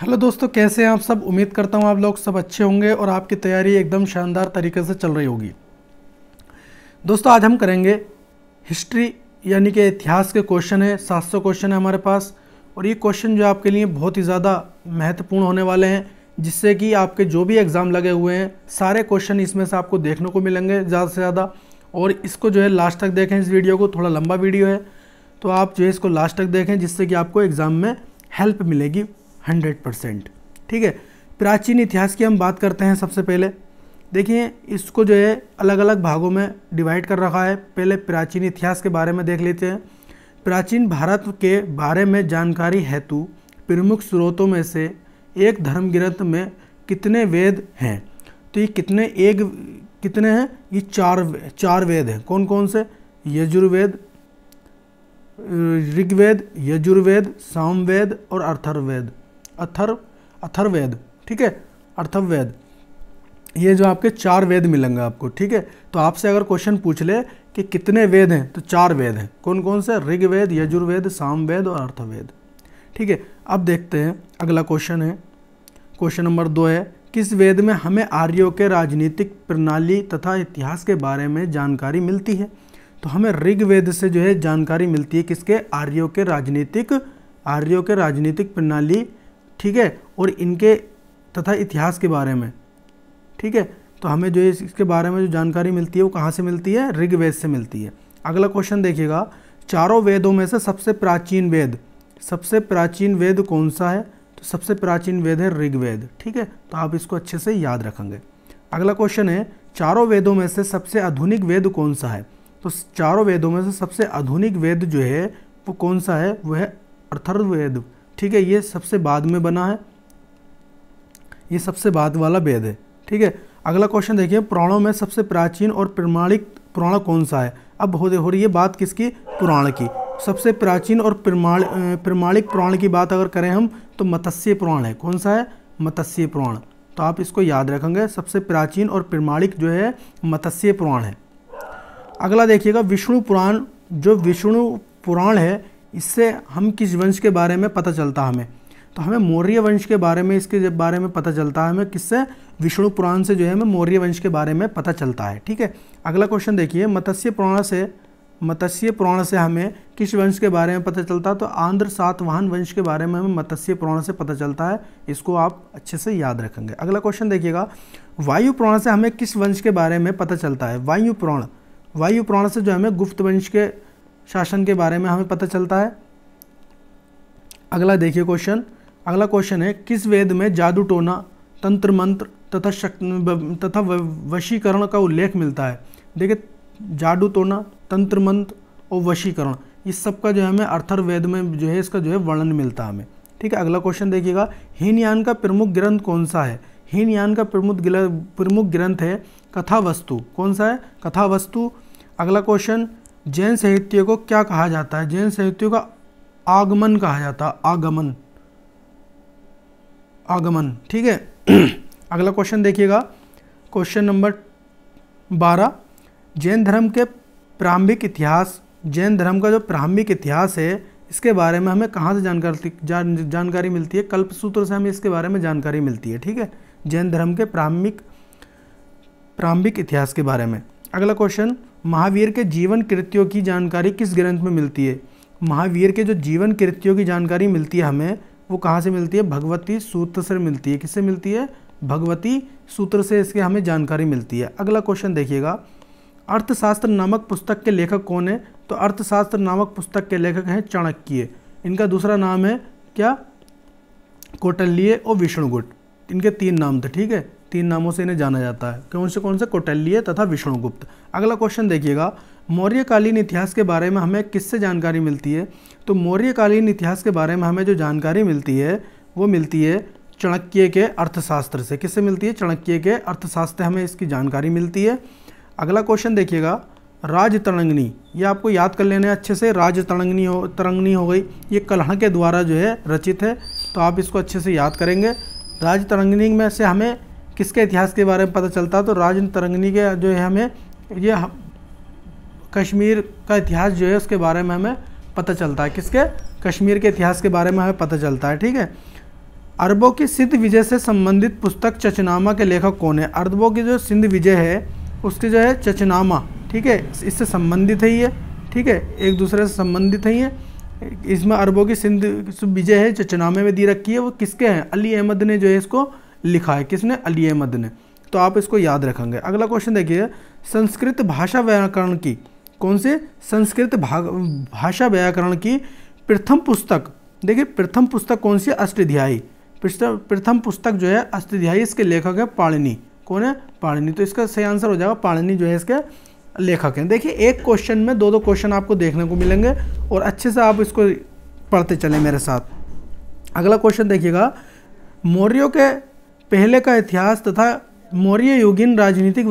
hello दोस्तों कैसे हैं आप सब उम्मीद करता हूं आप लोग सब अच्छे होंगे और आपकी तैयारी एकदम शानदार तरीके से चल रही होगी दोस्तों आज हम करेंगे हिस्ट्री यानी कि इतिहास के क्वेश्चन है सात सौ क्वेश्चन है हमारे पास और ये क्वेश्चन जो आपके लिए बहुत ही ज़्यादा महत्वपूर्ण होने वाले हैं जिससे कि आपके जो भी एग्ज़ाम लगे हुए हैं सारे क्वेश्चन इसमें से आपको देखने को मिलेंगे ज़्यादा से ज़्यादा और इसको जो है लास्ट तक देखें इस वीडियो को थोड़ा लंबा वीडियो है तो आप जो है इसको लास्ट तक देखें जिससे कि आपको एग्ज़ाम में हेल्प मिलेगी हंड्रेड परसेंट ठीक है प्राचीन इतिहास की हम बात करते हैं सबसे पहले देखिए इसको जो है अलग अलग भागों में डिवाइड कर रखा है पहले प्राचीन इतिहास के बारे में देख लेते हैं प्राचीन भारत के बारे में जानकारी हेतु प्रमुख स्रोतों में से एक धर्म ग्रंथ में कितने वेद हैं तो ये कितने एक कितने हैं ये चार चार वेद हैं कौन कौन से यजुर्वेद ऋग्वेद यजुर्वेद सामवेद और अर्थर्वेद अथर अथर्वेद ठीक है अर्थववेद ये जो आपके चार वेद मिलेंगे आपको ठीक है तो आपसे अगर क्वेश्चन पूछ ले कि कितने वेद हैं तो चार वेद हैं कौन कौन से ऋग्वेद यजुर्वेद सामवेद और अर्थवेद ठीक है अब देखते हैं अगला क्वेश्चन है क्वेश्चन नंबर दो है किस वेद में हमें आर्यों के राजनीतिक प्रणाली तथा इतिहास के बारे में जानकारी मिलती है तो हमें ऋग्वेद से जो है जानकारी मिलती है किसके आर्यों के राजनीतिक आर्यों के राजनीतिक प्रणाली ठीक है और इनके तथा इतिहास के बारे में ठीक है तो हमें जो इसके बारे में जो जानकारी मिलती है वो कहाँ से मिलती है ऋग्वेद से मिलती है अगला क्वेश्चन देखिएगा चारों वेदों में से सबसे प्राचीन वेद सबसे प्राचीन वेद कौन सा है तो सबसे प्राचीन वेद है ऋग्वेद ठीक है तो आप इसको अच्छे से याद रखेंगे अगला क्वेश्चन है चारों वेदों में से सबसे आधुनिक वेद कौन सा है तो चारों वेदों में से सबसे आधुनिक वेद जो है वो कौन सा है वह है अर्थर्वेद ठीक है ये सबसे बाद में बना है ये सबसे बाद वाला वेद है ठीक है अगला क्वेश्चन देखिए पुराणों में सबसे प्राचीन और प्रमाणिक पुराण कौन सा है अब हो हो रही है बात किसकी पुराण की सबसे प्राचीन और प्रमाण प्रमाणिक पुराण की बात अगर करें हम तो मत्स्य पुराण है कौन सा है मत्स्य पुराण तो आप इसको याद रखेंगे सबसे प्राचीन और प्रमाणिक जो है मत्स्य पुराण है अगला देखिएगा विष्णु पुराण जो विष्णु पुराण है इससे हम किस वंश के बारे में पता चलता हमें तो हमें मौर्य वंश के बारे में इसके जब बारे में पता चलता है हमें किससे विष्णु पुराण से जो है हमें मौर्य वंश के बारे में पता चलता है ठीक है अगला क्वेश्चन देखिए मत्स्य पुराण से मत्स्य पुराण से हमें किस वंश के बारे में पता चलता है तो आंध्र सातवाहन वंश के बारे में हमें मत्स्य पुराण से पता चलता है इसको आप अच्छे से याद रखेंगे अगला क्वेश्चन देखिएगा वायु पुराण से हमें किस वंश के बारे में पता चलता है वायु पुराण वायु पुराण से जो हमें गुप्त वंश के शासन के बारे में हमें पता चलता है अगला देखिए क्वेश्चन अगला क्वेश्चन है किस वेद में जादू टोना तंत्र मंत्र तथा शक् तथा वशीकरण का उल्लेख मिलता है देखिए जादू टोना तंत्र मंत्र और वशीकरण इस सब का जो है हमें अर्थर्वेद में जो है इसका जो है वर्णन मिलता है हमें ठीक है अगला क्वेश्चन देखिएगा हीनयान का प्रमुख ग्रंथ कौन सा है हीनयान का प्रमुख प्रमुख ग्रंथ है कथा वस्तु कौन सा है कथा वस्तु अगला क्वेश्चन जैन साहित्य को क्या कहा जाता है जैन साहित्य का आगमन कहा जाता है आगमन आगमन ठीक है अगला क्वेश्चन देखिएगा क्वेश्चन नंबर बारह जैन धर्म के प्रारंभिक इतिहास जैन धर्म का जो प्रारंभिक इतिहास है इसके बारे में हमें कहाँ से जानकारी जान, जानकारी मिलती है कल्प सूत्र से हमें इसके बारे में जानकारी मिलती है ठीक है जैन धर्म के प्रारंभिक प्रारंभिक इतिहास के बारे में अगला क्वेश्चन महावीर के जीवन कृत्यों की जानकारी किस ग्रंथ में मिलती है महावीर के जो जीवन कृत्यों की जानकारी मिलती है हमें वो कहाँ से मिलती है भगवती सूत्र से मिलती है किससे मिलती है भगवती सूत्र से इसके हमें जानकारी मिलती है अगला क्वेश्चन देखिएगा अर्थशास्त्र नामक पुस्तक के लेखक कौन है तो अर्थशास्त्र नामक पुस्तक के लेखक हैं चाणक्य इनका दूसरा नाम है क्या कौटल्य और विष्णुगुट इनके तीन नाम थे ठीक है तीन नामों से इन्हें जाना जाता है कौन से कौन से कौटल्य तथा विष्णुगुप्त अगला क्वेश्चन देखिएगा मौर्यकालीन इतिहास के बारे में हमें किससे जानकारी मिलती है तो मौर्यकालीन इतिहास के बारे में हमें जो जानकारी मिलती है वो मिलती है चाणक्य के अर्थशास्त्र से किससे मिलती है चाणक्य के अर्थशास्त्र हमें इसकी जानकारी मिलती है अगला क्वेश्चन देखिएगा राज तरंगनी ये आपको याद कर लेना है अच्छे से राज तरंगनी हो तरंगनी हो गई ये कलहण के द्वारा जो है रचित है तो आप इसको अच्छे से याद करेंगे राज तरंगनी में से हमें किसके इतिहास के बारे में पता चलता है तो राजन तरंगनी के जो है हमें ये कश्मीर का इतिहास जो है उसके बारे में हमें पता चलता है किसके कश्मीर के इतिहास के बारे में हमें पता चलता है ठीक है अरबों की सिद्ध विजय से संबंधित पुस्तक चचनामा के लेखक कौन है अरबों की जो सिंध विजय है उसके जो है चचनामा ठीक है इससे संबंधित है ये ठीक है एक दूसरे से संबंधित है ये इसमें अरबों की सिंध विजय है चचनामे में दी रखी है वो किसके हैं अली अहमद ने जो है इसको लिखा है किसने अली अहमद ने तो आप इसको याद रखेंगे अगला क्वेश्चन देखिए संस्कृत भाषा व्याकरण की कौन से संस्कृत भाषा व्याकरण की प्रथम पुस्तक देखिए प्रथम पुस्तक कौन सी है अष्टाध्यायी प्रथम पुस्तक जो है अष्टाध्यायी इसके लेखक है पाणिनी कौन है पाणिनी तो इसका सही आंसर हो जाएगा पाणिनी जो है इसके लेखक हैं देखिए एक क्वेश्चन में दो दो क्वेश्चन आपको देखने को मिलेंगे और अच्छे से आप इसको पढ़ते चलें मेरे साथ अगला क्वेश्चन देखिएगा मौर्यों के पहले का इतिहास तथा मौर्य युगीन राजनीतिक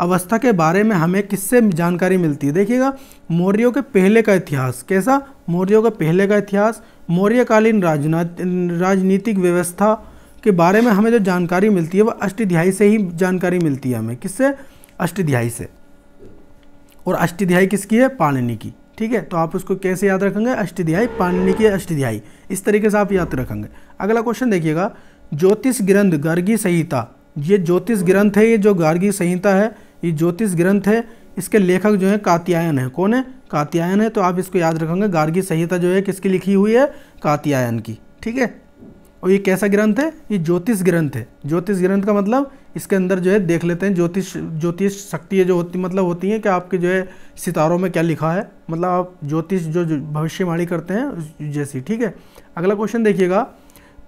अवस्था के बारे में हमें किससे जानकारी मिलती है देखिएगा मौर्यों के पहले का इतिहास कैसा मौर्यों के पहले का इतिहास मौर्यकालीन राजनीतिक व्यवस्था के बारे में हमें जो जानकारी मिलती है वह अष्टध्यायी से ही जानकारी मिलती है हमें किससे अष्टध्यायी से और अष्टध्यायी किसकी है पाणनी की ठीक है तो आप उसको कैसे याद रखेंगे अष्टध्यायी पाणनी की अष्टध्यायी इस तरीके से आप याद रखेंगे अगला क्वेश्चन देखिएगा ज्योतिष ग्रंथ गार्गी संहिता ये ज्योतिष ग्रंथ है ये जो गार्गी संहिता है ये ज्योतिष ग्रंथ है इसके लेखक जो है कात्यायन है कौन है कात्यायन है तो आप इसको याद रखेंगे गार्गी संहिता जो है किसकी लिखी हुई है कात्यायन की ठीक है और ये कैसा ग्रंथ है ये ज्योतिष ग्रंथ है ज्योतिष ग्रंथ का मतलब इसके अंदर जो है देख लेते हैं ज्योतिष ज्योतिष शक्तियाँ जो होती मतलब होती हैं कि आपके जो है सितारों में क्या लिखा है मतलब आप ज्योतिष जो, जो भविष्यवाणी करते हैं जैसी ठीक है अगला क्वेश्चन देखिएगा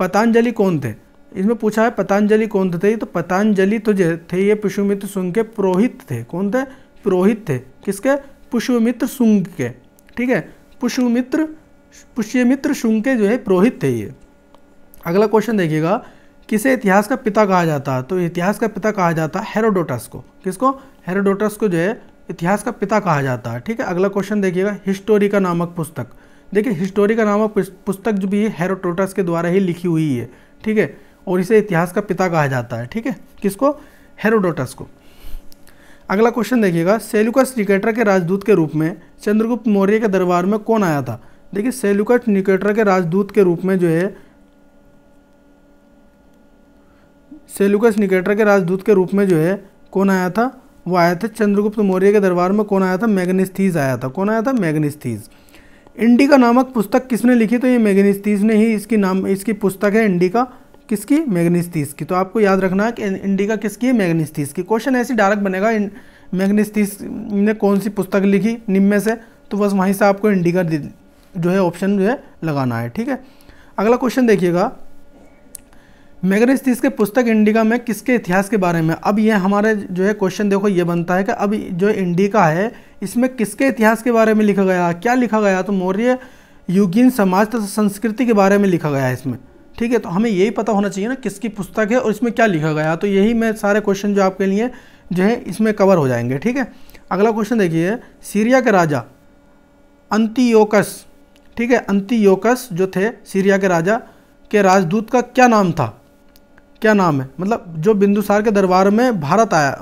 पतंजलि कौन थे इसमें पूछा है पतंजलि कौन थे तो पतंजलि तो जो थे ये पुष्पमित्र सुंग के पुरोहित थे कौन थे पुरोहित थे किसके पुष्यमित्र सुंग के ठीक है पुष्पमित्र पुष्यमित्र शुंग के जो है पुरोहित थे ये अगला क्वेश्चन देखिएगा किसे इतिहास का पिता कहा जाता है तो इतिहास का पिता कहा जाता है हेरोडोटस को किसको हेरोडोटस को जो है इतिहास का पिता कहा जाता है ठीक है अगला क्वेश्चन देखिएगा हिस्टोरी का नामक पुस्तक देखिए हिस्टोरी का नामक पुस्तक जो भी है हेरोडोटस के द्वारा ही लिखी हुई है ठीक है और इसे इतिहास का पिता कहा जाता है ठीक है किसको हेरोडोटस को अगला क्वेश्चन देखिएगा सेलुकस निकेटर के राजदूत के रूप में चंद्रगुप्त मौर्य के दरबार में कौन आया था देखिए सेलुकस निकेटर के राजदूत के रूप में जो है सेलुकस निकेटर के राजदूत के रूप में जो है कौन आया था वो आया था चंद्रगुप्त मौर्य के दरबार में कौन आया था मैगनिस्थीज आया था कौन आया था मैगनिस्थीज इंडिका नामक पुस्तक किसने लिखी तो ये मैगनिस्थीज ने ही इसकी नाम इसकी पुस्तक है इंडिका किसकी मैग्नीज की तो आपको याद रखना है कि इंडिका किसकी है मैग्नीज की क्वेश्चन ऐसे डायरेक्ट बनेगा मैग्नीज ने कौन सी पुस्तक लिखी निम्न से तो बस वहीं से आपको इंडिका जो है ऑप्शन जो है लगाना है ठीक है अगला क्वेश्चन देखिएगा मैगनेस के पुस्तक इंडिका में किसके इतिहास के बारे में अब ये हमारे जो है क्वेश्चन देखो ये बनता है कि अब जो इंडिका है इसमें किसके इतिहास के बारे में लिखा गया क्या लिखा गया तो मौर्य युगीन समाज तथा संस्कृति के बारे में लिखा गया है इसमें ठीक है तो हमें यही पता होना चाहिए ना किसकी पुस्तक है और इसमें क्या लिखा गया तो यही मैं सारे क्वेश्चन जो आपके लिए जो है इसमें कवर हो जाएंगे ठीक है अगला क्वेश्चन देखिए सीरिया के राजा अंतियोकस ठीक है अंतियोकस जो थे सीरिया के राजा के राजदूत का क्या नाम था क्या नाम है मतलब जो बिंदुसार के दरबार में भारत आया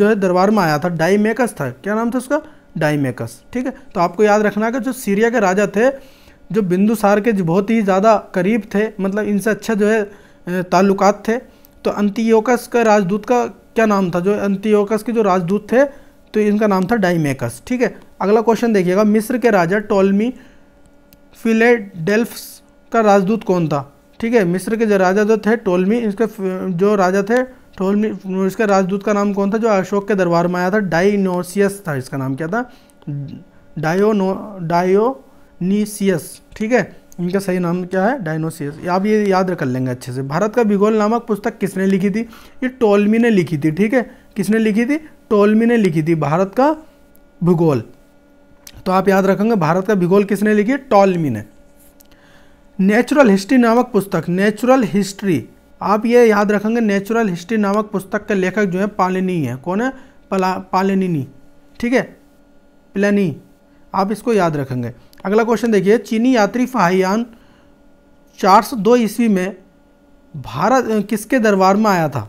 जो है दरबार में आया था डाईमेकस था क्या नाम था उसका डाईमेकस ठीक है तो आपको याद रखना कि जो सीरिया के राजा थे जो बिंदुसार के बहुत ही ज़्यादा करीब थे मतलब इनसे अच्छा जो है ताल्लुकात थे तो अंतियोकस का राजदूत का क्या नाम था जो अंतियोकस के जो राजदूत थे तो इनका नाम था डाइमेकस ठीक है अगला क्वेश्चन देखिएगा मिस्र के राजा टोलमी फिलेडेल्फ्स का राजदूत कौन था ठीक है मिस्र के जो राजा जो थे टोलमी इसके जो राजा थे टोलमी इसके राजदूत का नाम कौन था जो अशोक के दरबार में आया था डाइनोसियस था इसका नाम क्या था डायोनो डायो डायनोसियस ठीक है इनका सही नाम क्या है डायनोसियस आप ये याद कर लेंगे अच्छे से भारत का भूगोल नामक पुस्तक किसने लिखी थी ये टोलमी ने लिखी थी ठीक है किसने लिखी थी टोलमी ने लिखी थी भारत का भूगोल तो आप याद रखेंगे भारत का भूगोल किसने लिखी टोलमी ने नेचुरल हिस्ट्री नामक पुस्तक नेचुरल हिस्ट्री आप ये याद रखेंगे नेचुरल हिस्ट्री नामक पुस्तक के लेखक जो है पालिनी है कौन है पला पालिनी ठीक है प्लानी आप इसको याद रखेंगे अगला क्वेश्चन देखिए चीनी यात्री फाहियान चार सौ दो ईस्वी में भारत किसके दरबार में आया था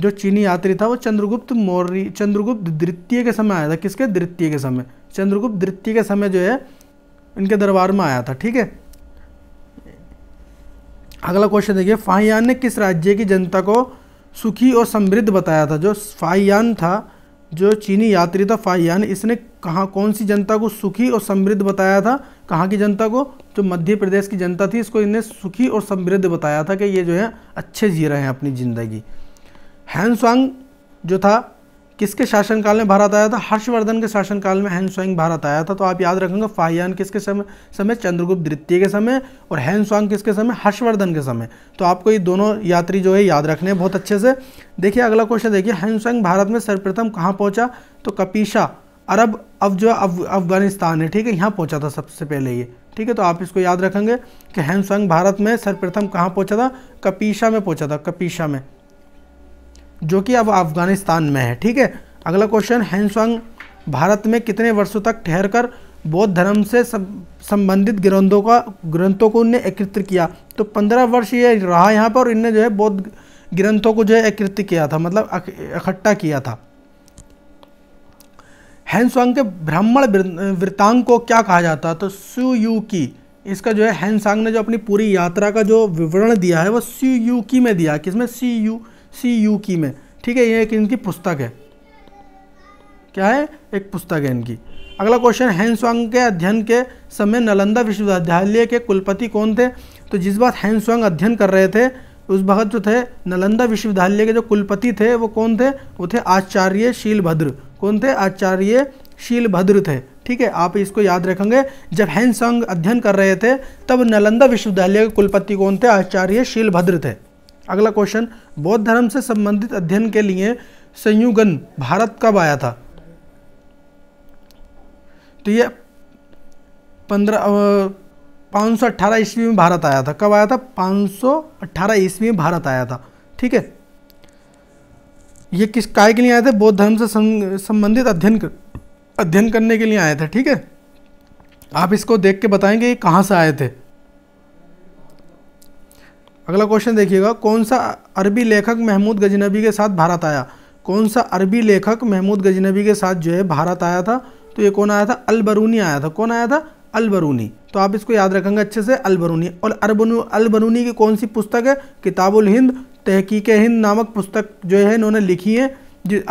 जो चीनी यात्री था वो चंद्रगुप्त मौर्य चंद्रगुप्त द्वितीय के समय आया था किसके द्वितीय के समय चंद्रगुप्त द्वितीय के समय जो है इनके दरबार में आया था ठीक है अगला क्वेश्चन देखिए फाहियान ने किस राज्य की जनता को सुखी और समृद्ध बताया था जो फाहियान था जो चीनी यात्री था फाहियान इसने कहाँ कौन सी जनता को सुखी और समृद्ध बताया था कहाँ की जनता को जो मध्य प्रदेश की जनता थी इसको इन्हें सुखी और समृद्ध बताया था कि ये जो है अच्छे जी रहे हैं अपनी ज़िंदगी हैंसवांग जो था किसके शासनकाल में भारत आया था हर्षवर्धन के शासनकाल में हैन स्वांग भारत आया था तो आप याद रखेंगे फाहियान किसके समय समय चंद्रगुप्त द्वितीय के समय और हैन स्वांग किसके समय हर्षवर्धन के समय तो आपको ये दोनों यात्री जो है याद रखने हैं बहुत अच्छे से देखिए अगला क्वेश्चन देखिए हैन स्वांग भारत में सर्वप्रथम कहाँ पहुँचा तो कपीशा अरब अब जो अफ, अफगानिस्तान है ठीक है यहाँ पहुँचा था सबसे पहले ये ठीक है तो आप इसको याद रखेंगे कि हैन स्वांग भारत में सर्वप्रथम कहाँ पहुँचा था कपीशा में पहुँचा था कपीशा में जो कि अब अफगानिस्तान में है ठीक है अगला क्वेश्चन हैंसवांग भारत में कितने वर्षों तक ठहर कर बौद्ध धर्म से संबंधित ग्रंथों का ग्रंथों को उनने एकत्र किया तो पंद्रह वर्ष ये रहा यहाँ पर और इनने जो है बौद्ध ग्रंथों को जो है एकत्र किया था मतलब इकट्ठा किया था हैंसवांग के ब्राह्मण वृत्तांग को क्या कहा जाता है तो की इसका जो है हैंसांग ने जो अपनी पूरी यात्रा का जो विवरण दिया है वो सी की में दिया किसमें सी यू सी यू की में ठीक है ये एक इनकी पुस्तक है क्या है एक पुस्तक है इनकी अगला क्वेश्चन हैंसवांग के अध्ययन के समय नालंदा विश्वविद्यालय के कुलपति कौन थे तो जिस बात हैंसवांग अध्ययन कर रहे थे उस वक्त जो थे नालंदा विश्वविद्यालय के जो कुलपति थे वो कौन थे वो थे आचार्य शीलभद्र कौन थे आचार्य शीलभद्र थे ठीक है आप इसको याद रखेंगे जब हैंसवांग अध्ययन कर रहे थे तब नालंदा विश्वविद्यालय के कुलपति कौन थे आचार्य शीलभद्र थे अगला क्वेश्चन बौद्ध धर्म से संबंधित अध्ययन के लिए संयुगन भारत कब आया था तो ये पंद्रह पाँच सौ अट्ठारह ईस्वी में भारत आया था कब आया था पाँच सौ अट्ठारह ईस्वी में भारत आया था ठीक है ये किस काय के लिए आए थे बौद्ध धर्म से संबंधित अध्ययन कर, अध्ययन करने के लिए आए थे ठीक है आप इसको देख के बताएंगे ये कहाँ से आए थे अगला क्वेश्चन देखिएगा कौन सा अरबी लेखक महमूद गजनबी के साथ भारत आया कौन सा अरबी लेखक महमूद गजनबी के साथ जो है भारत आया था तो ये कौन आया था अलबरूनी आया था कौन आया था अलबरूनी तो आप इसको याद रखेंगे अच्छे से अलबरूनी और अरबनू अलबरूनी की कौन सी पुस्तक है किताबुल हिंद तहकीक हिंद नामक पुस्तक जो है इन्होंने लिखी है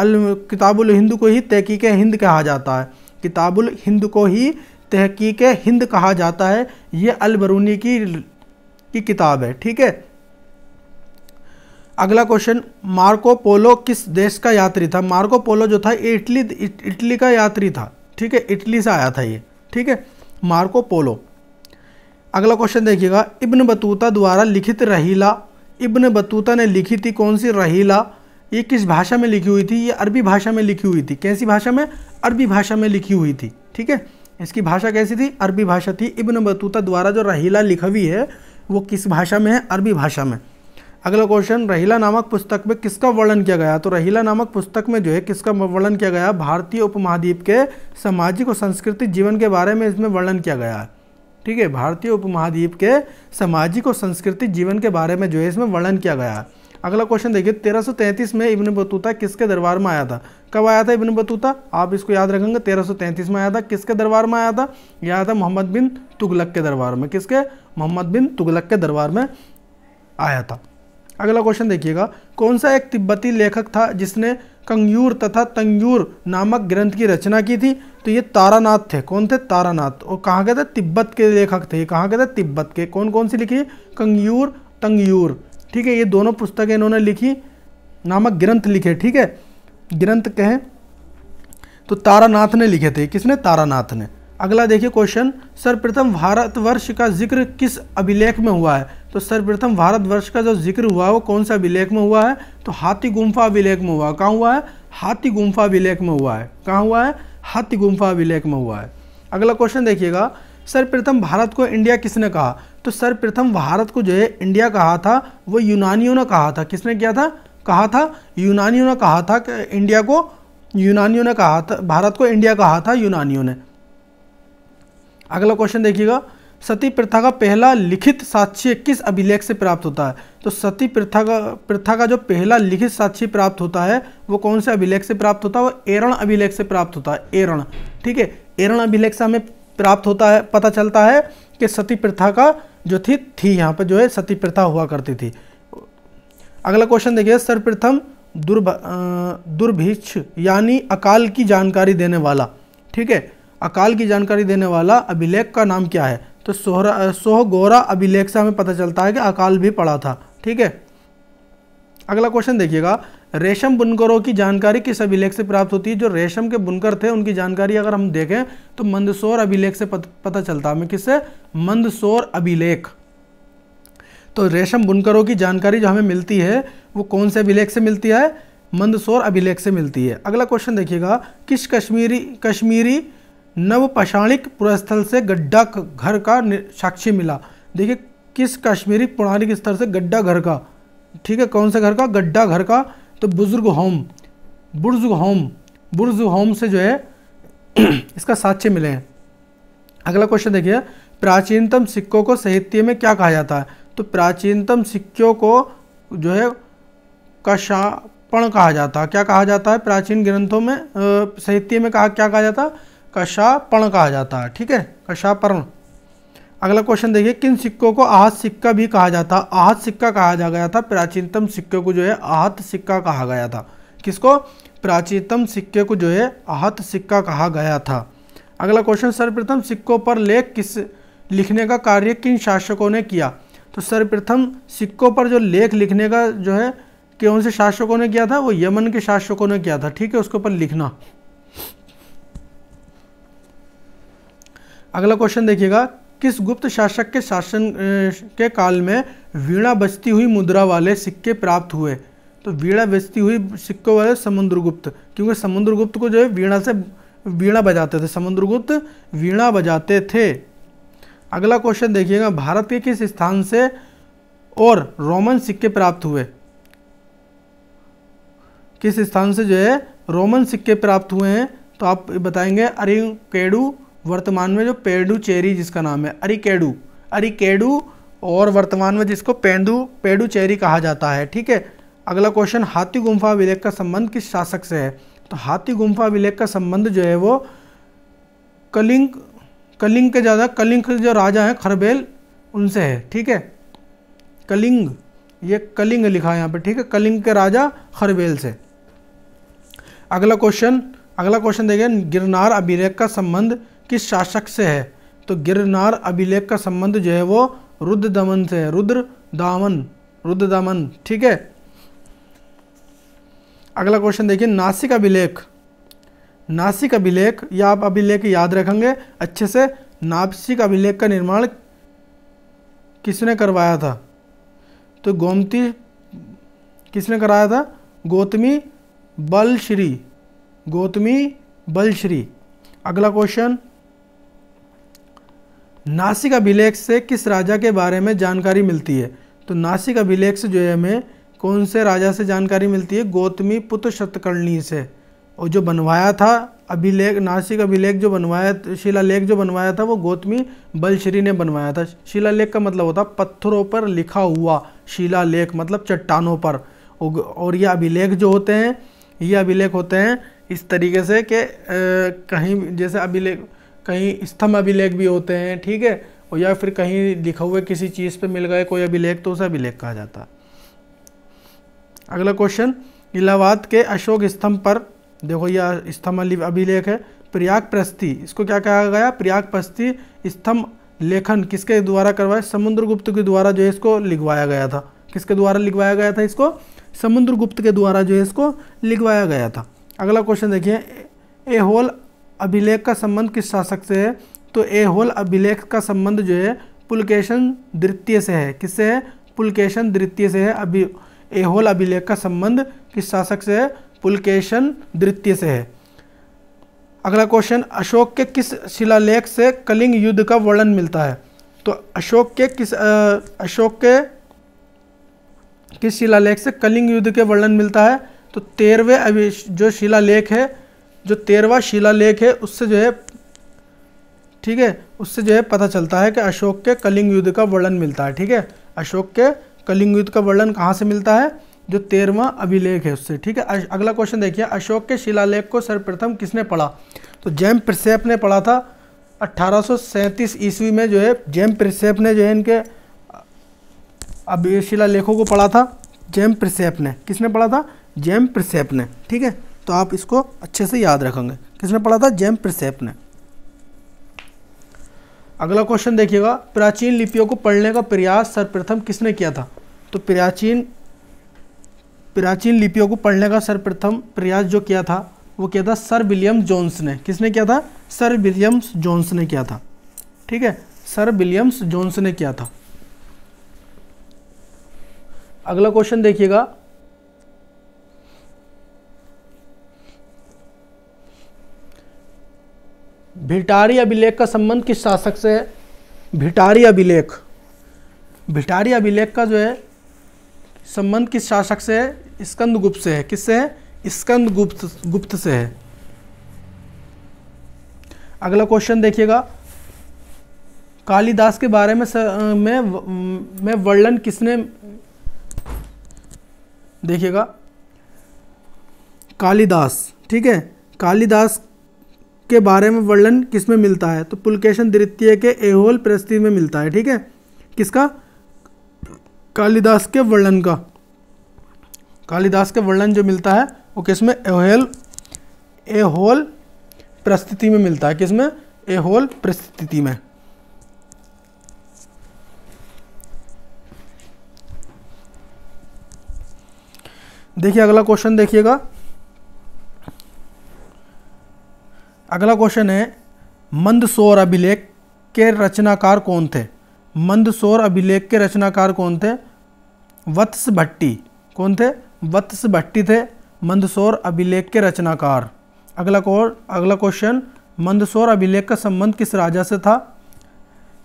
अल किताबुल हिंद को ही तहकीक हिंद कहा जाता है किताबुल हिंद को ही तहकीक हिंद कहा जाता है ये अलबरूनी की की किताब है ठीक है अगला क्वेश्चन मार्को पोलो किस देश का यात्री था मार्को पोलो जो था इटली इटली का यात्री था ठीक है इटली से आया था ये ठीक है मार्को पोलो अगला क्वेश्चन देखिएगा इब्न बतूता द्वारा लिखित रहीला इब्न बतूता ने लिखी थी कौन सी रहीला ये किस भाषा में लिखी हुई थी ये अरबी भाषा में लिखी हुई थी कैसी भाषा में अरबी भाषा में लिखी हुई थी ठीक है इसकी भाषा कैसी थी अरबी भाषा थी इब्न बतूता द्वारा जो रहीला लिखवी हुई है वो किस भाषा में है अरबी भाषा में अगला क्वेश्चन रहीला नामक पुस्तक में किसका वर्णन किया गया तो रहीला नामक पुस्तक में जो है किसका वर्णन किया गया भारतीय उपमहाद्वीप के सामाजिक और सांस्कृतिक जीवन के बारे में इसमें वर्णन किया गया है ठीक है भारतीय उपमहाद्वीप के सामाजिक और सांस्कृतिक जीवन के बारे में जो है इसमें वर्णन किया गया है अगला क्वेश्चन देखिए तेरह में इब्न बतूता किसके दरबार में आया था कब आया था इब्न बतूता आप इसको याद रखेंगे तेरह में आया था किसके दरबार में आया था यह आया था मोहम्मद बिन तुगलक के दरबार में किसके मोहम्मद बिन तुगलक के दरबार में आया था अगला क्वेश्चन देखिएगा कौन सा एक तिब्बती लेखक था जिसने कंगयूर तथा तंगयूर नामक ग्रंथ की रचना की थी तो ये तारानाथ थे कौन थे तारानाथ और कहाँ के थे तिब्बत के लेखक थे कहाँ के थे तिब्बत के कौन कौन सी लिखी कंगयूर तंगयूर ठीक है ये दोनों पुस्तकें इन्होंने लिखी नामक ग्रंथ लिखे ठीक है ग्रंथ कहें तो तारानाथ ने लिखे थे किसने तारानाथ ने अगला देखिए क्वेश्चन सर्वप्रथम भारतवर्ष का जिक्र किस अभिलेख में हुआ है तो सर्वप्रथम भारतवर्ष का जो जिक्र हुआ है वो कौन सा अभिलेख में हुआ है तो हाथी गुम्फा अभिलेख में हुआ कहाँ हुआ है हाथी गुम्फा अभिलेख में हुआ है कहाँ हुआ है हाथी गुम्फा अभिलेख में हुआ है अगला क्वेश्चन देखिएगा सर्वप्रथम भारत को इंडिया किसने कहा तो सर्वप्रथम भारत को जो है इंडिया कहा था वो यूनानियों ने कहा था किसने किया था कहा था यूनानियों ने कहा था कि इंडिया को यूनानियों ने कहा था भारत को इंडिया कहा था यूनानियों ने अगला क्वेश्चन देखिएगा सती प्रथा का पहला लिखित साक्ष्य किस अभिलेख से प्राप्त होता है तो सती प्रथा का प्रथा का जो पहला लिखित साक्ष्य प्राप्त होता है वो कौन से अभिलेख से प्राप्त होता है वो एरण अभिलेख से प्राप्त होता है एरण ठीक है एरण अभिलेख से हमें प्राप्त होता है पता चलता है कि सती प्रथा का जो थी थी यहाँ पर जो है सती प्रथा हुआ करती थी अगला क्वेश्चन देखिए सर्वप्रथम दुर्भ दुर्भिक्ष यानी अकाल की जानकारी देने वाला ठीक है अकाल की जानकारी देने वाला अभिलेख का नाम क्या है तो सोहरा सोह गोरा अभिलेख से हमें पता चलता है कि अकाल भी पड़ा था ठीक है अगला क्वेश्चन देखिएगा रेशम बुनकरों की जानकारी किस अभिलेख से प्राप्त होती है जो रेशम के बुनकर थे उनकी जानकारी अगर हम देखें तो मंदसौर अभिलेख से पत, पता चलता हमें किससे मंदसौर अभिलेख तो रेशम बुनकरों की जानकारी जो हमें मिलती है वो कौन से अभिलेख से मिलती है मंदसौर अभिलेख से मिलती है अगला क्वेश्चन देखिएगा किस कश्मीरी कश्मीरी नवपाषाणिक पुरस्थल से गड्ढा घर का साक्षी मिला देखिए किस कश्मीरी पौराणिक स्तर से गड्ढा घर का ठीक है कौन से घर का गड्ढा घर का तो बुज़ुर्ग होम बुर्ज होम बुर्ज होम से जो है इसका साक्ष्य मिले हैं अगला क्वेश्चन देखिए प्राचीनतम सिक्कों को साहित्य में क्या कहा जाता है तो प्राचीनतम सिक्कों को जो है कशापण कहा जाता है क्या कहा जाता है प्राचीन ग्रंथों में साहित्य में कहा क्या कहा जाता है कशापण कहा जाता है ठीक है कशापर्ण अगला क्वेश्चन देखिए किन सिक्कों को आहत सिक्का भी कहा जाता आहत सिक्का कहा जा गया था प्राचीनतम सिक्के को जो है आहत सिक्का कहा गया था किसको प्राचीनतम सिक्के को जो है आहत सिक्का कहा गया था अगला क्वेश्चन सर्वप्रथम सिक्कों पर लेख किस लिखने का कार्य किन शासकों ने किया तो सर्वप्रथम सिक्कों पर जो लेख लिखने का जो है कौन से शासकों ने किया था वो यमन के शासकों ने किया था ठीक है उसके ऊपर लिखना अगला क्वेश्चन देखिएगा किस गुप्त शासक के शासन के काल में वीणा बचती हुई मुद्रा वाले सिक्के प्राप्त हुए तो वीणा बचती हुई सिक्कों वाले समुद्रगुप्त क्योंकि समुद्रगुप्त को जो है वीणा से वीणा बजाते थे समुद्रगुप्त वीणा बजाते थे अगला क्वेश्चन देखिएगा भारत के किस स्थान से और रोमन सिक्के प्राप्त हुए किस स्थान से जो है रोमन सिक्के प्राप्त हुए हैं तो आप बताएंगे केड़ू वर्तमान में जो पेडू चेरी जिसका नाम है अरिकेडू अरिकेडू और वर्तमान में जिसको पेंडू पेडू चेरी कहा जाता है ठीक है अगला क्वेश्चन हाथी गुम्फा विलेक का संबंध किस शासक से है तो हाथी गुम्फा विलेख का संबंध जो है वो कलिंग कलिंग के ज़्यादा कलिंग जो राजा हैं खरबेल उनसे है ठीक है कलिंग ये कलिंग लिखा है यहाँ पे ठीक है कलिंग के राजा खरबेल से अगला क्वेश्चन अगला क्वेश्चन देखिए गिरनार अभिलेख का संबंध किस शासक से है तो गिरनार अभिलेख का संबंध जो है वो रुद्र दमन से है रुद्र दामन रुद्र दमन ठीक है अगला क्वेश्चन देखिए नासिक अभिलेख नासिक अभिलेख या आप अभिलेख याद रखेंगे अच्छे से नासिक अभिलेख का निर्माण किसने करवाया था तो गोमती किसने कराया था गौतमी बलश्री गौतमी बलश्री अगला क्वेश्चन नासिक अभिलेख से किस राजा के बारे में जानकारी मिलती है तो नासिक अभिलेख से जो है हमें कौन से राजा से जानकारी मिलती है गौतमी पुत्र शतकर्णी से और जो बनवाया था अभिलेख नासिक अभिलेख जो बनवाया शिलालेख जो बनवाया था वो गौतमी बलश्री ने बनवाया था शिलालेख का मतलब होता पत्थरों पर लिखा हुआ शिलालेख मतलब चट्टानों पर और ये अभिलेख जो होते हैं ये अभिलेख होते हैं इस तरीके से कि कहीं जैसे अभिलेख कहीं स्तंभ अभिलेख भी होते हैं ठीक है और या फिर कहीं लिखा हुआ किसी चीज़ पे मिल गए कोई अभिलेख तो उसे अभिलेख कहा जाता है अगला क्वेश्चन इलाहाबाद के अशोक स्तंभ पर देखो यह स्तंभ अभिलेख है प्रयाग प्रस्थि इसको क्या कहा गया प्रयाग प्रस्थि स्तंभ लेखन किसके द्वारा करवाया समुद्रगुप्त के द्वारा जो है इसको लिखवाया गया था किसके द्वारा लिखवाया गया था इसको समुद्रगुप्त के द्वारा जो है इसको लिखवाया गया था अगला क्वेश्चन देखिए ए होल अभिलेख का संबंध किस शासक से है तो ए होल अभिलेख का संबंध जो है पुलकेशन द्वितीय से है किससे है पुलकेशन द्वितीय से है अभी ए होल अभिलेख का संबंध किस शासक से है पुलकेशन द्वितीय से है अगला क्वेश्चन अशोक के किस शिलालेख से कलिंग युद्ध का वर्णन मिलता है तो अशोक के किस आ, अशोक के किस शिलालेख से कलिंग युद्ध के वर्णन मिलता है तो तेरहवें अभी जो शिलालेख है जो तेरवा शिलालेख है उससे जो है ठीक है उससे जो है पता चलता है कि अशोक के कलिंग युद्ध का वर्णन मिलता है ठीक है अशोक के कलिंग युद्ध का वर्णन कहाँ से मिलता है जो तेरवा अभिलेख है उससे ठीक है अगला क्वेश्चन देखिए अशोक के शिलालेख को सर्वप्रथम किसने पढ़ा तो जैम प्रसेप ने पढ़ा था 1837 ईस्वी में जो है जैम प्रसेप ने जो है इनके अब शिलालेखों को पढ़ा था जैम प्रसेप ने किसने पढ़ा था जैम प्रसेप ने ठीक है तो आप इसको अच्छे से याद रखेंगे किसने पढ़ा था जेम प्रसेप ने अगला क्वेश्चन देखिएगा प्राचीन लिपियों को पढ़ने का प्रयास सर्वप्रथम किसने किया था तो प्राचीन प्राचीन लिपियों को पढ़ने का सर्वप्रथम प्रयास जो किया था वो किया था सर विलियम जोन्स ने किसने किया था सर विलियम्स जोन्स ने किया था ठीक है सर विलियम्स जोन्स ने किया था अगला क्वेश्चन देखिएगा भिटारी अभिलेख का संबंध किस शासक से है भिटारी अभिलेख भिटारी अभिलेख का जो है संबंध किस शासक से है स्कंद गुप्त से है किससे है स्कंद गुप्त गुप्त से है अगला क्वेश्चन देखिएगा कालिदास के बारे में स, मैं में वर्णन किसने देखिएगा कालिदास ठीक है कालिदास के बारे में वर्णन किस में मिलता है तो पुलकेशन द्वितीय के एहोल प्रस्ति में मिलता है ठीक है किसका कालिदास के वर्णन का कालिदास के वर्णन जो मिलता है वो किस में एहोल एहोल प्रस्थिति में मिलता है किस में एहोल प्रस्थिति में देखिए अगला क्वेश्चन देखिएगा अगला क्वेश्चन है मंदसौर अभिलेख के रचनाकार कौन थे मंदसौर अभिलेख के रचनाकार कौन थे वत्स भट्टी कौन थे वत्स भट्टी थे मंदसौर अभिलेख के रचनाकार अगला कौर अगला क्वेश्चन मंदसौर अभिलेख का संबंध किस राजा से था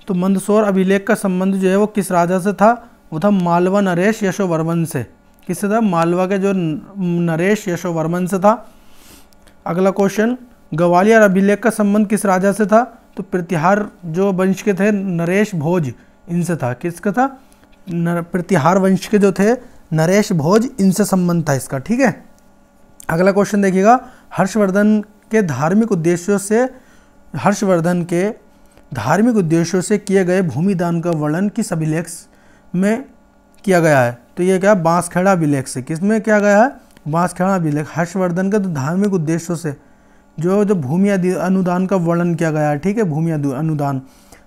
तो मंदसौर अभिलेख का संबंध जो है वो किस राजा से था वो था मालवा नरेश यशोवर्मन से किससे था मालवा के जो नरेश यशोवर्मन से था अगला क्वेश्चन ग्वालियर अभिलेख का संबंध किस राजा से था तो प्रतिहार जो वंश के थे नरेश भोज इनसे था किसका था प्रतिहार वंश के जो थे नरेश भोज इनसे संबंध था इसका ठीक है अगला क्वेश्चन देखिएगा हर्षवर्धन के धार्मिक उद्देश्यों से हर्षवर्धन के धार्मिक उद्देश्यों से किए गए भूमिदान का वर्णन किस अभिलेख में किया गया है तो ये क्या बांसखेड़ा अभिलेख से किस में किया गया है बांसखेड़ा अभिलेख हर्षवर्धन के तो धार्मिक उद्देश्यों से जो है जो भूमि अनुदान का वर्णन किया गया है ठीक है भूमि अनुदान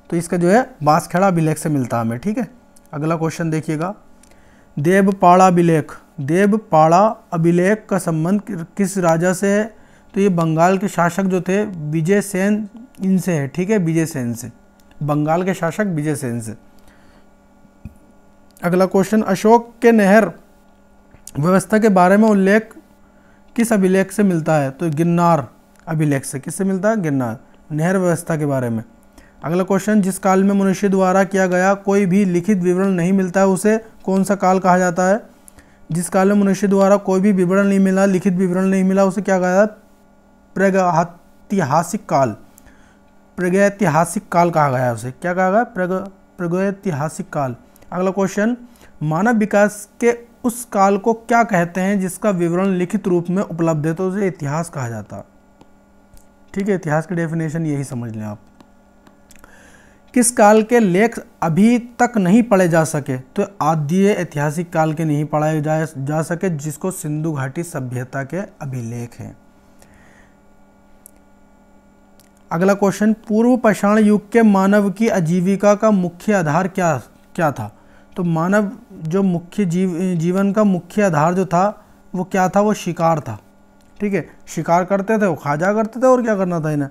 तो इसका जो है बांसखेड़ा अभिलेख से मिलता है हमें ठीक है अगला क्वेश्चन देखिएगा देवपाड़ा अभिलेख देवपाड़ा अभिलेख का संबंध किस राजा से है तो ये बंगाल के शासक जो थे विजय सेन इनसे है ठीक है विजय सेन से बंगाल के शासक विजय सेन से अगला क्वेश्चन अशोक के नहर व्यवस्था के बारे में उल्लेख किस अभिलेख से मिलता है तो गिरनार अभिलेख से किससे मिलता है गिरनार नहर व्यवस्था के बारे में अगला क्वेश्चन जिस काल में मनुष्य द्वारा किया गया कोई भी लिखित विवरण नहीं मिलता है उसे कौन सा काल कहा जाता है जिस काल में मनुष्य द्वारा कोई भी विवरण नहीं मिला लिखित विवरण नहीं मिला उसे क्या कहा जाता प्रगतिहासिक काल प्रगैतिहासिक काल कहा गया उसे क्या कहा गया प्रग प्रगैतिहासिक काल अगला क्वेश्चन मानव विकास के उस काल को क्या कहते हैं जिसका विवरण लिखित रूप में उपलब्ध है तो उसे इतिहास कहा जाता है ठीक है इतिहास की डेफिनेशन यही समझ लें आप किस काल के लेख अभी तक नहीं पढ़े जा सके तो आदि ऐतिहासिक काल के नहीं पढ़ाए जा, जा सके जिसको सिंधु घाटी सभ्यता के अभिलेख हैं अगला क्वेश्चन पूर्व पाषाण युग के मानव की आजीविका का मुख्य आधार क्या क्या था तो मानव जो मुख्य जीव जीवन का मुख्य आधार जो था वो क्या था वो शिकार था ठीक है शिकार करते थे वो खा जा करते थे और क्या करना था इन्हें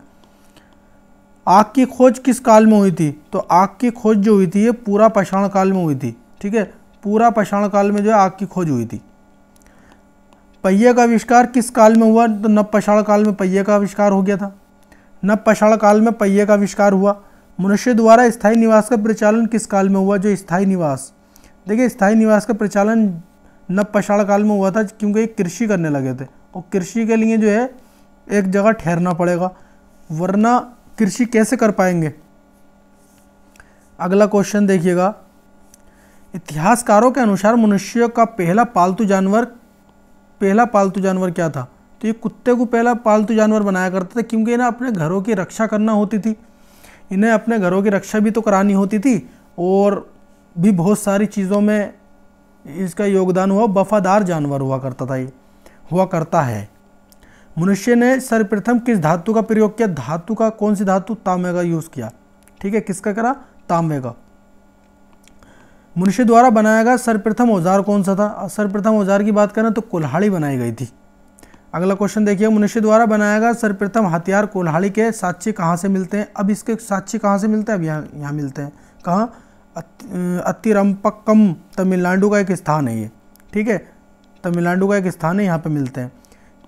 आग की खोज किस काल में हुई थी तो आग की खोज जो हुई थी ये पूरा पाषाण काल में हुई थी ठीक है पूरा पाषाण काल में जो है आग की खोज हुई थी पहिए का आविष्कार किस काल में हुआ तो नव पाषाण काल में पहिए का आविष्कार हो गया था नव पाषाण काल में पहिए का आविष्कार हुआ मनुष्य द्वारा स्थायी निवास का प्रचालन किस काल में हुआ जो स्थायी निवास देखिए स्थायी निवास का प्रचालन नव पाषाण काल में हुआ था क्योंकि कृषि करने लगे थे और कृषि के लिए जो है एक जगह ठहरना पड़ेगा वरना कृषि कैसे कर पाएंगे अगला क्वेश्चन देखिएगा इतिहासकारों के अनुसार मनुष्य का पहला पालतू जानवर पहला पालतू जानवर क्या था तो ये कुत्ते को पहला पालतू जानवर बनाया करते थे क्योंकि इन्हें अपने घरों की रक्षा करना होती थी इन्हें अपने घरों की रक्षा भी तो करानी होती थी और भी बहुत सारी चीज़ों में इसका योगदान हुआ वफादार जानवर हुआ करता था ये हुआ करता है मनुष्य ने सर्वप्रथम किस धातु का प्रयोग किया धातु का कौन सी धातु तांबे का यूज़ किया ठीक है किसका करा तांबे का मनुष्य द्वारा बनाया गया सर्वप्रथम औजार कौन सा था सर्वप्रथम औजार की बात करें तो कुल्हाड़ी बनाई गई थी अगला क्वेश्चन देखिए मनुष्य द्वारा बनाया गया सर्वप्रथम हथियार कुल्हाड़ी के साक्ष्य कहाँ से मिलते हैं अब इसके साक्ष्य कहाँ से मिलते हैं अब यहाँ यहाँ मिलते हैं कहाँ अतिरम्पक्कम तमिलनाडु का एक स्थान है ये ठीक है तमिलनाडु का एक स्थान है यहाँ पर मिलते हैं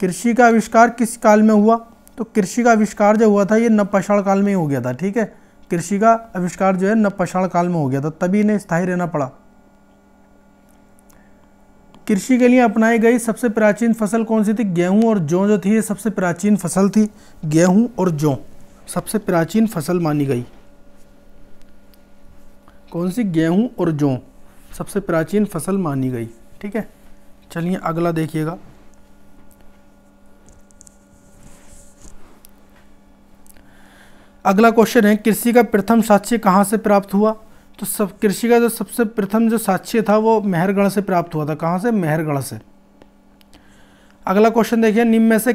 कृषि का आविष्कार किस काल में हुआ तो कृषि का आविष्कार जो हुआ था ये नपषाण काल में ही हो गया था ठीक है कृषि का आविष्कार जो है नपषाण काल में हो गया था तभी इन्हें स्थायी रहना पड़ा कृषि के लिए अपनाई गई सबसे प्राचीन फसल कौन सी थी गेहूं और जौ जो थी ये सबसे प्राचीन फसल थी गेहूं और जौ सबसे प्राचीन फसल मानी गई कौन सी गेहूं और जौ सबसे प्राचीन फसल मानी गई ठीक है चलिए अगला देखिएगा अगला क्वेश्चन है कृषि का प्रथम साक्ष्य कहाँ से प्राप्त हुआ तो सब कृषि का जो सबसे प्रथम जो साक्ष्य था वो मेहरगढ़ से प्राप्त हुआ था कहाँ से मेहरगढ़ से अगला क्वेश्चन देखिए निम्न में से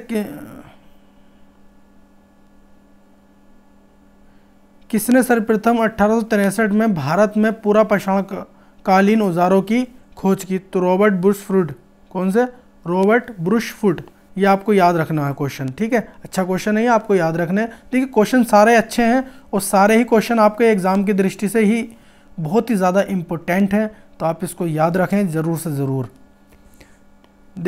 किसने सर्वप्रथम अठारह में भारत में पूरा पाषाणकालीन औजारों की खोज की तो रॉबर्ट बुश फ्रूड कौन से रॉबर्ट ब्रुशफुट ये आपको याद रखना है क्वेश्चन ठीक है अच्छा क्वेश्चन है ये आपको याद रखना है देखिए क्वेश्चन सारे अच्छे हैं और सारे ही क्वेश्चन आपके एग्ज़ाम की दृष्टि से ही बहुत ही ज़्यादा इम्पोर्टेंट हैं तो आप इसको याद रखें ज़रूर से ज़रूर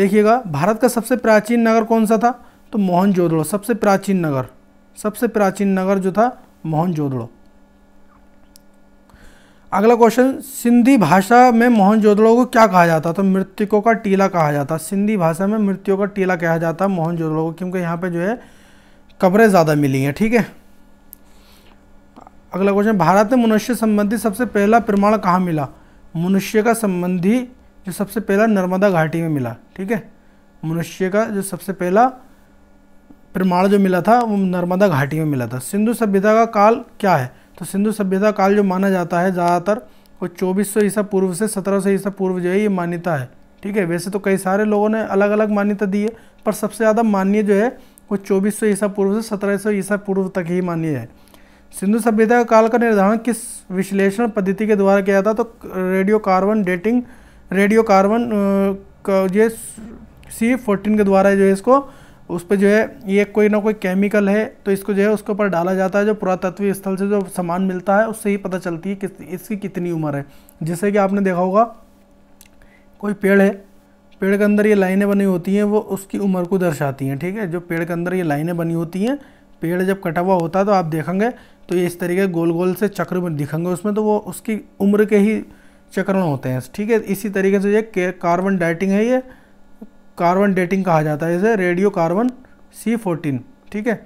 देखिएगा भारत का सबसे प्राचीन नगर कौन सा था तो मोहन सबसे प्राचीन नगर सबसे प्राचीन नगर जो था मोहन अगला क्वेश्चन सिंधी भाषा में मोहनजोदड़ो को क्या कहा जाता है तो मृतकों का टीला कहा जाता है सिंधी भाषा में मृत्यु का टीला कहा जाता है मोहनजोदड़ो को क्योंकि यहाँ पे जो है कब्रें ज़्यादा मिली हैं ठीक है अगला क्वेश्चन भारत में मनुष्य संबंधी सबसे पहला प्रमाण कहाँ मिला मनुष्य का संबंधी जो सबसे पहला नर्मदा घाटी में मिला ठीक है मनुष्य का जो सबसे पहला प्रमाण जो मिला था वो नर्मदा घाटी में मिला था सिंधु सभ्यता का काल क्या है तो सिंधु सभ्यता काल जो माना जाता है ज़्यादातर वो चौबीस सौ ईसा पूर्व से सत्रह सौ ईसा पूर्व जो है ये मान्यता है ठीक है वैसे तो कई सारे लोगों ने अलग अलग मान्यता दी है पर सबसे ज़्यादा मान्य जो है वो चौबीस सौ ईसा पूर्व से सत्रह सौ ईसा पूर्व तक ही मान्य है सिंधु सभ्यता काल का निर्धारण किस विश्लेषण पद्धति के द्वारा किया था तो radio carbon dating radio carbon का ये सी फोर्टीन के द्वारा जो है इसको उस पर जो है ये कोई ना कोई केमिकल है तो इसको जो है उसके ऊपर डाला जाता है जो पुरातत्वीय स्थल से जो सामान मिलता है उससे ही पता चलती है कि इसकी कितनी उम्र है जैसे कि आपने देखा होगा कोई पेड़ है पेड़ के अंदर ये लाइनें बनी होती हैं वो उसकी उम्र को दर्शाती हैं ठीक है जो पेड़ के अंदर ये लाइनें बनी होती हैं पेड़ जब कटा हुआ होता है तो आप देखेंगे तो ये इस तरीके गोल गोल से चक्र में दिखेंगे उसमें तो वो उसकी उम्र के ही चक्रण होते हैं ठीक है इसी तरीके से ये कार्बन डाइटिंग है ये कार्बन डेटिंग कहा जाता है इसे रेडियो कार्बन सी फोर्टीन ठीक है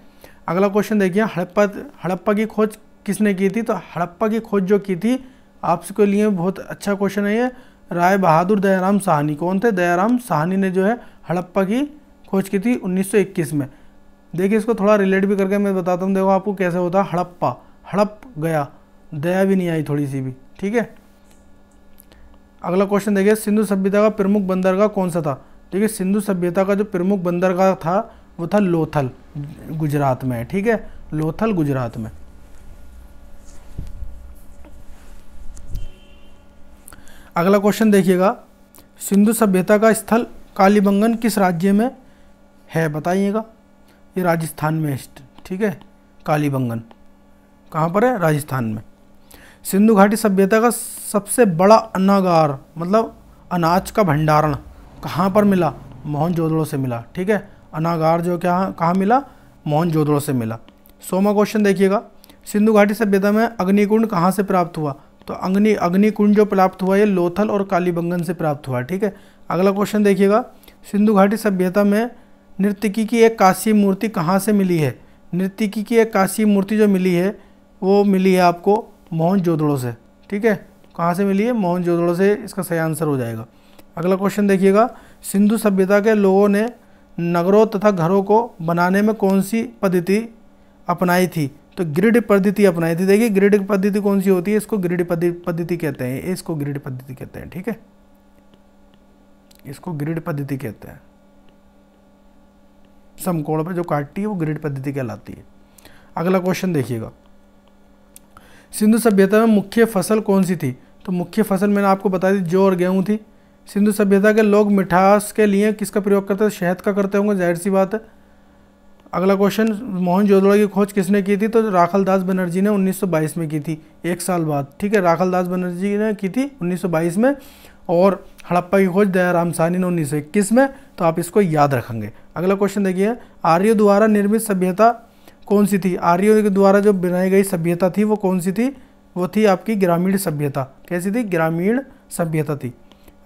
अगला क्वेश्चन देखिए हड़प्पा हड़प्पा की खोज किसने की थी तो हड़प्पा की खोज जो की थी आपके लिए बहुत अच्छा क्वेश्चन है ये राय बहादुर दयाराम साहनी कौन थे दयाराम साहनी ने जो है हड़प्पा की खोज की थी 1921 में देखिए इसको थोड़ा रिलेट भी करके मैं बताता हूँ देखो आपको कैसे होता है हड़प्पा हड़प गया दया भी नहीं आई थोड़ी सी भी ठीक है अगला क्वेश्चन देखिए सिंधु सभ्यता का प्रमुख बंदरगाह कौन सा था ठीक है सिंधु सभ्यता का जो प्रमुख बंदरगाह था वो था लोथल गुजरात में ठीक है लोथल गुजरात में अगला क्वेश्चन देखिएगा सिंधु सभ्यता का स्थल कालीबंगन किस राज्य में है बताइएगा ये राजस्थान में ठीक है कालीबंगन कहाँ पर है राजस्थान में सिंधु घाटी सभ्यता का सबसे बड़ा अनागार मतलब अनाज का भंडारण कहाँ पर मिला मोहन जोदड़ो से मिला ठीक है अनागार जो क्या कहाँ मिला मोहन जोदड़ो से मिला सोमा क्वेश्चन देखिएगा सिंधु घाटी सभ्यता में अग्निकुंड कहाँ से प्राप्त हुआ तो अग्नि अग्निकुंड जो प्राप्त हुआ ये लोथल और कालीबंगन से प्राप्त हुआ ठीक है अगला क्वेश्चन देखिएगा सिंधु घाटी सभ्यता में नृत्यकी की एक काशी मूर्ति कहाँ से मिली है नृत्यकी की एक काशी मूर्ति जो मिली है वो मिली है आपको मोहन जोदड़ो से ठीक है कहाँ से मिली है मोहन जोदड़ो से इसका सही आंसर हो जाएगा अगला क्वेश्चन देखिएगा सिंधु सभ्यता के लोगों ने नगरों तथा घरों को बनाने में कौन सी पद्धति अपनाई थी तो ग्रिड पद्धति अपनाई थी देखिए ग्रिड पद्धति कौन सी होती है इसको ग्रिड पद्धति कहते हैं इसको ग्रिड पद्धति कहते हैं ठीक है इसको ग्रिड पद्धति कहते हैं समकोण पर जो काटती है वो ग्रिड पद्धति कहलाती है अगला क्वेश्चन देखिएगा सिंधु सभ्यता में मुख्य फसल कौन सी थी तो मुख्य फसल मैंने आपको बता दी जौ और गेहूं थी सिंधु सभ्यता के लोग मिठास के लिए किसका प्रयोग करते थे शहद का करते होंगे जाहिर सी बात है अगला क्वेश्चन मोहन जोदड़ा की खोज किसने की थी तो राखल दास बनर्जी ने 1922 में की थी एक साल बाद ठीक है राखल दास बनर्जी ने की थी 1922 में और हड़प्पा की खोज दयाराम सानी ने उन्नीस में तो आप इसको याद रखेंगे अगला क्वेश्चन देखिए आर्यो द्वारा निर्मित सभ्यता कौन सी थी आर्यो के द्वारा जो बनाई गई सभ्यता थी वो कौन सी थी वो थी आपकी ग्रामीण सभ्यता कैसी थी ग्रामीण सभ्यता थी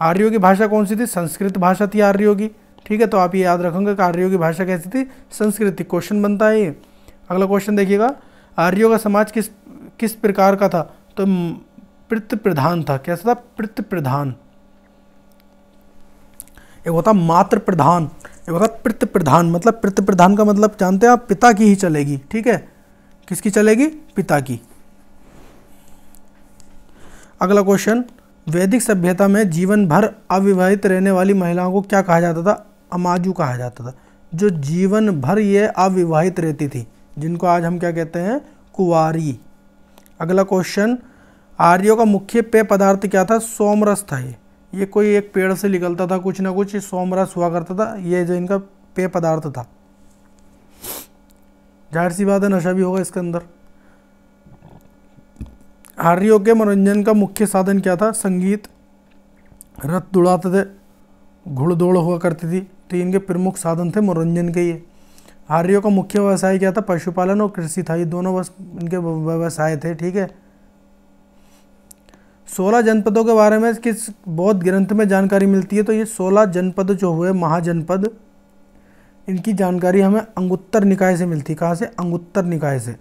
आर्यों की भाषा कौन सी थी संस्कृत भाषा थी आर्यों की ठीक है तो आप ये याद रखोगे कि आर्यों की भाषा कैसी थी संस्कृत क्वेश्चन बनता है ये अगला क्वेश्चन देखिएगा आर्यों का समाज किस किस प्रकार का था तो पृथ प्रधान था कैसा था पृथ प्रधान एक होता मात्र प्रधान एक होता पृथ प्रधान मतलब पृथ प्रधान का मतलब जानते हैं आप पिता की ही चलेगी ठीक है किसकी चलेगी पिता की अगला क्वेश्चन वैदिक सभ्यता में जीवन भर अविवाहित रहने वाली महिलाओं को क्या कहा जाता था अमाजू कहा जाता था जो जीवन भर ये अविवाहित रहती थी जिनको आज हम क्या कहते हैं कुवारी अगला क्वेश्चन आर्यों का मुख्य पेय पदार्थ क्या था सोमरस था ये ये कोई एक पेड़ से निकलता था कुछ ना कुछ सोमरस हुआ करता था ये जो इनका पेय पदार्थ था जाहिर सी बात है नशा भी होगा इसके अंदर आर्यों के मनोरंजन का मुख्य साधन क्या था संगीत रथ दुड़ाते थे घुड़ दौड़ हुआ करती थी तो इनके प्रमुख साधन थे मनोरंजन के ये आर्यों का मुख्य व्यवसाय क्या था पशुपालन और कृषि था ये दोनों बस इनके व्यवसाय थे ठीक है सोलह जनपदों के बारे में किस बौद्ध ग्रंथ में जानकारी मिलती है तो ये सोलह जनपद जो हुए महाजनपद इनकी जानकारी हमें अंगुत्तर निकाय से मिलती है कहाँ से अंगुत्तर निकाय से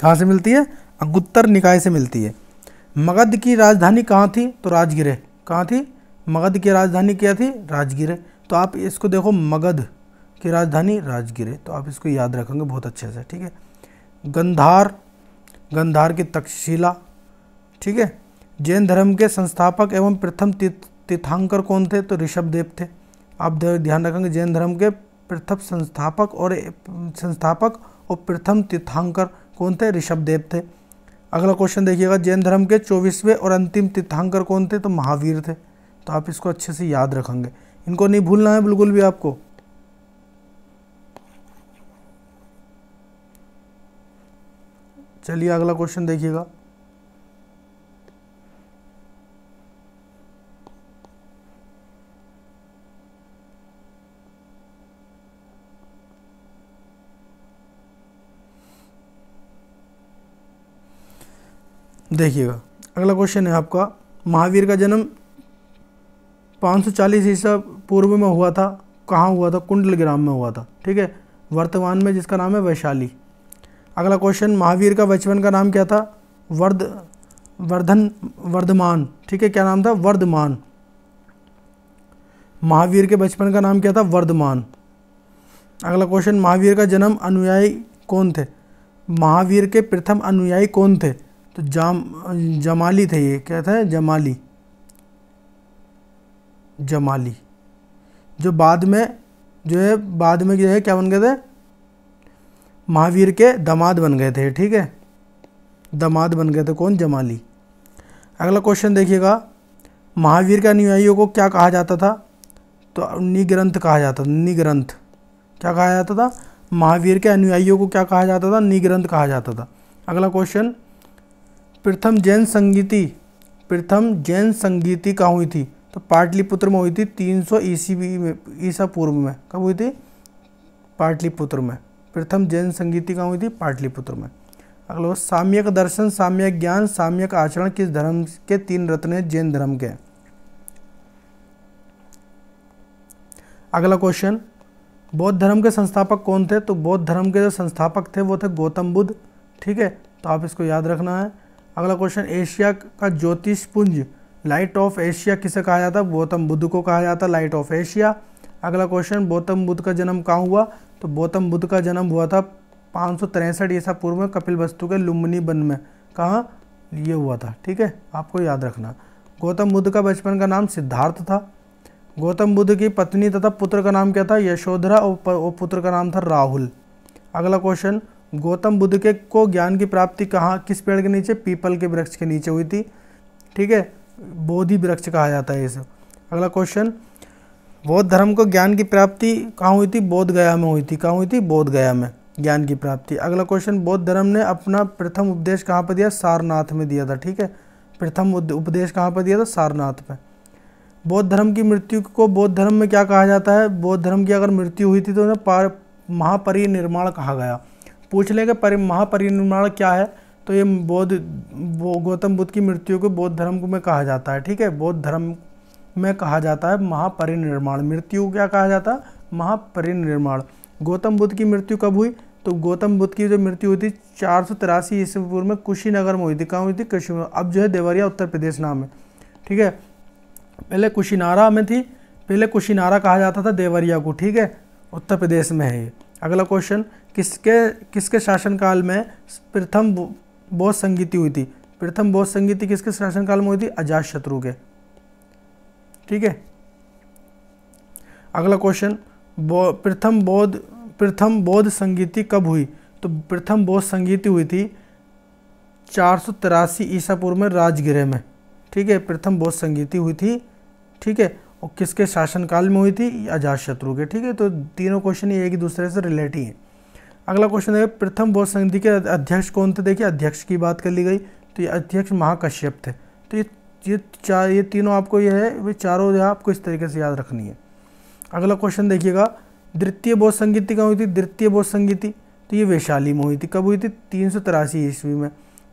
कहाँ से मिलती है अगुत्तर निकाय से मिलती है मगध की राजधानी कहाँ थी तो राजगिर कहाँ थी मगध की राजधानी क्या थी राजगिर तो आप इसको देखो मगध की राजधानी राजगिर तो आप इसको याद रखेंगे बहुत अच्छे से ठीक है गंधार गंधार की तक्षशिला ठीक है जैन धर्म के संस्थापक एवं प्रथम तीर्थांकर कौन थे तो ऋषभदेव थे आप ध्यान रखेंगे जैन धर्म के प्रथम संस्थापक और संस्थापक और प्रथम तीर्थांकर कौन थे ऋषभ देव थे अगला क्वेश्चन देखिएगा जैन धर्म के चौबीसवें और अंतिम तीर्थांकर कौन थे तो महावीर थे तो आप इसको अच्छे से याद रखेंगे इनको नहीं भूलना है बिल्कुल भी आपको चलिए अगला क्वेश्चन देखिएगा देखिएगा अगला क्वेश्चन है आपका महावीर का जन्म 540 ईसा पूर्व में हुआ था कहाँ हुआ था कुंडल ग्राम में हुआ था ठीक है वर्तमान में जिसका नाम है वैशाली अगला क्वेश्चन महावीर का बचपन का नाम क्या था वर्ध वर्धन वर्धमान ठीक है क्या नाम था वर्धमान महावीर के बचपन का नाम क्या था वर्धमान अगला क्वेश्चन महावीर का जन्म अनुयायी कौन थे महावीर के प्रथम अनुयायी कौन थे तो जाम जमाली थे ये क्या था जमाली जमाली जो बाद में जो है बाद में जो है क्या बन गए थे महावीर के दामाद बन गए थे ठीक है दामाद बन गए थे कौन जमाली अगला क्वेश्चन देखिएगा महावीर के अनुयायियों को क्या कहा जाता था तो निग्रंथ कहा जाता था निग्रंथ क्या कहा जाता था महावीर के अनुयायियों को क्या कहा जाता था निग्रंथ कहा जाता था अगला क्वेश्चन प्रथम जैन संगीति प्रथम जैन संगीति कहाँ हुई थी तो पाटलिपुत्र में हुई थी 300 सौ ईसीवी में ईसा पूर्व में कब हुई थी पाटलिपुत्र में प्रथम जैन संगीति कहाँ हुई थी पाटलिपुत्र में अगला साम्यक दर्शन साम्यक ज्ञान साम्यक आचरण किस धर्म के तीन रत्न है जैन धर्म के अगला क्वेश्चन बौद्ध धर्म के संस्थापक कौन थे तो बौद्ध धर्म के जो संस्थापक थे वो थे गौतम बुद्ध ठीक है तो आप इसको याद रखना है अगला क्वेश्चन एशिया का ज्योतिष पुंज लाइट ऑफ एशिया किसे कहा जाता है गौतम बुद्ध को कहा जाता है लाइट ऑफ एशिया अगला क्वेश्चन गौतम बुद्ध का जन्म कहाँ हुआ तो गौतम बुद्ध का जन्म हुआ था पाँच सौ ईसा पूर्व में कपिल वस्तु के लुम्बनी वन में कहाँ ये हुआ था ठीक है आपको याद रखना गौतम बुद्ध का बचपन का नाम सिद्धार्थ था गौतम बुद्ध की पत्नी तथा पुत्र का नाम क्या था यशोधरा और पुत्र का नाम था राहुल अगला क्वेश्चन गौतम बुद्ध के को ज्ञान की प्राप्ति कहाँ किस पेड़ के नीचे पीपल के वृक्ष के नीचे हुई थी ठीक है बोधि वृक्ष कहा जाता है इसे अगला क्वेश्चन बौद्ध धर्म को ज्ञान की प्राप्ति कहाँ हुई थी बौद्ध गया में हुई थी कहाँ हुई थी बौद्ध गया में ज्ञान की प्राप्ति अगला क्वेश्चन बौद्ध धर्म ने अपना प्रथम उपदेश कहाँ पर दिया सारनाथ में दिया था ठीक है प्रथम उपदेश कहाँ पर दिया था सारनाथ में बौद्ध धर्म की मृत्यु को बौद्ध धर्म में क्या कहा जाता है बौद्ध धर्म की अगर मृत्यु हुई थी तो उन्हें महापरिनिर्माण कहा गया पूछ लेगा परि महापरिनिर्माण क्या है तो ये बौद्ध वो गौतम बुद्ध की मृत्यु को बौद्ध धर्म में कहा जाता है ठीक है बौद्ध धर्म में कहा जाता है महापरिनिर्माण मृत्यु क्या कहा जाता है महापरिनिर्माण गौतम बुद्ध की मृत्यु कब हुई तो गौतम बुद्ध की जो मृत्यु हुई थी चार सौ तिरासी ईस्वी पूर्व में कुशीनगर में हुई थी कहाँ हुई थी कृषि अब जो है देवरिया उत्तर प्रदेश नाम है ठीक है पहले कुशीनारा में थी पहले कुशीनारा कहा जाता था देवरिया को ठीक है उत्तर प्रदेश में है ये अगला क्वेश्चन किसके किसके शासनकाल में प्रथम बौद्ध संगीति हुई थी प्रथम बौद्ध संगीति किसके शासनकाल में हुई थी अजात शत्रु के ठीक है अगला क्वेश्चन प्रथम बौद्ध प्रथम बौद्ध संगीति कब हुई तो प्रथम बौद्ध संगीति हुई थी चार सौ तिरासी ईसा पूर्व में राजगृह में ठीक है प्रथम बौद्ध संगीति हुई थी ठीक है और किसके शासनकाल में हुई थी अजात शत्रु के ठीक है तो तीनों क्वेश्चन एक एक दूसरे से रिलेट ही हैं अगला क्वेश्चन है प्रथम बौद्ध संधि के अध्यक्ष कौन थे देखिए अध्यक्ष की बात कर ली गई तो ये अध्यक्ष महाकश्यप थे तो ये ये चार ये तीनों आपको ये है वे चारों जो आपको इस तरीके से याद रखनी है अगला क्वेश्चन देखिएगा द्वितीय बौद्ध संगीति कहाँ हुई थी द्वितीय बौद्ध संगीति तो ये वैशाली में हुई थी कब हुई थी तीन सौ तिरासी ईस्वी में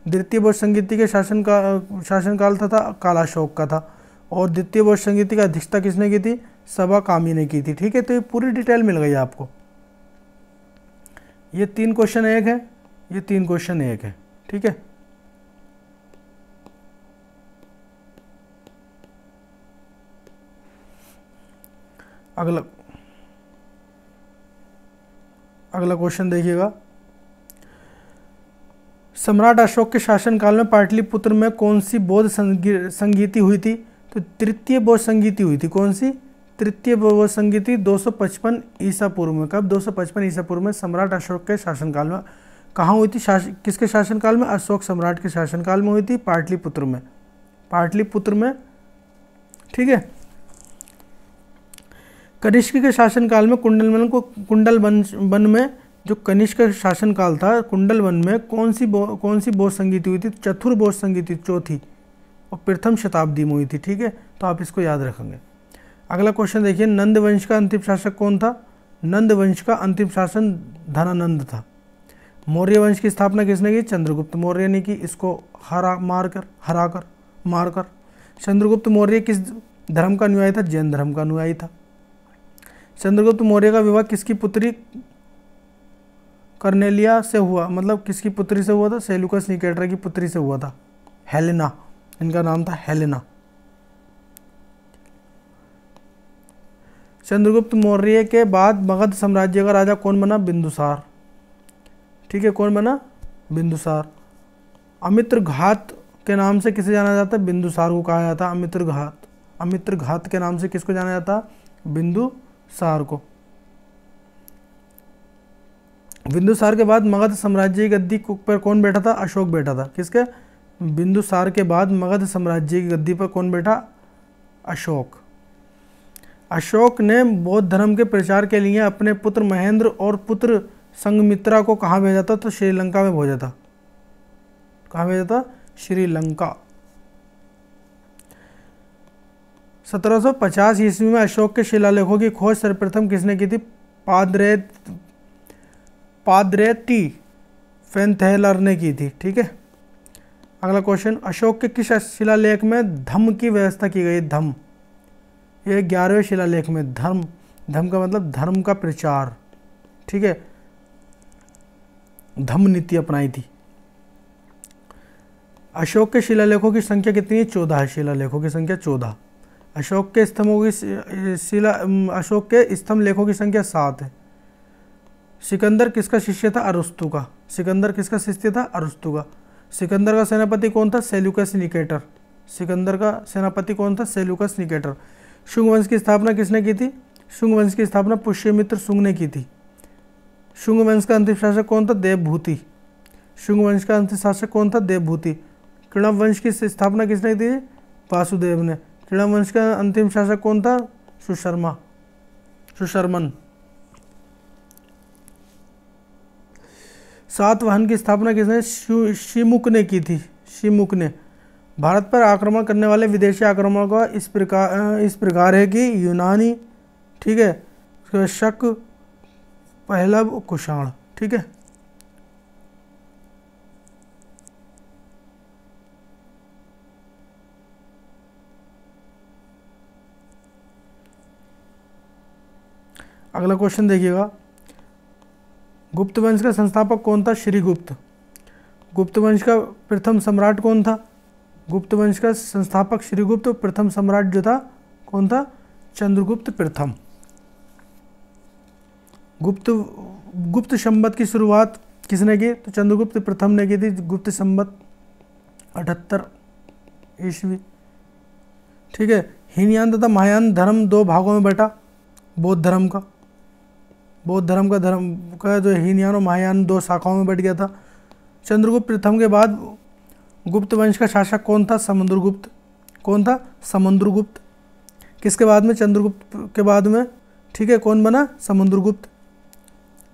द्वितीय बौद्ध संगीति के शासन का शासनकाल था, था कालाशोक का था और द्वितीय वर्ष संगीति की अध्यक्षता किसने की थी सभा कामी ने की थी ठीक है तो ये पूरी डिटेल मिल गई आपको ये तीन क्वेश्चन एक है ये तीन क्वेश्चन एक है ठीक है अगला अगला क्वेश्चन देखिएगा सम्राट अशोक के शासनकाल में पाटलिपुत्र में कौन सी बौद्ध संगीति हुई थी तो तृतीय बौद्ध संगीति हुई थी कौन सी तृतीय बौद्ध संगीति 255 ईसा पूर्व में कब 255 ईसा पूर्व में सम्राट अशोक के शासनकाल में कहाँ हुई थी शासन किसके शासनकाल में अशोक सम्राट के शासनकाल में हुई थी पाटलिपुत्र में पाटलिपुत्र में ठीक है कनिष्क के शासनकाल में कुंडल वन को कुंडल वन वन में जो कनिष्क का शासनकाल था कुंडल वन में कौन सी कौन सी बौद्ध संगीति हुई थी चतुर बौद्ध संगीति चौथी और प्रथम शताब्दी में हुई थी ठीक है तो आप इसको याद रखेंगे अगला क्वेश्चन देखिए नंद वंश का अंतिम शासक कौन था नंद वंश का अंतिम शासन धनानंद था मौर्य वंश की स्थापना किसने की चंद्रगुप्त मौर्य ने की इसको हरा मार कर हरा कर मार कर चंद्रगुप्त मौर्य किस धर्म का अनुयायी था जैन धर्म का अनुयायी था चंद्रगुप्त मौर्य का विवाह किसकी पुत्री कर्नेलिया से हुआ मतलब किसकी पुत्री से हुआ था सेलुकस निकेटर की पुत्री से हुआ था हेलेना इनका नाम था हेलेना चंद्रगुप्त मौर्य के बाद मगध साम्राज्य का राजा कौन बना बिंदुसार ठीक है कौन बना बिंदुसार अमित्र घात के नाम से किसे जाना जाता है बिंदुसार को कहा जाता है अमित्र घात अमित्र घात के नाम से किसको जाना जाता बिंदुसार को बिंदुसार के बाद मगध साम्राज्य की गद्दी पर कौन बैठा था अशोक बैठा था किसके बिंदुसार के बाद मगध साम्राज्य की गद्दी पर कौन बैठा अशोक अशोक ने बौद्ध धर्म के प्रचार के लिए अपने पुत्र महेंद्र और पुत्र संगमित्रा को कहाँ भेजा था तो श्रीलंका में भेजा था कहाँ भेजा था श्रीलंका 1750 ईस्वी में अशोक के शिलालेखों की खोज सर्वप्रथम किसने की थी पादरेत पादरेती फेंथेलर ने की थी ठीक है अगला क्वेश्चन अशोक के किस शिलालेख में धम की व्यवस्था की गई धम ये ग्यारहवें शिलालेख में धर्म धम का मतलब धर्म का प्रचार ठीक है धम नीति अपनाई थी अशोक के शिलालेखों की संख्या कितनी है चौदह है शिलालेखों की संख्या चौदह अशोक के स्तंभों की शिला अशोक के स्तंभ लेखों की संख्या सात है सिकंदर किसका शिष्य था अरुस्तु का सिकंदर किसका शिष्य था अरुस्तु का सिकंदर का सेनापति कौन था सेल्यूकस निकेटर सिकंदर का सेनापति कौन था सेल्यूकस निकेटर शुंग वंश की स्थापना किसने की थी शुंग वंश की स्थापना पुष्यमित्र शुंग ने की थी शुंग वंश का अंतिम शासक कौन था देवभूति शुंग वंश का अंतिम शासक कौन था देवभूति कृणव वंश की स्थापना किसने की थी वासुदेव ने कृणव वंश का अंतिम शासक कौन था सुशर्मा सुशर्मन सातवाहन की स्थापना किसने शिमुक ने की थी शिमुक ने भारत पर आक्रमण करने वाले विदेशी आक्रमणों का इस प्रकार इस प्रकार है कि यूनानी ठीक है शक पहला कुषाण ठीक है अगला क्वेश्चन देखिएगा गुप्त वंश का संस्थापक कौन था श्रीगुप्त गुप्त वंश का प्रथम सम्राट कौन था गुप्त वंश का संस्थापक श्रीगुप्त प्रथम सम्राट जो था कौन था चंद्रगुप्त प्रथम गुप्त गुप्त संबत की शुरुआत किसने की तो चंद्रगुप्त प्रथम ने की थी गुप्त संबत अठहत्तर ईस्वी ठीक है हिन्यान तथा महायान धर्म दो भागों में बैठा बौद्ध धर्म का बौद्ध धर्म का धर्म का जो हीनयान और महायान दो शाखाओं में बट गया था चंद्रगुप्त प्रथम के बाद गुप्त वंश का शासक कौन था समुद्रगुप्त कौन था समुद्रगुप्त किसके बाद में चंद्रगुप्त के बाद में ठीक है कौन बना समुद्रगुप्त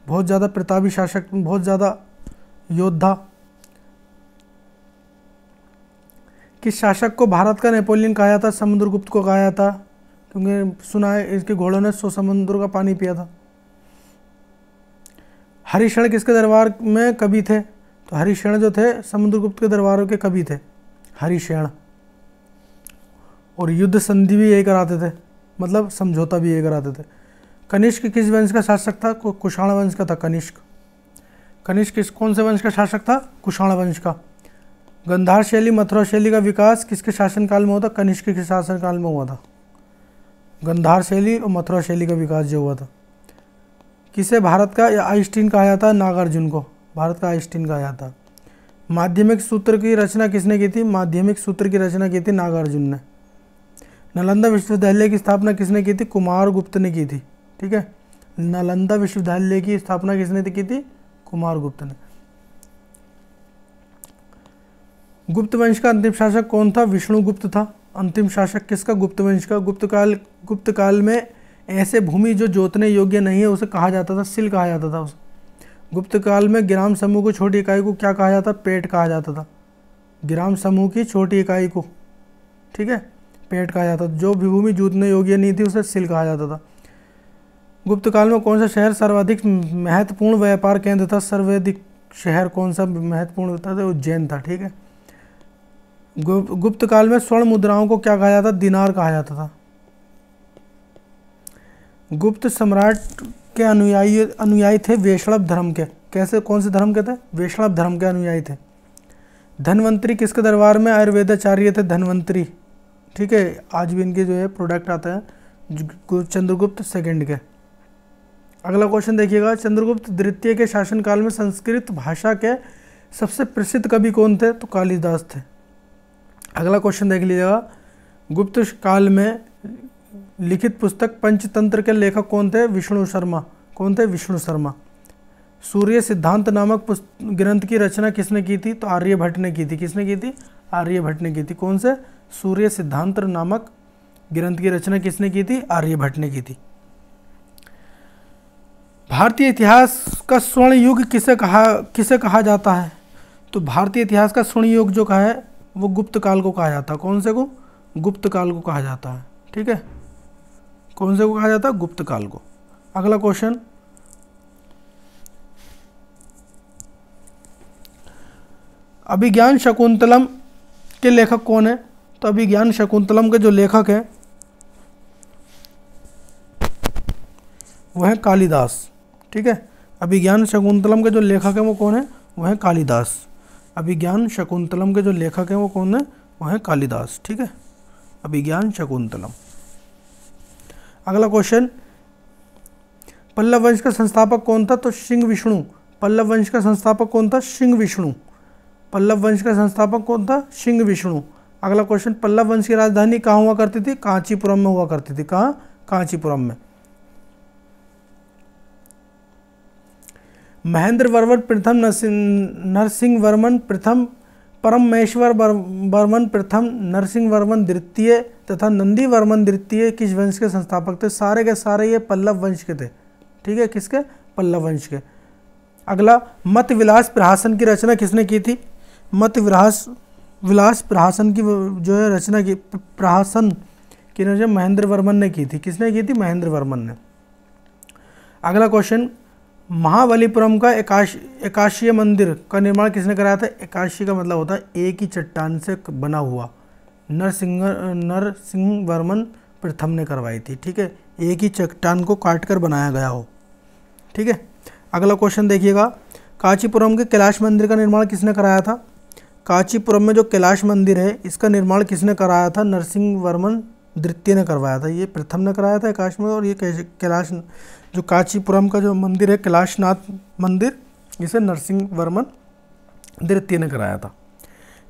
बहुत ज़्यादा प्रतापी शासक बहुत ज़्यादा योद्धा किस शासक को भारत का नेपोलियन कहा जाता समुद्रगुप्त को कहा जाता क्योंकि सुना है इसके घोड़ों ने सो समुद्र का पानी पिया था हरिषण किसके दरबार में कवि थे तो हरिषण जो थे समुद्रगुप्त के दरबारों के कवि थे हरिषण और युद्ध संधि भी यही कराते थे मतलब समझौता भी यही कराते थे कनिष्क किस वंश का शासक था कुषाण वंश का था कनिष्क कनिष्क किस कौन से वंश का शासक था कुषाण वंश का गंधार शैली मथुरा शैली का विकास किसके शासनकाल में हुआ था कनिष्क के शासनकाल में हुआ था गंधार शैली और मथुरा शैली का विकास जो हुआ था किसे भारत का आइंस्टीन कहा जाता है नागार्जुन को भारत का आइंस्टीन कहा जाता है माध्यमिक सूत्र की रचना किसने की थी माध्यमिक सूत्र की रचना की थी नागार्जुन ने नालंदा विश्वविद्यालय की स्थापना किसने की थी कुमार गुप्त ने की थी ठीक है नालंदा विश्वविद्यालय की स्थापना किसने की थी कुमार गुप्त ने गुप्त वंश का अंतिम शासक कौन था विष्णुगुप्त था अंतिम शासक किसका गुप्त वंश का गुप्त काल गुप्त काल में ऐसे भूमि जो जोतने योग्य नहीं है उसे कहा जाता था सिल कहा जाता था उसे गुप्त काल में ग्राम समूह को छोटी इकाई को क्या कहा जाता पेट कहा जाता था ग्राम समूह की छोटी इकाई को ठीक है पेट कहा जाता था जो भी भूमि जोतने योग्य नहीं थी उसे सिल कहा जाता था गुप्त काल में कौन सा शहर सर्वाधिक महत्वपूर्ण व्यापार केंद्र था सर्वाधिक शहर कौन सा महत्वपूर्ण था तो उज्जैन था ठीक है गुप्त काल में स्वर्ण मुद्राओं को क्या कहा जाता दिनार कहा जाता था गुप्त सम्राट के अनुयायी अनुयायी थे वैष्णव धर्म के कैसे कौन से धर्म के थे वैष्णव धर्म के अनुयायी थे धनवंतरी किसके दरबार में आयुर्वेदाचार्य थे धनवंतरी ठीक है आज भी इनके जो है प्रोडक्ट आता है चंद्रगुप्त सेकंड के अगला क्वेश्चन देखिएगा चंद्रगुप्त द्वितीय के शासनकाल में संस्कृत भाषा के सबसे प्रसिद्ध कवि कौन थे तो कालिदास थे अगला क्वेश्चन देख लीजिएगा गुप्त काल में लिखित पुस्तक पंचतंत्र के लेखक कौन थे विष्णु शर्मा कौन थे विष्णु शर्मा सूर्य सिद्धांत नामक ग्रंथ की रचना किसने की थी तो आर्यभट्ट ने की थी किसने की थी आर्यभट्ट ने की थी कौन से सूर्य सिद्धांत नामक ग्रंथ की रचना किसने की थी आर्यभट्ट ने की थी भारतीय इतिहास का स्वर्ण युग किसे कहा किसे कहा जाता है तो भारतीय इतिहास का स्वर्ण युग जो कहा है वो गुप्त काल को कहा जाता है कौन से को गुप्त काल को कहा जाता है ठीक है कौन से को कहा जाता है गुप्त काल को अगला क्वेश्चन अभिज्ञान शकुंतलम के लेखक कौन है तो अभिज्ञान शकुंतलम के जो लेखक हैं वह है कालिदास ठीक है अभिज्ञान शकुंतलम के जो लेखक है वो कौन है वह है कालिदास अभिज्ञान शकुंतलम के जो लेखक हैं वो कौन है वह है कालिदास ठीक है अभिज्ञान शकुंतलम अगला क्वेश्चन पल्लव वंश का संस्थापक कौन था तो सिंह विष्णु पल्लव वंश का संस्थापक कौन था सिंह विष्णु पल्लव वंश का संस्थापक कौन था सिंह विष्णु अगला क्वेश्चन पल्लव वंश की राजधानी कहाँ हुआ करती थी कांचीपुरम में हुआ करती थी कहाँ कांचीपुरम में महेंद्र वर्मन प्रथम नरसिंह वर्मन प्रथम परमेश्वर वर्मन प्रथम नरसिंह वर्मन द्वितीय तथा नंदी वर्मन द्वितीय किस वंश के संस्थापक थे सारे के सारे ये पल्लव वंश के थे ठीक है किसके पल्लव वंश के अगला मत विलास प्रहासन की रचना किसने की थी मत विलास विलास प्रहासन की जो है रचना की प्रहासन की रचना महेंद्र वर्मन ने की थी किसने की थी महेंद्र वर्मन ने अगला क्वेश्चन महाबलीपुरम का एकाश एकाशीय मंदिर का निर्माण किसने कराया था एकाशी का मतलब होता है एक ही चट्टान से बना हुआ नरसिंह नरसिंह वर्मन प्रथम ने करवाई थी ठीक है एक ही चट्टान को काट कर बनाया गया हो ठीक है अगला क्वेश्चन देखिएगा कांचीपुरम के कैलाश मंदिर का निर्माण किसने कराया था कांचीपुरम में जो कैलाश मंदिर है इसका निर्माण किसने कराया था नरसिंह वर्मन द्वितीय ने करवाया था ये प्रथम ने कराया था काश में और ये कैलाश जो कांचीपुरम का जो मंदिर है कैलाशनाथ मंदिर इसे नरसिंह वर्मन द्वितीय ने कराया था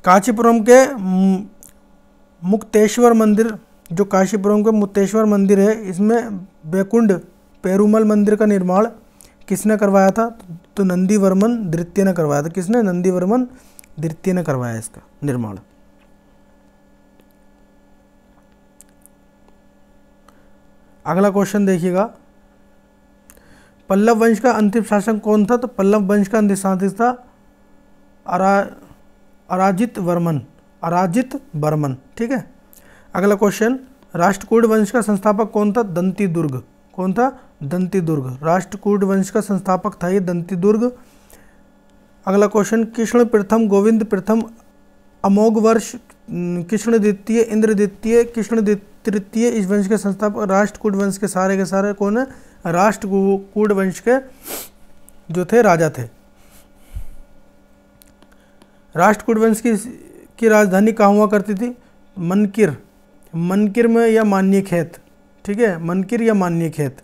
कांचीपुरम के मुक्तेश्वर मंदिर जो काशीपुरम के मुक्तेश्वर मंदिर है इसमें बेकुंड पेरूमल मंदिर का निर्माण किसने करवाया था तो नंदीवर्मन द्वितीय ने करवाया था किसने नंदीवर्मन द्वितीय ने करवाया इसका निर्माण अगला क्वेश्चन देखिएगा पल्लव वंश का अंतिम शासक कौन था तो पल्लव वंश का अंतिम शासक था अरा अराजित वर्मन अराजित वर्मन ठीक है अगला क्वेश्चन राष्ट्रकूट वंश का संस्थापक कौन था दंती दुर्ग कौन था दंती दुर्ग राष्ट्रकूट वंश का संस्थापक था ये दंती दुर्ग अगला क्वेश्चन कृष्ण प्रथम गोविंद प्रथम अमोघ वर्ष कृष्ण द्वितीय इंद्र द्वितीय कृष्ण तृतीय इस वंश के संस्थापक राष्ट्रकूट वंश के सारे के सारे कौन है राष्ट्रकूट वंश के जो थे राजा थे राष्ट्रकूट वंश की की राजधानी कहाँ हुआ करती थी मनकिर मनकिर में या मान्य खेत ठीक है मनकिर या मान्य खेत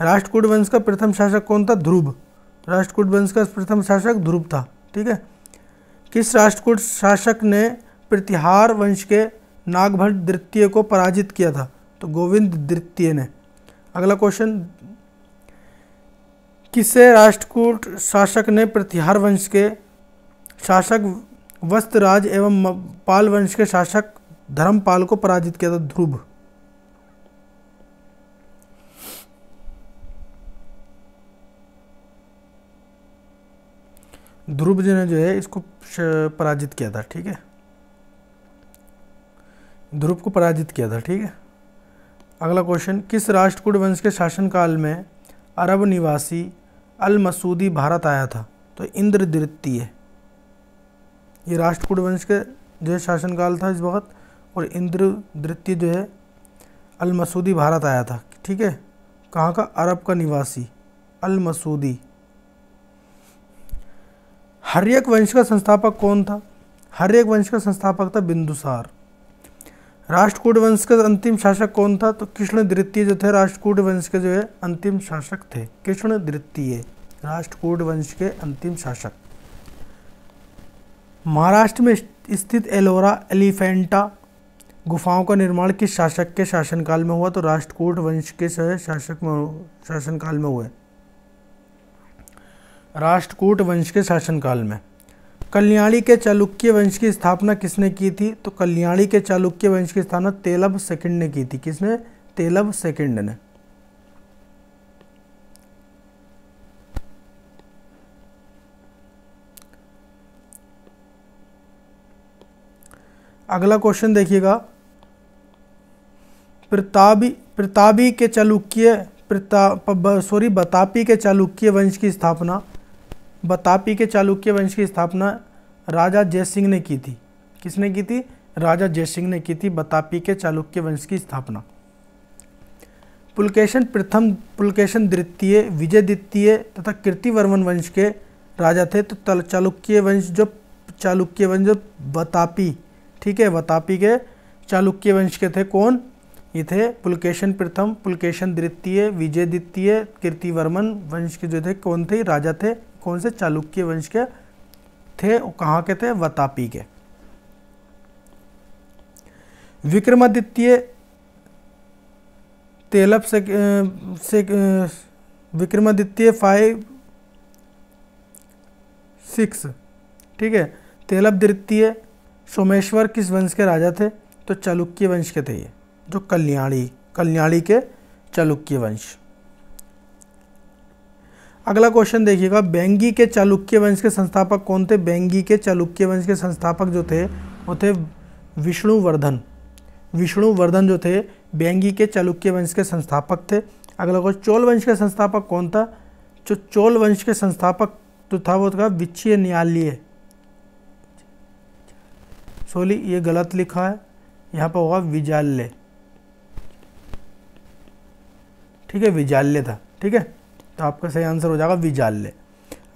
राष्ट्रकूट वंश का प्रथम शासक कौन था ध्रुव राष्ट्रकूट वंश का प्रथम शासक ध्रुव था ठीक है किस राष्ट्रकूट शासक ने प्रतिहार वंश के नागभट द्वितीय को पराजित किया था तो गोविंद द्वितीय ने अगला क्वेश्चन किसे राष्ट्रकूट शासक ने प्रतिहार वंश के शासक वस्त्रराज एवं पाल वंश के शासक धर्मपाल को पराजित किया था ध्रुव ध्रुव जी ने जो है इसको पराजित किया था ठीक है ध्रुव को पराजित किया था ठीक है अगला क्वेश्चन किस राष्ट्रकूट वंश के शासनकाल में अरब निवासी अलमसूदी भारत आया था तो इंद्रद्वितीय ये राष्ट्रकूट वंश के जो है शासनकाल था इस वक्त और इंद्रद्वितीय जो है अलमसूदी भारत आया था ठीक है कहाँ का अरब का निवासी अलमसूदी एक वंश का संस्थापक कौन था हर एक वंश का संस्थापक था बिंदुसार राष्ट्रकूट वंश का अंतिम शासक कौन था तो कृष्ण द्वितीय जो थे राष्ट्रकूट वंश के जो है अंतिम शासक थे कृष्ण द्वितीय राष्ट्रकूट वंश के अंतिम शासक महाराष्ट्र में स्थित एलोरा एलिफेंटा गुफाओं का निर्माण किस शासक के शासनकाल में हुआ तो राष्ट्रकूट वंश के शासक में शासनकाल में हुए राष्ट्रकूट वंश के शासनकाल में कल्याणी के चालुक्य वंश की स्थापना किसने की थी तो कल्याणी के चालुक्य वंश की स्थापना तेलब सेकंड ने की थी किसने तेलब सेकंड ने अगला क्वेश्चन देखिएगा प्रतापी प्रतापी के चालुक्य प्रता सॉरी बतापी के चालुक्य वंश की स्थापना बतापी के चालुक्य वंश की स्थापना राजा जय सिंह ने की थी किसने की थी राजा जय सिंह ने की थी बतापी के चालुक्य वंश की स्थापना पुलकेशन प्रथम पुलकेशन द्वितीय विजय द्वितीय तथा कीर्तिवर्मन वंश के राजा थे तो चालुक्य वंश जो चालुक्य वंश जो बतापी ठीक है बतापी के चालुक्य वंश के थे कौन ये थे पुलकेशन प्रथम पुलकेशन द्वितीय विजय द्वितीय कीर्तिवर्मन वंश के जो थे कौन थे राजा थे कौन से चालुक्य वंश के थे कहाँ के थे वतापी के विक्रमादित्य तेलप से, से विक्रमादित्य फाइव सिक्स ठीक है तेलप द्वितीय सोमेश्वर किस वंश के राजा थे तो चालुक्य वंश के थे ये जो कल्याणी कल्याणी के चालुक्य वंश अगला क्वेश्चन देखिएगा बैंगी के चालुक्य वंश के संस्थापक कौन थे बैंगी के चालुक्य वंश के संस्थापक जो थे वो थे विष्णुवर्धन विष्णुवर्धन जो थे बैंगी के चालुक्य वंश के संस्थापक थे अगला क्वेश्चन चोल वंश के संस्थापक कौन था जो चोल वंश के संस्थापक तो था वो था विच्छीय न्यायालय सॉरी ये गलत लिखा है यहाँ पर होगा विजाल्य ठीक है विजाल्य था ठीक है तो आपका सही आंसर हो जाएगा विजाल्य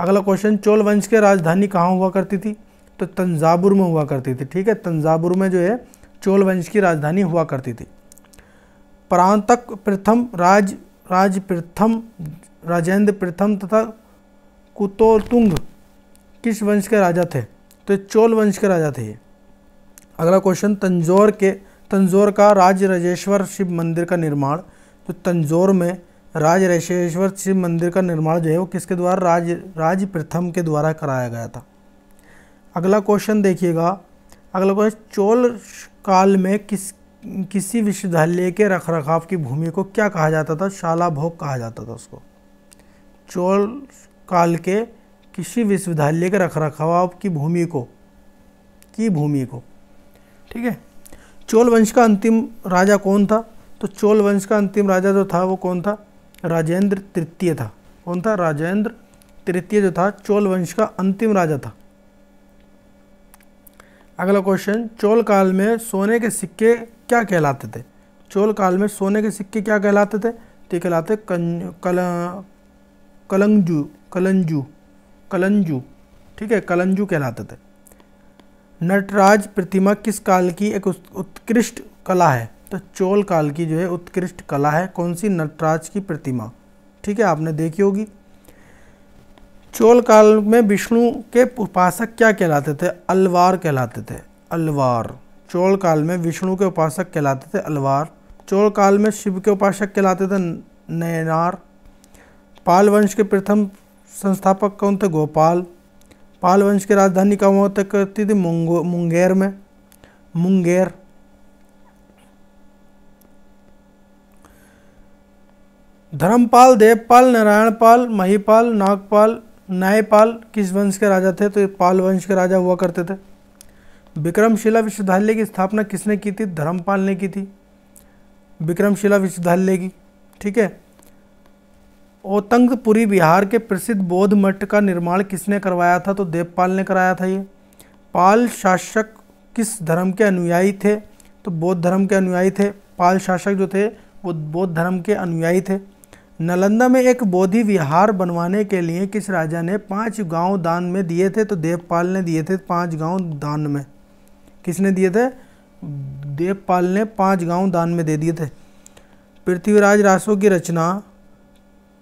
अगला क्वेश्चन चोल वंश के राजधानी कहाँ हुआ करती थी तो तंजाबुर में हुआ करती थी ठीक है तंजाबुर में जो है चोल वंश की राजधानी हुआ करती थी प्रांतक प्रथम राज राज प्रथम राजेंद्र प्रथम तथा कुतोतुंग किस वंश के राजा थे तो चोल वंश के राजा थे ये अगला क्वेश्चन तंजौर के तंजौर का राज राजेश्वर शिव मंदिर का निर्माण तो तंजौर में राज राजेश्वर शिव मंदिर का निर्माण जो है वो किसके द्वारा राज राज प्रथम के द्वारा कराया गया था अगला क्वेश्चन देखिएगा अगला क्वेश्चन चोल काल में किस किसी विश्वविद्यालय के रखरखाव की भूमि को क्या कहा जाता था शाला भोग कहा जाता था उसको चोल काल के किसी विश्वविद्यालय के रखरखाव की भूमि को की भूमि को ठीक है चोल वंश का अंतिम राजा कौन था तो चोल वंश का अंतिम राजा जो था वो कौन था राजेंद्र तृतीय था कौन था राजेंद्र तृतीय जो था चोल वंश का अंतिम राजा था अगला क्वेश्चन चोल काल में सोने के सिक्के क्या कहलाते थे चोल काल में सोने के सिक्के क्या कहलाते थे तो कहलाते कल, कलंजू कलंजू कलंजू ठीक है कलंजू कहलाते थे नटराज प्रतिमा किस काल की एक उत्कृष्ट कला है तो चोल काल की जो है उत्कृष्ट कला है कौन सी नटराज की प्रतिमा ठीक है आपने देखी होगी चोल काल में विष्णु के उपासक क्या कहलाते थे अलवार कहलाते थे अलवार चोल काल में विष्णु के उपासक कहलाते थे अलवार चोल काल में शिव के उपासक कहलाते थे नयनार पाल वंश के प्रथम संस्थापक कौन थे गोपाल पाल वंश की राजधानी कहाँ होता करती थी मुंगेर में मुंगेर धर्मपाल देवपाल नारायणपाल महीपाल नागपाल न्यायपाल किस वंश के राजा थे तो ये पाल वंश के राजा हुआ करते थे विक्रमशिला विश्वविद्यालय की स्थापना किसने की थी धर्मपाल ने की थी विक्रमशिला विश्वविद्यालय की ठीक है ओतंगपुरी बिहार के प्रसिद्ध बौद्ध मठ का निर्माण किसने करवाया था तो देवपाल ने कराया था ये पाल शासक किस धर्म के अनुयायी थे तो बौद्ध धर्म के अनुयायी थे पाल शासक जो थे वो बौद्ध धर्म के अनुयायी थे नालंदा में एक बोधि विहार बनवाने के लिए किस राजा ने पांच गांव दान में दिए थे तो देवपाल ने दिए थे पांच गांव दान में किसने दिए थे देवपाल ने पांच गांव दान में दे दिए थे पृथ्वीराज रासो की रचना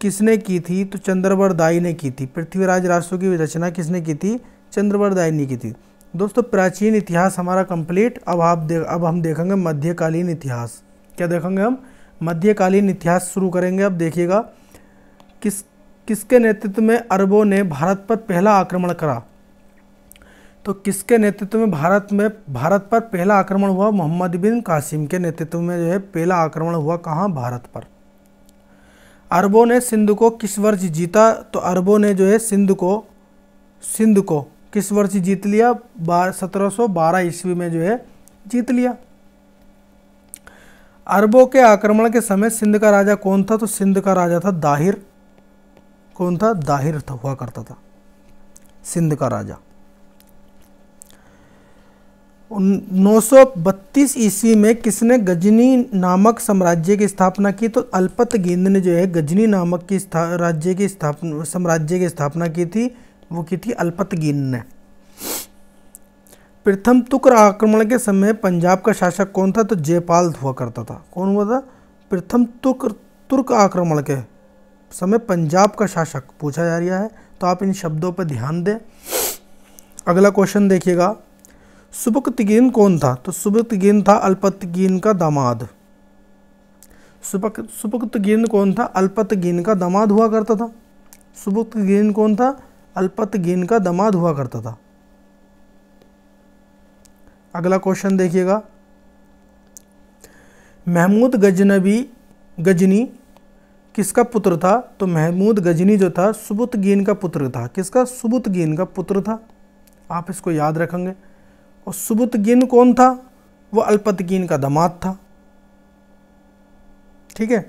किसने की थी तो चंद्रवर दाई ने की थी पृथ्वीराज रासो की रचना किसने की थी चंद्रवर दाई ने की थी दोस्तों प्राचीन इतिहास हमारा कंप्लीट अब आप अब हम देखेंगे मध्यकालीन इतिहास क्या देखेंगे हम मध्यकालीन इतिहास शुरू करेंगे अब देखिएगा किस किसके नेतृत्व में अरबों ने भारत पर पहला आक्रमण करा तो किसके नेतृत्व में भारत में भारत पर पहला आक्रमण हुआ मोहम्मद बिन कासिम के नेतृत्व में जो है पहला आक्रमण हुआ कहाँ भारत पर अरबों ने सिंध को किस वर्ष जीता तो अरबों ने जो है सिंध को सिंध को किस वर्ष जीत लिया बार सत्रह ईस्वी में जो है जीत लिया अरबों के आक्रमण के समय सिंध का राजा कौन था तो सिंध का राजा था दाहिर कौन था दाहिर था हुआ करता था सिंध का राजा 932 ईस्वी में किसने गजनी नामक साम्राज्य की स्थापना की तो अल्पत गेंद ने जो है गजनी नामक की राज्य की स्थापना साम्राज्य की स्थापना की थी वो की थी अल्पत गेंद ने प्रथम तुक्र आक्रमण के समय पंजाब का शासक कौन था तो जयपाल हुआ करता था कौन हुआ था प्रथम तुक्र तुर्क आक्रमण के समय पंजाब का शासक पूछा जा रहा है तो आप इन शब्दों पर ध्यान दें अगला क्वेश्चन देखिएगा सुबकतगीन कौन था तो सुबकतगीन था अल्पतगीन का दामाद सुबक सुबकतगीन कौन था अल्पतगीन का दामाद हुआ करता था सुबकतगीन कौन था अल्पतगीन का दामाद हुआ करता था अगला क्वेश्चन देखिएगा महमूद गजनबी गजनी किसका पुत्र था तो महमूद गजनी जो था सुबुत गेन का पुत्र था किसका सुबुत गेन का पुत्र था आप इसको याद रखेंगे और सुबुत गेन कौन था वह अल्पतगीन का दामाद था ठीक है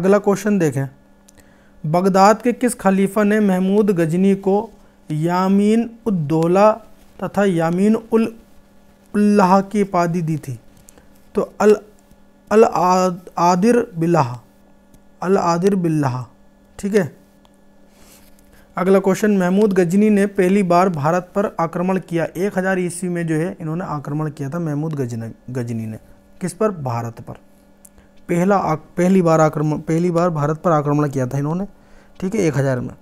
अगला क्वेश्चन देखें बगदाद के किस खलीफा ने महमूद गजनी को यामीन उद्दौला तथा यामीन उल उल्लाह की उपाधि दी थी तो अल अल आदिर बिल्लाह अल आदिर बिल्लाह ठीक है अगला क्वेश्चन महमूद गजनी ने पहली बार भारत पर आक्रमण किया एक हज़ार ईस्वी में जो है इन्होंने आक्रमण किया था महमूद गजनी गजनी ने किस पर भारत पर पहला पहली बार आक्रमण पहली बार भारत पर आक्रमण किया था इन्होंने ठीक है एक हज़ार में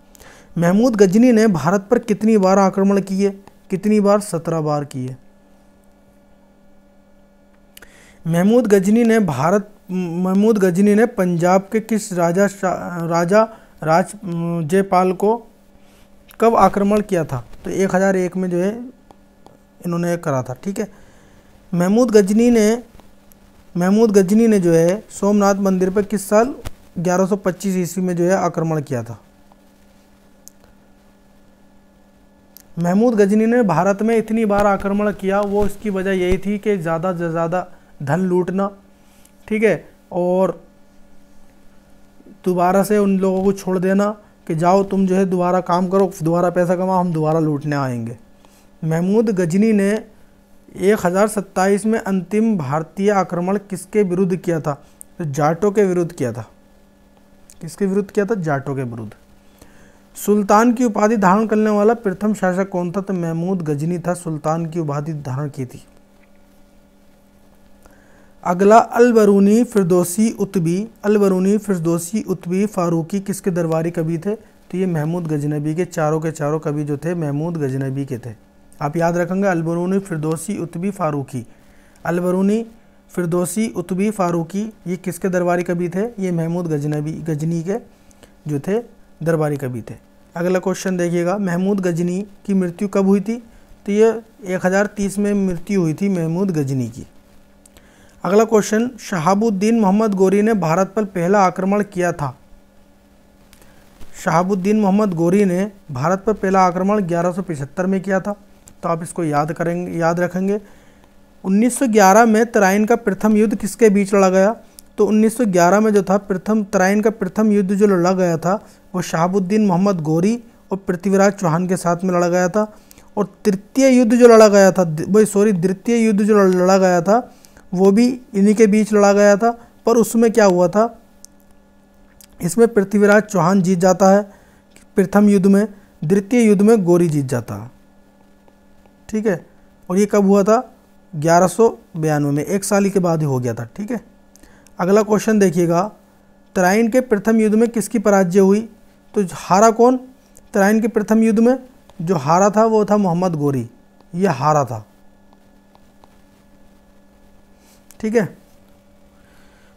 महमूद गजनी ने भारत पर कितनी बार आक्रमण किए कितनी बार सत्रह बार की है महमूद गजनी ने भारत महमूद गजनी ने पंजाब के किस राजा राजा राज जयपाल को कब आक्रमण किया था तो 1001 में जो है इन्होंने करा था ठीक है महमूद गजनी ने महमूद गजनी ने जो है सोमनाथ मंदिर पर किस साल 1125 ईस्वी में जो है आक्रमण किया था महमूद गजनी ने भारत में इतनी बार आक्रमण किया वो इसकी वजह यही थी कि ज़्यादा से ज़्यादा धन लूटना ठीक है और दोबारा से उन लोगों को छोड़ देना कि जाओ तुम जो है दोबारा काम करो दोबारा पैसा कमाओ हम दोबारा लूटने आएंगे महमूद गजनी ने एक हज़ार सत्ताईस में अंतिम भारतीय आक्रमण किसके विरुद्ध किया था तो जाटों के विरुद्ध किया था किसके विरुद्ध किया था जाटों के विरुद्ध सुल्तान की उपाधि धारण करने वाला प्रथम शासक कौन था तो महमूद गजनी था सुल्तान की उपाधि धारण की थी अगला अलबरूनी फिरदोसी उतबी अलबरूनी फिरदोसी उतबी फारूकी किसके दरबारी कवि थे तो ये महमूद गजनबी के चारों के चारों कवि जो थे महमूद गजनबी के थे आप याद रखेंगे अलबरूनी फिरदोसी उतबी फारूकी अलबरूनी फिरदोसी उतबी फारूकी ये किसके दरबारी कवि थे ये महमूद गजनबी गजनी के जो थे दरबारी कवि थे अगला क्वेश्चन देखिएगा महमूद गजनी की मृत्यु कब हुई थी तो ये 1030 में मृत्यु हुई थी महमूद गजनी की अगला क्वेश्चन शहाबुद्दीन मोहम्मद गोरी ने भारत पर पहला आक्रमण किया था शहाबुद्दीन मोहम्मद गोरी ने भारत पर पहला आक्रमण 1175 में किया था तो आप इसको याद करेंगे याद रखेंगे 1911 में तराइन का प्रथम युद्ध किसके बीच लड़ा गया तो 1911 में जो था प्रथम तराइन का प्रथम युद्ध जो लड़ा गया था वो शहाबुद्दीन मोहम्मद गोरी और पृथ्वीराज चौहान के साथ में लड़ा गया था और तृतीय युद्ध जो लड़ा गया था भाई सॉरी द्वितीय युद्ध जो लड़ा गया था वो भी इन्हीं के बीच लड़ा गया था पर उसमें क्या हुआ था इसमें पृथ्वीराज चौहान जीत जाता है प्रथम युद्ध में द्वितीय युद्ध में गोरी जीत जाता ठीक है और ये कब हुआ था ग्यारह में एक साल के बाद ही हो गया था ठीक है अगला क्वेश्चन देखिएगा तराइन के प्रथम युद्ध में किसकी पराजय हुई तो हारा कौन तराइन के प्रथम युद्ध में जो हारा था वो था मोहम्मद गोरी ये हारा था ठीक है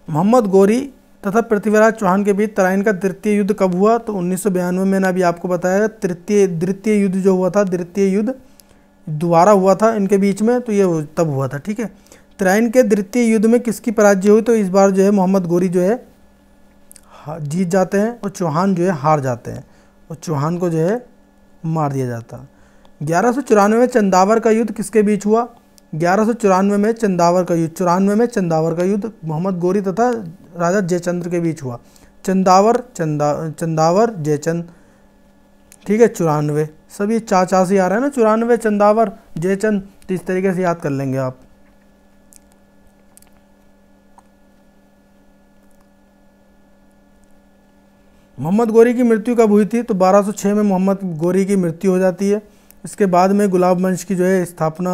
मोहम्मद गोरी तथा पृथ्वीराज चौहान के बीच तराइन का तृतीय युद्ध कब हुआ तो उन्नीस में मैंने अभी आपको बताया तृतीय द्वितीय युद्ध जो हुआ था द्वितीय युद्ध दोबारा हुआ था इनके बीच में तो ये तब हुआ था ठीक है तराइन के द्वितीय युद्ध में किसकी पराजय हुई तो इस बार जो है मोहम्मद गोरी जो है जीत जाते हैं और चौहान जो है हार जाते हैं और चौहान को जो है मार दिया जाता ग्यारह सौ चौरानवे में चंदावर का युद्ध किसके बीच हुआ ग्यारह सौ चौरानवे में चंदावर का युद्ध चौरानवे में चंदावर का युद्ध मोहम्मद गोरी तथा राजा जयचंद्र के बीच हुआ चंदावर चंदा चंदावर जयचंद ठीक है चौरानवे सब ये से आ रहे हैं ना चौरानवे चंदावर जयचंद तो इस तरीके से याद कर लेंगे आप मोहम्मद गोरी की मृत्यु कब हुई थी तो 1206 में मोहम्मद गोरी की मृत्यु हो जाती है इसके बाद में गुलाब वंश की जो है स्थापना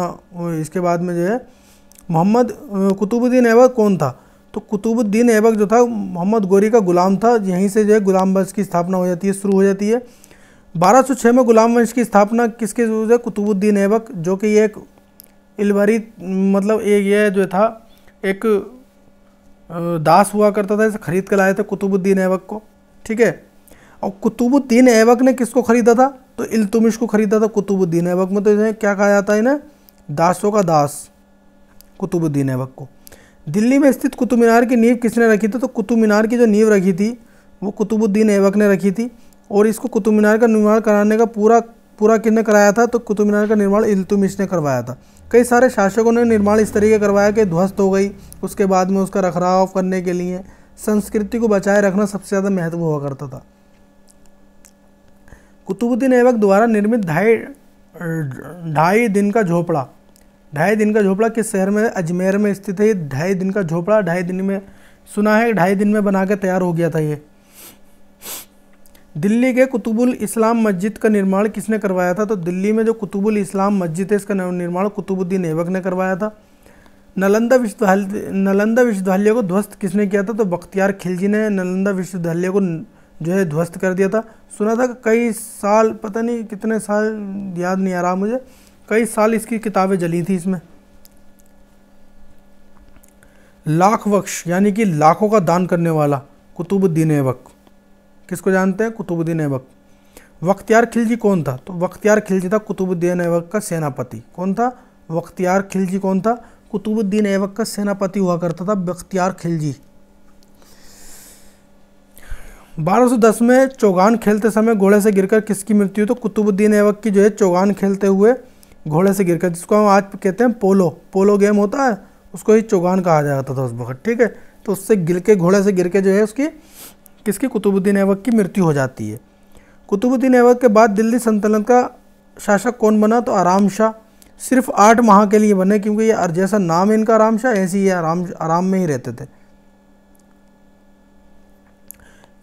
इसके बाद में जो है मोहम्मद कुतुबुद्दीन ऐबक कौन था तो कुतुबुद्दीन ऐबक जो था मोहम्मद गोरी का गुलाम था यहीं से जो है गुलाम वंश की स्थापना हो जाती है शुरू हो जाती है 1206 में गुलाम वंश की स्थापना किसके जो है कुतुबुद्दीन ऐबक जो कि एक इलवरी मतलब एक यह जो था एक दास हुआ करता था इसे खरीद कर लाए थे कुतुबुद्दीन ऐबक को ठीक है और कुतुबुद्दीन ऐबक ने किसको ख़रीदा था तो इल्तुमिश को ख़रीदा था कुतुबुद्दीन ऐबक में मतलब तो इन्हें क्या कहा जाता है इन्हें दासों का दास कुतुबुद्दीन ऐबक को दिल्ली में स्थित कुतुब मीनार की नींव किसने रखी थी तो कुतुब मीनार की जो नींव रखी थी वो कुतुबुद्दीन ऐबक ने रखी थी और इसको कुतुब मीनार का निर्माण कराने का पूरा पूरा किसने कराया था तो कुतुब मीनार का निर्माण इल्तुमिश ने करवाया था कई सारे शासकों ने निर्माण इस तरीके करवाया कि ध्वस्त हो गई उसके बाद में उसका रखरखाव करने के लिए संस्कृति को बचाए रखना सबसे ज़्यादा महत्व हुआ करता था कुतुबुद्दीन ऐबक द्वारा निर्मित ढाई ढाई दिन का झोपड़ा ढाई दिन का झोपड़ा किस शहर में अजमेर में स्थित है ढाई दिन का झोपड़ा ढाई दिन में सुना है ढाई दिन में बना के तैयार हो गया था ये दिल्ली के कुतुबुल इस्लाम मस्जिद का निर्माण किसने करवाया था तो दिल्ली में जो कुतुबुल इस्लाम मस्जिद है इसका निर्माण कुतुबुद्दीन ऐबक ने करवाया था नालंदा विश्वविद्यालय नालंदा विश्वविद्यालय को ध्वस्त किसने किया था तो बख्तियार खिलजी ने नालंदा विश्वविद्यालय को जो है ध्वस्त कर दिया था सुना था कई साल पता नहीं कितने साल याद नहीं आ रहा मुझे कई साल इसकी किताबें जली थी इसमें लाख वक्ष यानी कि लाखों का दान करने वाला कुतुबुद्दीन ऐबक किसको जानते हैं कुतुबुद्दीन ऐबक वख्तियार खिलजी कौन था तो वख्तियार खिलजी था कुतुबुद्दीन ऐबक का सेनापति कौन था वख्तियार खिलजी कौन था कुतुबुद्दीन ऐबक का सेनापति हुआ करता था बख्तियार खिलजी 1210 में चौगान खेलते समय घोड़े से गिरकर किसकी मृत्यु तो कुतुबुद्दीन ऐबक की जो है चौगान खेलते हुए घोड़े से गिरकर जिसको हम आज कहते हैं पोलो पोलो गेम होता है उसको ही चौगान कहा जाता था उस वक्त ठीक है तो उससे गिर के घोड़े से गिर के जो है उसकी किसकी कुतुबुद्दीन ऐबक की मृत्यु हो जाती है कुतुबुद्दीन ऐबक के बाद दिल्ली संतुलन का शासक कौन बना तो आराम शाह सिर्फ आठ माह के लिए बने क्योंकि ये जैसा नाम इनका आराम शाह ऐसे ही आराम आराम में ही रहते थे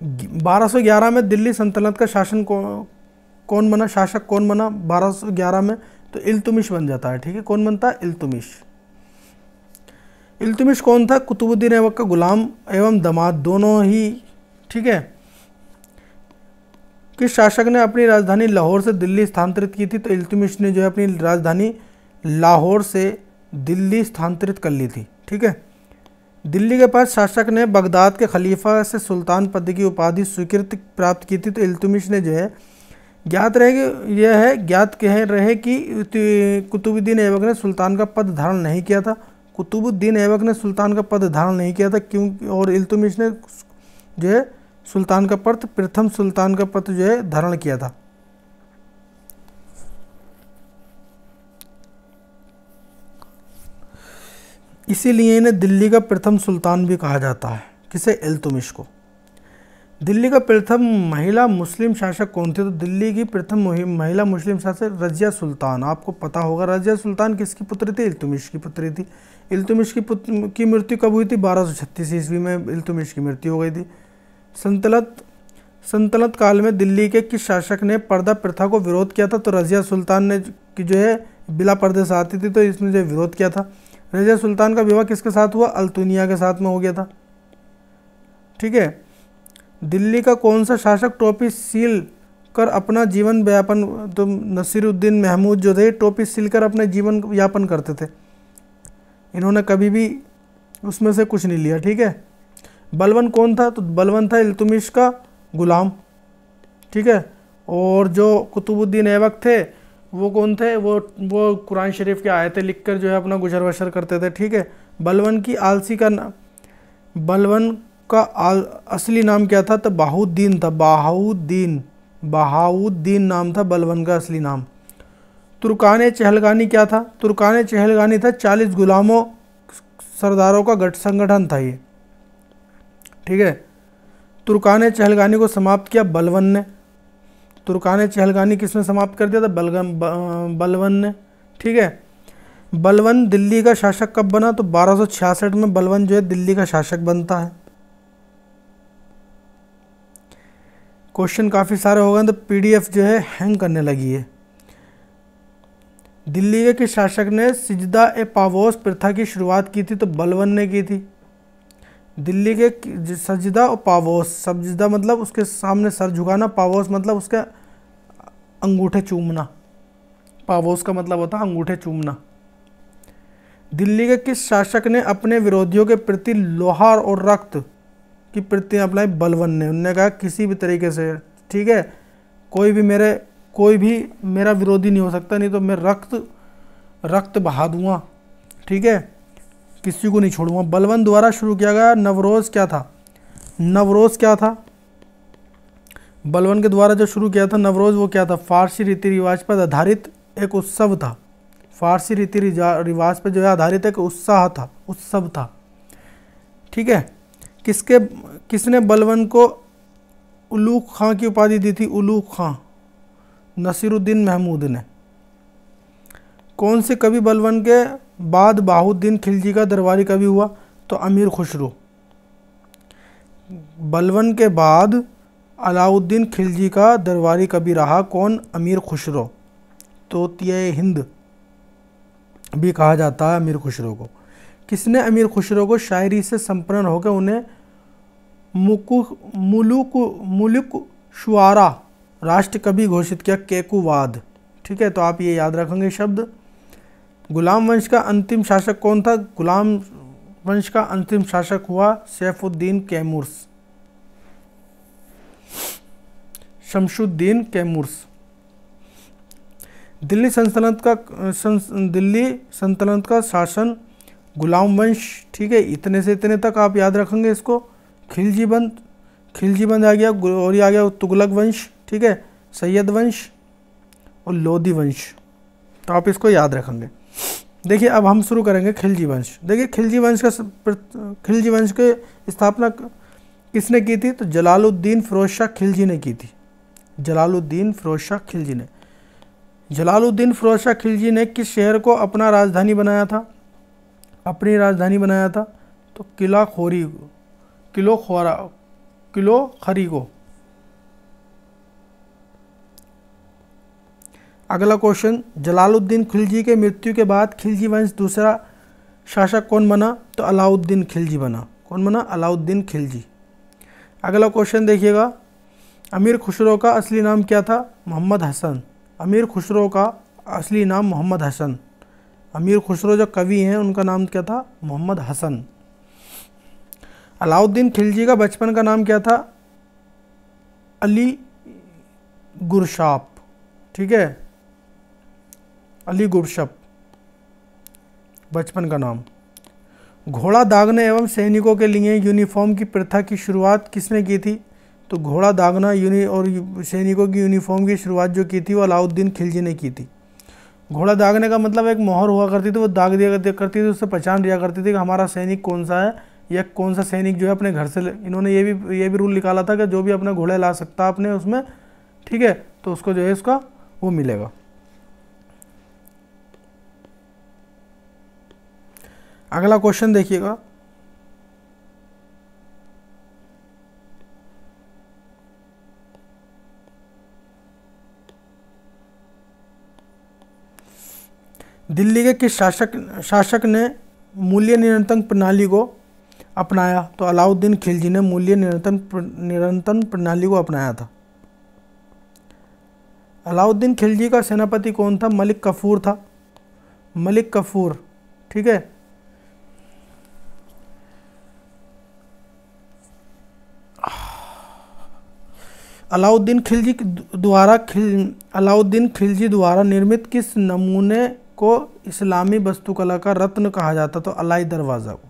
1211 में दिल्ली सल्तनत का शासन को, कौन बना शासक कौन बना 1211 में तो इल्तुमिश बन जाता है ठीक है कौन बनता है इल्तुमिश इल्तुमिश कौन था कुतुबुद्दीन ऐबक का गुलाम एवं दमाद दोनों ही ठीक है किस शासक ने अपनी राजधानी लाहौर से दिल्ली स्थानांतरित की थी तो इल्तुमिश ने जो है अपनी राजधानी लाहौर से दिल्ली स्थानांतरित कर ली थी ठीक है दिल्ली के पास शासक ने बगदाद के खलीफा से सुल्तान पद की उपाधि स्वीकृत प्राप्त की थी तो इल्तुमिश ने जो है ज्ञात रहे कि यह है ज्ञात कह रहे कि कुतुबुद्दीन ऐबक ने सुल्तान का पद धारण नहीं किया था कुतुबुद्दीन ऐबक ने सुल्तान का पद धारण नहीं किया था क्यों और इल्तुमिश ने जो है सुल्तान का पर्त प्रथम सुल्तान का पर्त जो है धारण किया था इसीलिए इन्हें दिल्ली का प्रथम सुल्तान भी कहा जाता है किसे एलतुमिश को दिल्ली का प्रथम महिला मुस्लिम शासक कौन थे तो दिल्ली की प्रथम महिला मुस्लिम शासक रजिया सुल्तान आपको पता होगा रजिया सुल्तान किसकी पुत्री थी इल्तुमिश की पुत्री थी इल्तुमिश की पुत्र की मृत्यु कब हुई थी छत्तीस ईस्वी में इल्तुमिश की मृत्यु हो गई थी संतलत संतलत काल में दिल्ली के किस शासक ने पर्दा प्रथा को विरोध किया था तो रजिया सुल्तान ने की जो है बिला पर्दे से आती थी तो इसने जो विरोध किया था रजिया सुल्तान का विवाह किसके साथ हुआ अल्तुनिया के साथ में हो गया था ठीक है दिल्ली का कौन सा शासक टोपी सील कर अपना जीवन व्यापन तो नसीरुद्दीन महमूद जो थे टोपी सील कर अपने जीवन यापन करते थे इन्होंने कभी भी उसमें से कुछ नहीं लिया ठीक है बलवन कौन था तो बलवन था इल्तुमिश का गुलाम ठीक है और जो कुतुबुद्दीन ऐबक थे वो कौन थे वो वो कुरान शरीफ के आयते लिख कर जो है अपना गुजर बसर करते थे ठीक है बलवन की आलसी का नाम बलवन का आल, असली नाम क्या था तो बाहुद्दीन था बाहुद्दीन बहाउद्दीन नाम था बलवन का असली नाम तुर्कान चहलगानी क्या था तुर्कान चहलगानी था चालीस गुलामों सरदारों का गठ संगठन था ये ठीक है तुर्कान चहलगानी को समाप्त किया बलवन ने तुर्कान चहलगानी किसने समाप्त कर दिया था बलग बलवन ने ठीक है बलवन दिल्ली का शासक कब बना तो 1266 में बलवन जो है दिल्ली का शासक बनता है क्वेश्चन काफ़ी सारे हो गए तो पीडीएफ जो है हैंग करने लगी है दिल्ली के किस शासक ने सिजदा ए पावोस प्रथा की शुरुआत की थी तो बलवन ने की थी दिल्ली के सजदा और पावोस सजदा मतलब उसके सामने सर झुकाना पावोस मतलब उसके अंगूठे चूमना पावोस का मतलब होता है अंगूठे चूमना दिल्ली के किस शासक ने अपने विरोधियों के प्रति लोहार और रक्त की प्रति अपनाई बलवन ने उनने कहा किसी भी तरीके से ठीक है कोई भी मेरे कोई भी मेरा विरोधी नहीं हो सकता नहीं तो मैं रक्त रक्त बहा दूँगा ठीक है किसी को नहीं छोड़ूंगा बलवन द्वारा शुरू किया गया नवरोज़ क्या था नवरोज़ क्या था बलवन के द्वारा जो शुरू किया था नवरोज़ वो क्या था फारसी रीति रिवाज पर आधारित एक उत्सव था फारसी रीति रिवाज पर जो है आधारित एक उत्साह था उत्सव था ठीक है किसके किसने बलवन को उलूक खां की उपाधि दी थी उलूक खां नसीरुद्दीन महमूद ने कौन से कवि बलवन के बाद बाहुद्दीन खिलजी का दरबारी कवि हुआ तो अमीर खुशरू बलवन के बाद अलाउद्दीन खिलजी का दरबारी कवि रहा कौन अमीर खुशरो तो हिंद भी कहा जाता है अमीर खुशरो को किसने अमीर खुशरो को शायरी से संपन्न होकर उन्हें मुकु मुलुक मुलुक शुआरा राष्ट्र कवि घोषित किया केकुवाद ठीक है तो आप ये याद रखेंगे शब्द गुलाम वंश का अंतिम शासक कौन था गुलाम वंश का अंतिम शासक हुआ सैफुद्दीन कैमूर्स शमशुद्दीन कैमूर्स दिल्ली सल्तनत का सं, दिल्ली सल्तनत का शासन गुलाम वंश ठीक है इतने से इतने तक आप याद रखेंगे इसको खिलजी बंद खिलजी बंद आ गया और ये आ गया तुगलक वंश ठीक है सैयद वंश और लोधी वंश तो आप इसको याद रखेंगे देखिए अब हम शुरू करेंगे खिलजी वंश देखिए खिलजी वंश का खिलजी वंश के स्थापना किसने की थी तो जलालुद्दीन फिरोज शाह खिलजी ने की थी जलालुद्दीन फिरोज शाह खिलजी ने जलालुद्दीन फिरोज शाह खिलजी ने किस शहर को अपना राजधानी बनाया था अपनी राजधानी बनाया था तो किला खोरी को किलो खोरा किलो खरी को अगला क्वेश्चन जलालुद्दीन खिलजी के मृत्यु के बाद खिलजी वंश दूसरा शासक कौन बना तो अलाउद्दीन खिलजी बना कौन बना अलाउद्दीन खिलजी अगला क्वेश्चन देखिएगा अमीर खुसरो का असली नाम क्या था मोहम्मद हसन अमीर खुसरो का असली नाम मोहम्मद हसन अमीर खुसरो जो कवि हैं उनका नाम क्या था मोहम्मद हसन अलाउद्दीन खिलजी का बचपन का नाम क्या था अली गुरशाप ठीक है अली गुरशप बचपन का नाम घोड़ा दागने एवं सैनिकों के लिए यूनिफॉर्म की प्रथा की शुरुआत किसने की थी तो घोड़ा दागना यूनि और सैनिकों की यूनिफॉर्म की शुरुआत जो की थी वो अलाउद्दीन खिलजी ने की थी घोड़ा दागने का मतलब एक मोहर हुआ करती थी वो दाग दिया करती थी उससे पहचान दिया करती थी कि हमारा सैनिक कौन सा है या कौन सा सैनिक जो है अपने घर से इन्होंने ये भी ये भी रूल निकाला था कि जो भी अपने घोड़े ला सकता अपने उसमें ठीक है तो उसको जो है उसका वो मिलेगा अगला क्वेश्चन देखिएगा दिल्ली के किस शासक शासक ने मूल्य निरंतन प्रणाली को अपनाया तो अलाउद्दीन खिलजी ने मूल्य निरंतन निरंतन प्रणाली को अपनाया था अलाउद्दीन खिलजी का सेनापति कौन था मलिक कफूर था मलिक कफूर ठीक है अलाउद्दीन खिलजी द्वारा खिल अलाउद्दीन खिलजी द्वारा निर्मित किस नमूने को इस्लामी वस्तुकला का रत्न कहा जाता तो अलाई दरवाज़ा को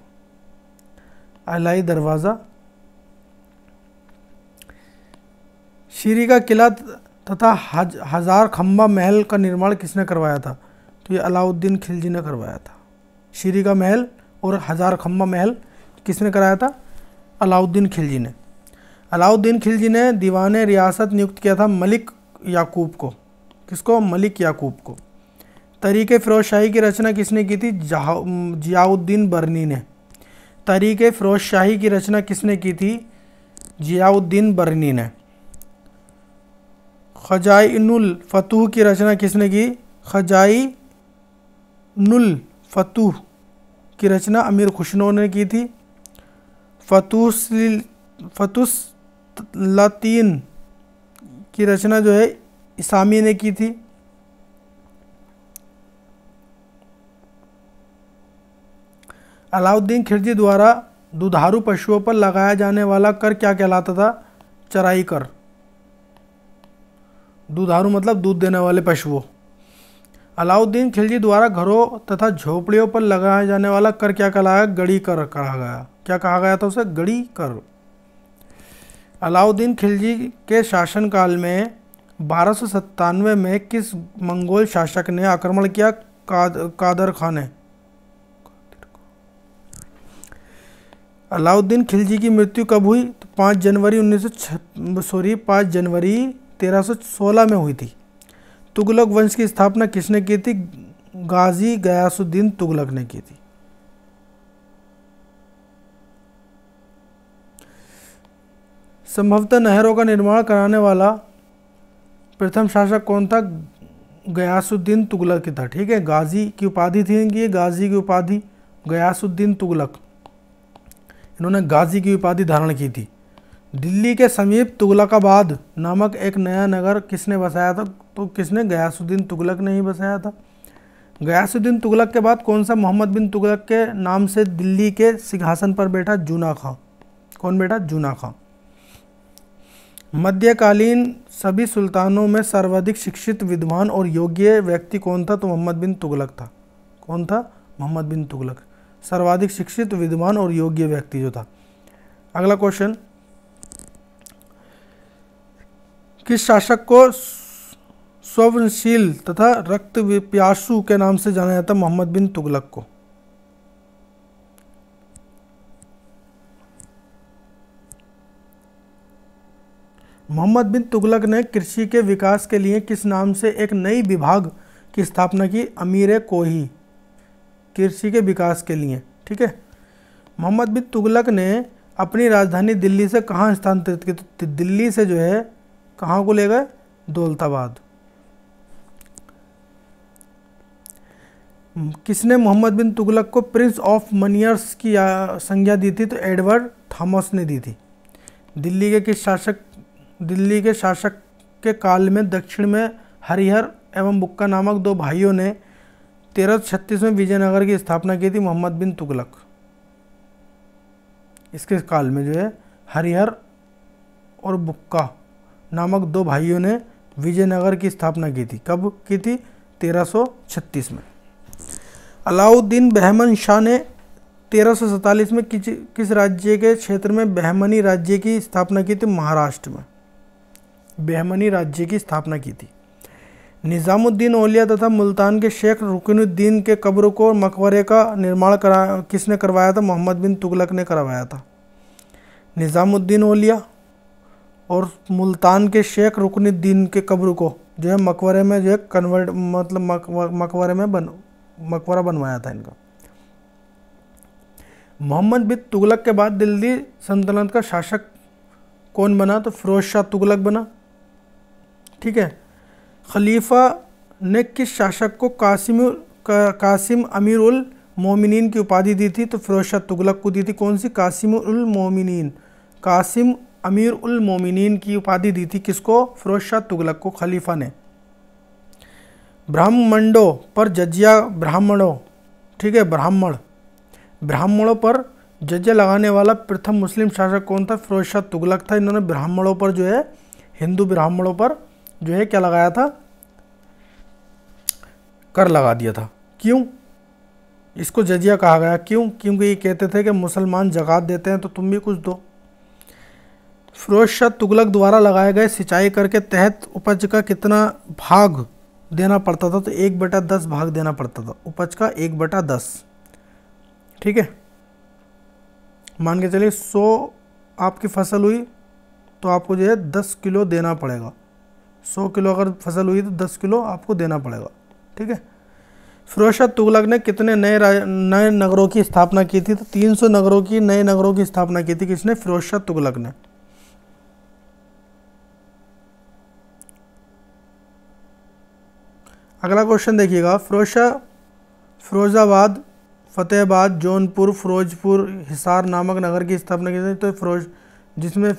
अलाई दरवाज़ा शीरी का किला तथा हज, हजार खम्बा महल का निर्माण किसने करवाया था तो ये अलाउद्दीन खिलजी ने करवाया था शीरी का महल और हजार खम्बा महल किसने कराया था अलाउद्दीन खिलजी ने अलाउद्दीन खिलजी ने दीवान रियासत नियुक्त किया था मलिक याकूब को किसको मलिक याकूब को तरीक़ फरोज शाही की रचना किसने की थी जियाउद्दीन बरनी ने तरीक़ फरोज शाही की रचना किसने की थी जियाउद्दीन बरनी ने खजाइनुल फतूह की रचना किसने की खजाई नुल फतूह की रचना अमीर खुशनो ने की थी फतूस फतुस लातीन की रचना जो है इसामी ने की थी अलाउद्दीन खिलजी द्वारा दुधारू पशुओं पर लगाया जाने वाला कर क्या कहलाता था चराई कर दुधारू मतलब दूध देने वाले पशुओं अलाउद्दीन खिलजी द्वारा घरों तथा झोपड़ियों पर लगाया जाने वाला कर क्या कहलाया गड़ी कर कहा गया क्या कहा गया था उसे गड़ी कर अलाउद्दीन खिलजी के शासनकाल में बारह में किस मंगोल शासक ने आक्रमण किया काद, कादर खान ने अलाउद्दीन खिलजी की मृत्यु कब हुई तो पाँच जनवरी उन्नीस सॉरी पाँच जनवरी 1316 में हुई थी तुगलक वंश की स्थापना किसने की थी गाजी गयासुद्दीन तुगलक ने की थी संभवतः नहरों का निर्माण कराने वाला प्रथम शासक कौन था गयासुद्दीन तुगलक था ठीक है गाजी की उपाधि थी इनकी गाजी की उपाधि गयासुद्दीन तुगलक इन्होंने गाजी की उपाधि धारण की थी दिल्ली के समीप तुगलकाबाद नामक एक नया नगर किसने बसाया था तो किसने गयासुद्दीन तुगलक ने ही बसाया था गयासुद्दीन तुगलक के बाद कौन सा मोहम्मद बिन तुगलक के नाम से दिल्ली के सिंहासन पर बैठा जूना खां कौन बैठा जूना खां मध्यकालीन सभी सुल्तानों में सर्वाधिक शिक्षित विद्वान और योग्य व्यक्ति कौन था तो मोहम्मद बिन तुगलक था कौन था मोहम्मद बिन तुगलक सर्वाधिक शिक्षित विद्वान और योग्य व्यक्ति जो था अगला क्वेश्चन किस शासक को स्वप्नशील तथा रक्त प्यासु के नाम से जाना जाता मोहम्मद बिन तुगलक को मोहम्मद बिन तुगलक ने कृषि के विकास के लिए किस नाम से एक नई विभाग की स्थापना की अमीर कोही कृषि के विकास के लिए ठीक है मोहम्मद बिन तुगलक ने अपनी राजधानी दिल्ली से कहाँ स्थानांतरित की तो दिल्ली से जो है कहाँ को ले गए दौलताबाद किसने मोहम्मद बिन तुगलक को प्रिंस ऑफ मनियर्स की संज्ञा दी थी तो एडवर्ड थॉमस ने दी थी दिल्ली के किस शासक दिल्ली के शासक के काल में दक्षिण में हरिहर एवं बुक्का नामक दो भाइयों ने तेरह छत्तीस में विजयनगर की स्थापना की थी मोहम्मद बिन तुगलक इसके काल में जो है हरिहर और बुक्का नामक दो भाइयों ने विजयनगर की स्थापना की थी कब की थी तेरह में अलाउद्दीन बहमन शाह ने तेरह में किस किस राज्य के क्षेत्र में बहमनी राज्य की स्थापना की थी महाराष्ट्र में बेहमनी राज्य की स्थापना की थी निज़ामुद्दीन ओलिया तथा मुल्तान के शेख रुकनुद्दीन के कब्र को मकबरे का निर्माण करा किसने करवाया था मोहम्मद बिन तुगलक ने करवाया था निज़ामुद्दीन ओलिया और मुल्तान के शेख रुकनुद्दीन के कब्र को जो है मकबरे में जो है कन्वर्ट मतलब मकबरे में बन मकबरा बनवाया था इनका मोहम्मद बिन तुगलक के बाद दिल्ली सल्तनत का शासक कौन बना तो फिरोज शाह तुगलक बना ठीक है खलीफा ने किस शासक को कासिम का, कासिम अमीर उल मोमिन की उपाधि दी थी तो फिरोज शाह तुगलक को दी थी कौन सी कासिम उल मोमिन कासिम अमीर उल मोमिन की उपाधि दी थी किसको फिरोज शाह तुगलक को खलीफा ने ब्राह्मणों पर जजिया ब्राह्मणों ठीक है ब्राह्मण ब्राह्मणों पर जजिया लगाने वाला प्रथम मुस्लिम शासक कौन था फिरोज शाह तुगलक था इन्होंने ब्राह्मणों पर जो है हिंदू ब्राह्मणों पर जो है क्या लगाया था कर लगा दिया था क्यों इसको जजिया कहा गया क्यों क्योंकि ये कहते थे कि मुसलमान जगात देते हैं तो तुम भी कुछ दो फिरोज शाह तुगलक द्वारा लगाए गए सिंचाई करके तहत उपज का कितना भाग देना पड़ता था तो एक बटा दस भाग देना पड़ता था उपज का एक बटा दस ठीक है मान के चलिए सौ आपकी फसल हुई तो आपको जो है दस किलो देना पड़ेगा सौ किलो अगर फसल हुई तो दस किलो आपको देना पड़ेगा ठीक है फिरोजशाह तुगलक ने कितने नए नए नगरों की स्थापना की थी तो 300 नगरों की नए नगरों की स्थापना की थी किसने फिरोजशाह तुगलक ने अगला क्वेश्चन देखिएगा फिरोजशाह फिरोजाबाद फ़तेहबाद जौनपुर फिरोजपुर हिसार नामक नगर की स्थापना की थी तो फिरोज जिसमें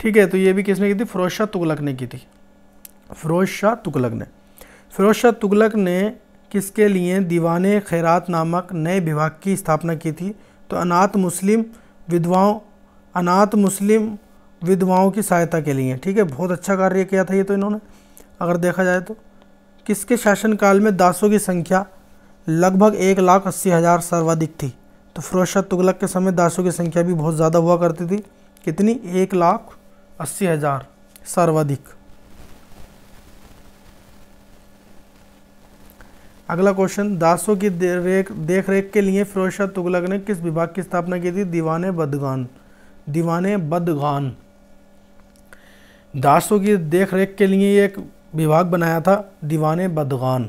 ठीक है तो ये भी किसने की थी फिरोजशाह तुगलक ने की थी फ़िरोज़ शाह तुगलक ने फ़िरोज़ शाह तुगलक ने किसके लिए दीवान खैरात नामक नए विभाग की स्थापना की थी तो अनाथ मुस्लिम विधवाओं अनाथ मुस्लिम विधवाओं की सहायता के लिए ठीक है बहुत अच्छा कार्य किया था ये तो इन्होंने अगर देखा जाए तो किसके शासनकाल में दासों की संख्या लगभग एक लाख अस्सी हज़ार सर्वाधिक थी तो फिरोज शाह तुगलक के समय दासों की संख्या भी बहुत ज़्यादा हुआ करती थी कितनी एक लाख अस्सी हज़ार सर्वाधिक अगला क्वेश्चन दासों की देख देख रेख के लिए फिरोज शाह तुगलक ने किस विभाग की स्थापना की थी दीवान बदगान दीवान बदगान दासों की देख रेख के लिए एक विभाग बनाया था दीवान बदगान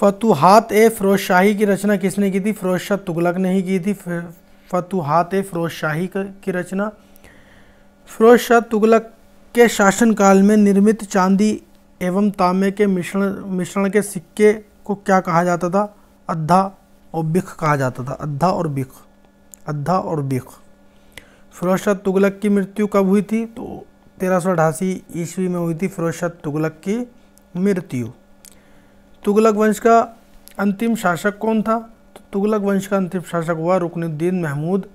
फतुहात ए फिरोज शाही की रचना किसने की थी फिरोज शाह तुगलक ने ही की थी फतुहात ए फिरोज शाही की रचना फिरोज शाह तुगलक के शासनकाल में निर्मित चांदी एवं तांबे के मिश्रण मिश्रण के सिक्के को क्या कहा जाता था अद्धा और बिख कहा जाता था अद्धा और बिख अद्धा और बिख फिरोज शाह तुगलक की मृत्यु कब हुई थी तो तेरह सौ अठासी ईस्वी में हुई थी फिरोज शाह तुगलक की मृत्यु तुगलक वंश का अंतिम शासक कौन था तो तुगलक वंश का अंतिम शासक हुआ रुकनुद्दीन महमूद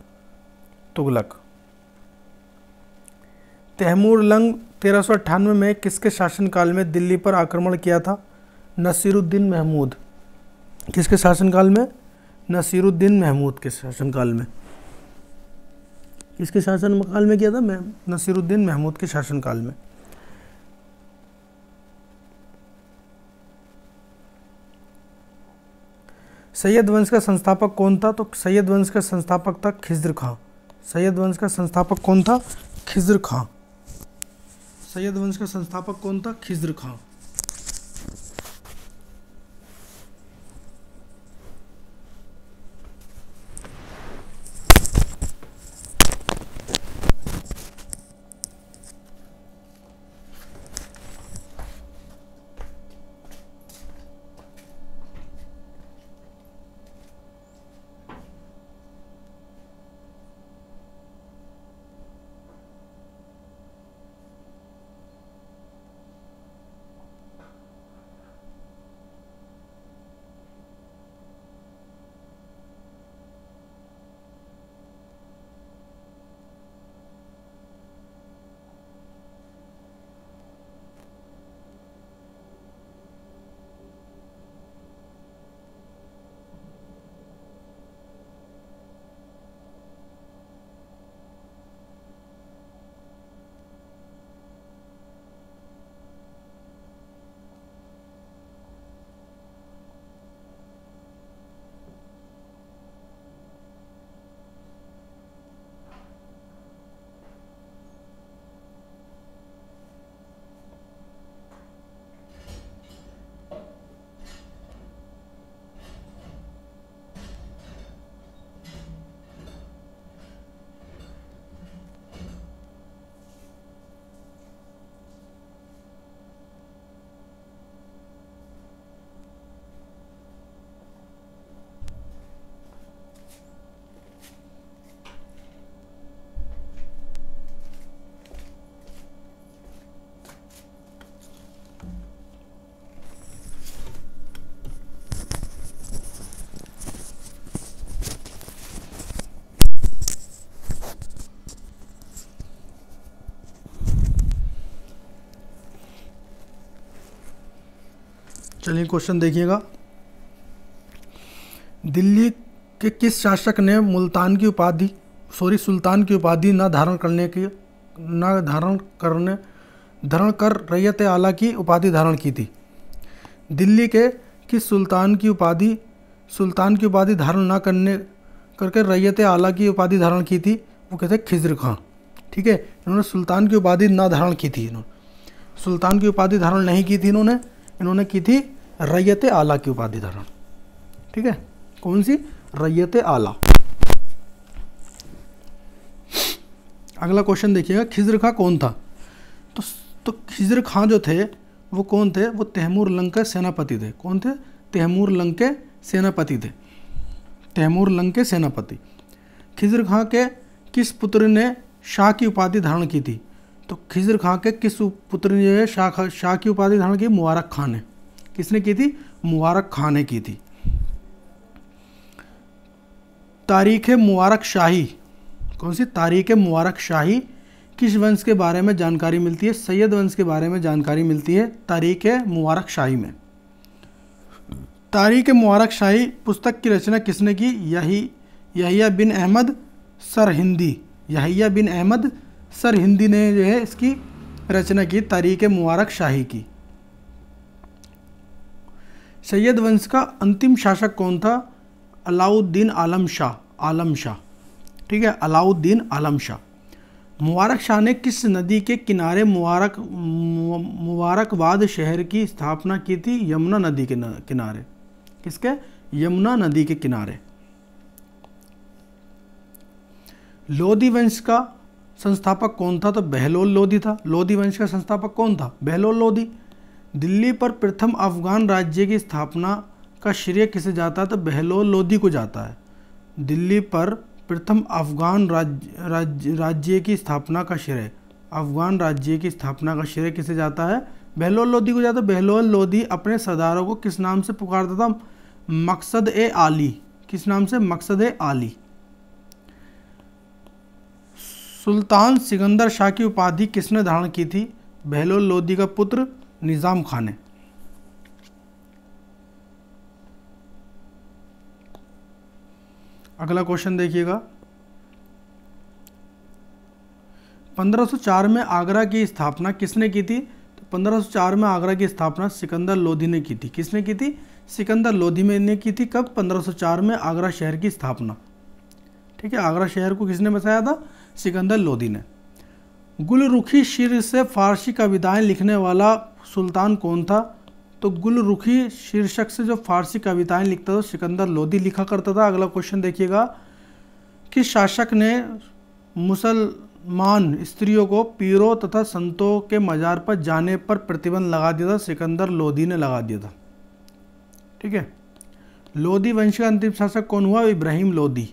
तुगलक तैमूर लंग तेरह में किसके शासनकाल में दिल्ली पर आक्रमण किया था नसीरुद्दीन महमूद किसके शासनकाल में नसीरुद्दीन महमूद के शासनकाल में किसके शासनकाल में किया था मैम नसीरुद्दीन महमूद के शासनकाल में सैयद वंश का संस्थापक कौन था तो सैयद वंश का संस्थापक था खिज्र खां सैयद वंश का संस्थापक कौन था खिज्र खां सैयद वंश का संस्थापक कौन था खिज्र खां चलिए क्वेश्चन देखिएगा दिल्ली के किस शासक ने मुल्तान की उपाधि सॉरी सुल्तान की उपाधि न धारण करने की न धारण करने धारण कर रैयत आला की उपाधि धारण की थी दिल्ली के किस सुल्तान की उपाधि सुल्तान की उपाधि धारण न करने करके रैयत आला की उपाधि धारण की थी वो कहते खिजर खां ठीक है इन्होंने सुल्तान की उपाधि न धारण की थी इन्होंने सुल्तान की उपाधि धारण नहीं की थी इन्होंने इन्होंने की थी रैयत आला की उपाधि धारण ठीक है कौन सी रैयत आला अगला क्वेश्चन देखिएगा खिजर खां कौन था तो तो खिजर खां जो थे वो कौन थे वो तैमूर लंग के सेनापति थे कौन थे तैमूर लंग के सेनापति थे तैमूर लंग के सेनापति खिजर खां के किस पुत्र ने शाह की उपाधि धारण की थी तो खिजर खां के किस पुत्र ने शाह शाह की उपाधि धारण की मुबारक खां ने किसने की थी मुबारक खां ने की थी तारीख मुबारक शाही कौन सी तारीख मुबारक शाही किस वंश के बारे में जानकारी मिलती है सैयद वंश के बारे में जानकारी मिलती है तारीख मुबारक शाही में तारीख मुबारक शाही पुस्तक की रचना किसने की यही यहिया बिन अहमद सर हिंदी यहिया बिन अहमद सर हिंदी ने जो है इसकी रचना की तारीख मुबारक शाही की सैयद वंश का अंतिम शासक कौन था अलाउद्दीन आलम शाह आलम शाह ठीक है अलाउद्दीन आलम शाह मुबारक शाह ने किस नदी के किनारे मुबारक मुबारकबाद शहर की स्थापना की थी यमुना नदी के किनारे किसके यमुना नदी के किनारे लोधी वंश का संस्थापक कौन था तो बहलोल लोधी था लोधी वंश का संस्थापक कौन था बहलोल लोधी दिल्ली पर प्रथम अफगान राज्य की स्थापना का श्रेय किसे जाता है तो बहलोल लोधी को जाता है दिल्ली पर प्रथम अफगान राज्य राज्य राज्य की स्थापना का श्रेय अफगान राज्य की स्थापना का श्रेय किसे जाता है बहलोल लोधी को जाता है बहलोल लोधी अपने सरदारों को किस नाम से पुकारता था मकसद ए आली किस नाम से मकसद ए आली सुल्तान सिकंदर शाह की उपाधि किसने धारण की थी बहलोल लोधी का पुत्र निज़ाम खान है अगला क्वेश्चन देखिएगा 1504 में आगरा की स्थापना किसने की थी तो 1504 में आगरा की स्थापना सिकंदर लोधी ने की थी किसने की थी सिकंदर लोधी में ने की थी कब 1504 में आगरा शहर की स्थापना ठीक है आगरा शहर को किसने बसाया था सिकंदर लोधी ने गुलरुखी शीर से फारसी कविताएं लिखने वाला सुल्तान कौन था तो गुल रुखी शीर्षक से जो फारसी कविताएं लिखता था सिकंदर लोदी लिखा करता था अगला क्वेश्चन देखिएगा कि शासक ने मुसलमान स्त्रियों को पीरों तथा संतों के मज़ार पर जाने पर प्रतिबंध लगा दिया था सिकंदर लोदी ने लगा दिया था ठीक है लोदी वंश का अंतिम शासक कौन हुआ इब्राहिम लोदी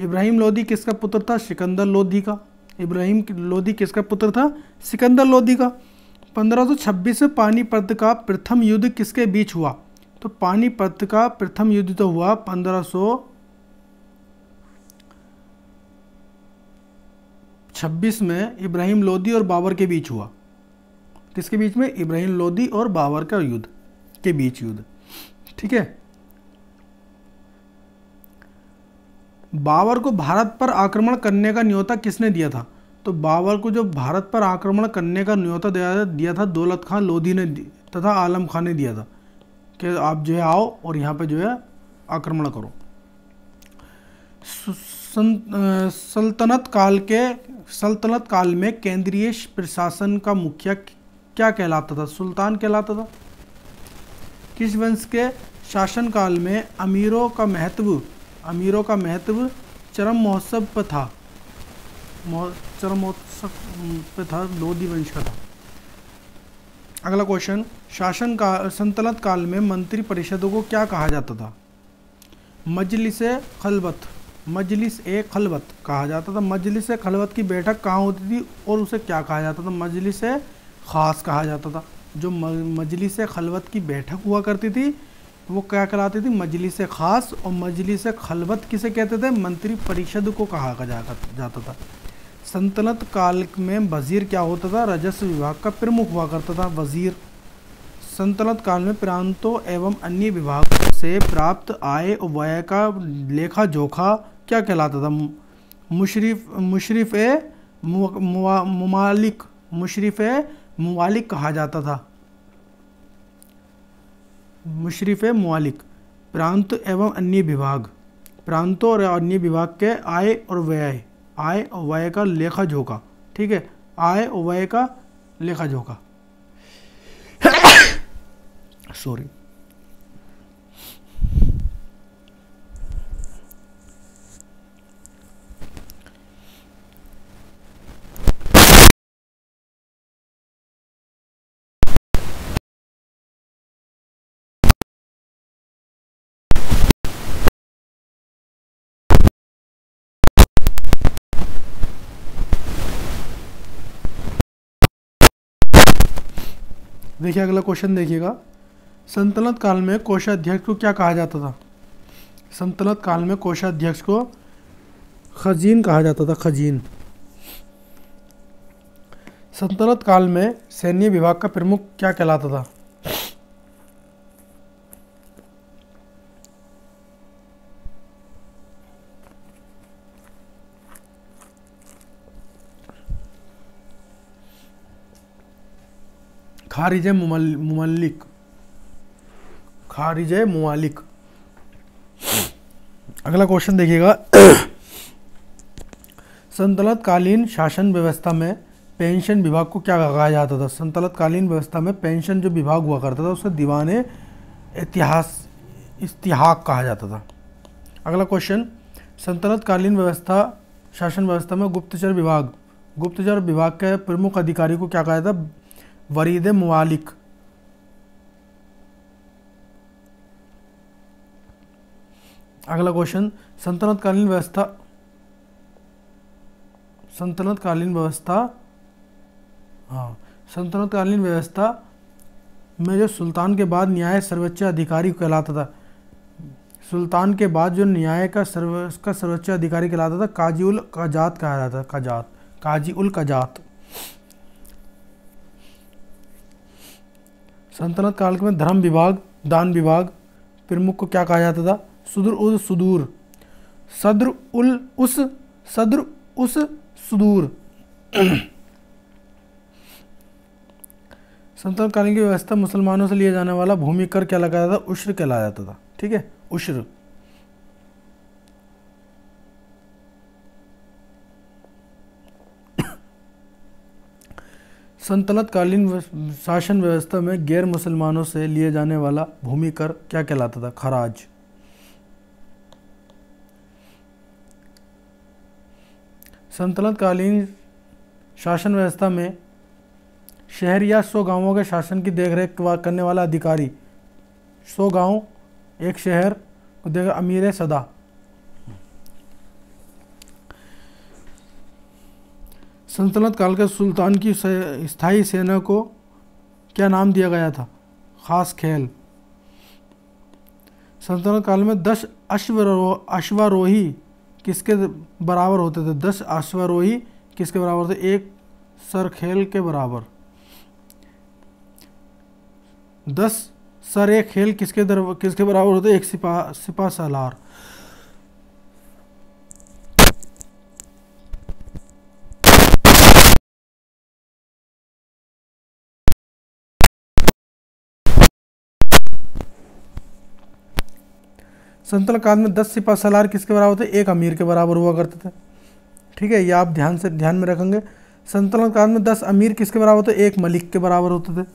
इब्राहिम लोदी किसका पुत्र था सिकंदर लोदी का इब्राहिम लोदी किसका पुत्र था सिकंदर लोदी का 1526 में पानीपत का प्रथम युद्ध किसके बीच हुआ तो पानीपत का प्रथम युद्ध तो हुआ 1526 में इब्राहिम लोदी और बाबर के बीच हुआ किसके बीच में इब्राहिम लोदी और बाबर का युद्ध के बीच युद्ध ठीक है बाबर को भारत पर आक्रमण करने का न्योता किसने दिया था तो बाबर को जो भारत पर आक्रमण करने का न्योता दिया दिया था दौलत खान लोधी ने तथा आलम खान ने दिया था कि आप जो है आओ और यहाँ पर जो है आक्रमण करो सल्तनत काल के सल्तनत काल में केंद्रीय प्रशासन का मुखिया क्या कहलाता था सुल्तान कहलाता था किस वंश के शासनकाल में अमीरों का महत्व अमीरों का महत्व चरम महोत्सव पर था चरम पे था लोधी वंश का था अगला क्वेश्चन शासन का संतनत काल में मंत्री परिषदों को क्या कहा जाता था मजलिस खलबत मजलिस ए खलबत कहा जाता था मजलिस खलबत की बैठक कहाँ होती थी और उसे क्या कहा जाता था मजलिस ख़ास कहा जाता था जो मजलिस खलबत की बैठक हुआ करती थी वो क्या कराती थी मजलिस ख़ास और मजलिस खलबत किसे कहते थे मंत्री परिषद को कहा जाता था सल्तनत काल में वज़ीर क्या होता था राजस्व विभाग का प्रमुख हुआ करता था वज़ीर संतनत काल में प्रांतों एवं अन्य विभागों से प्राप्त आय व्यय का लेखा जोखा क्या कहलाता था मुशरफ मुशरफ ममालिक मुशरफ ममालिक कहा जाता था मुशरफ ममालिक प्रांत एवं अन्य विभाग प्रांतों और अन्य विभाग के आय और व्यय आय व्यय का लेखा झोंका ठीक है आय व्यय का लेखा झोंका सॉरी देखिए अगला क्वेश्चन देखिएगा संतनत काल में कोषाध्यक्ष को क्या कहा जाता था संतनत काल में कोषाध्यक्ष को खजीन कहा जाता था खजीन संतनत काल में सैन्य विभाग का प्रमुख क्या कहलाता था खारिज मुमलिक खारिज मुमालिक अगला क्वेश्चन देखिएगा संतलतकालीन शासन व्यवस्था में पेंशन विभाग को क्या कहा जाता था संतलतकालीन व्यवस्था में पेंशन जो विभाग हुआ करता था उसे दीवान इतिहास इस्तिहाक कहा जाता था अगला क्वेश्चन संतलतकालीन व्यवस्था शासन व्यवस्था में गुप्तचर विभाग गुप्तचर विभाग के प्रमुख अधिकारी को क्या कहा जाता वरीद मालिक अगला क्वेश्चन संतनतकालीन व्यवस्था संतनतकालीन व्यवस्था हाँ संतनतकालीन व्यवस्था में जो सुल्तान के बाद न्याय सर्वोच्च अधिकारी कहलाता था सुल्तान के बाद जो न्याय का सर्व का सर्वोच्च अधिकारी कहलाता था काजी उल काजात कहा जाता था काजात काजी उल काजात सल्तनत काल में धर्म विभाग दान विभाग प्रमुख को क्या कहा जाता था सुदूर उल सुदूर सद्र उल उस सद्र उस सुदूर सल्तनत काल की व्यवस्था मुसलमानों से लिया जाने वाला भूमि कर क्या लगाया था उश्र कहलाया जाता था ठीक है उश्र सल्तनतकालीन शासन व्यवस्था में गैर मुसलमानों से लिए जाने वाला भूमि कर क्या कहलाता था खराज सल्तनतकालीन शासन व्यवस्था में शहर या सौ गांवों के शासन की देखरेख करने वाला अधिकारी सौ गांव एक शहर को देख अमीर सदा सल्तनत काल के सुल्तान की स्थाई सेना को क्या नाम दिया गया था खास खेल सल्तनत काल में दस अश्वरो अश्वारोही किसके बराबर होते थे दस अश्वारोही किसके बराबर थे एक सर खेल के बराबर दस सर एक खेल किसके दर किसके बराबर होते एक सिपा सिपा सालार संतल काल में दस सिपा सलार किसके बराबर होते एक अमीर के बराबर हुआ करते थे ठीक है ये आप ध्यान से ध्यान में रखेंगे संतुलन काल में दस अमीर किसके बराबर होते एक मलिक के बराबर होते थे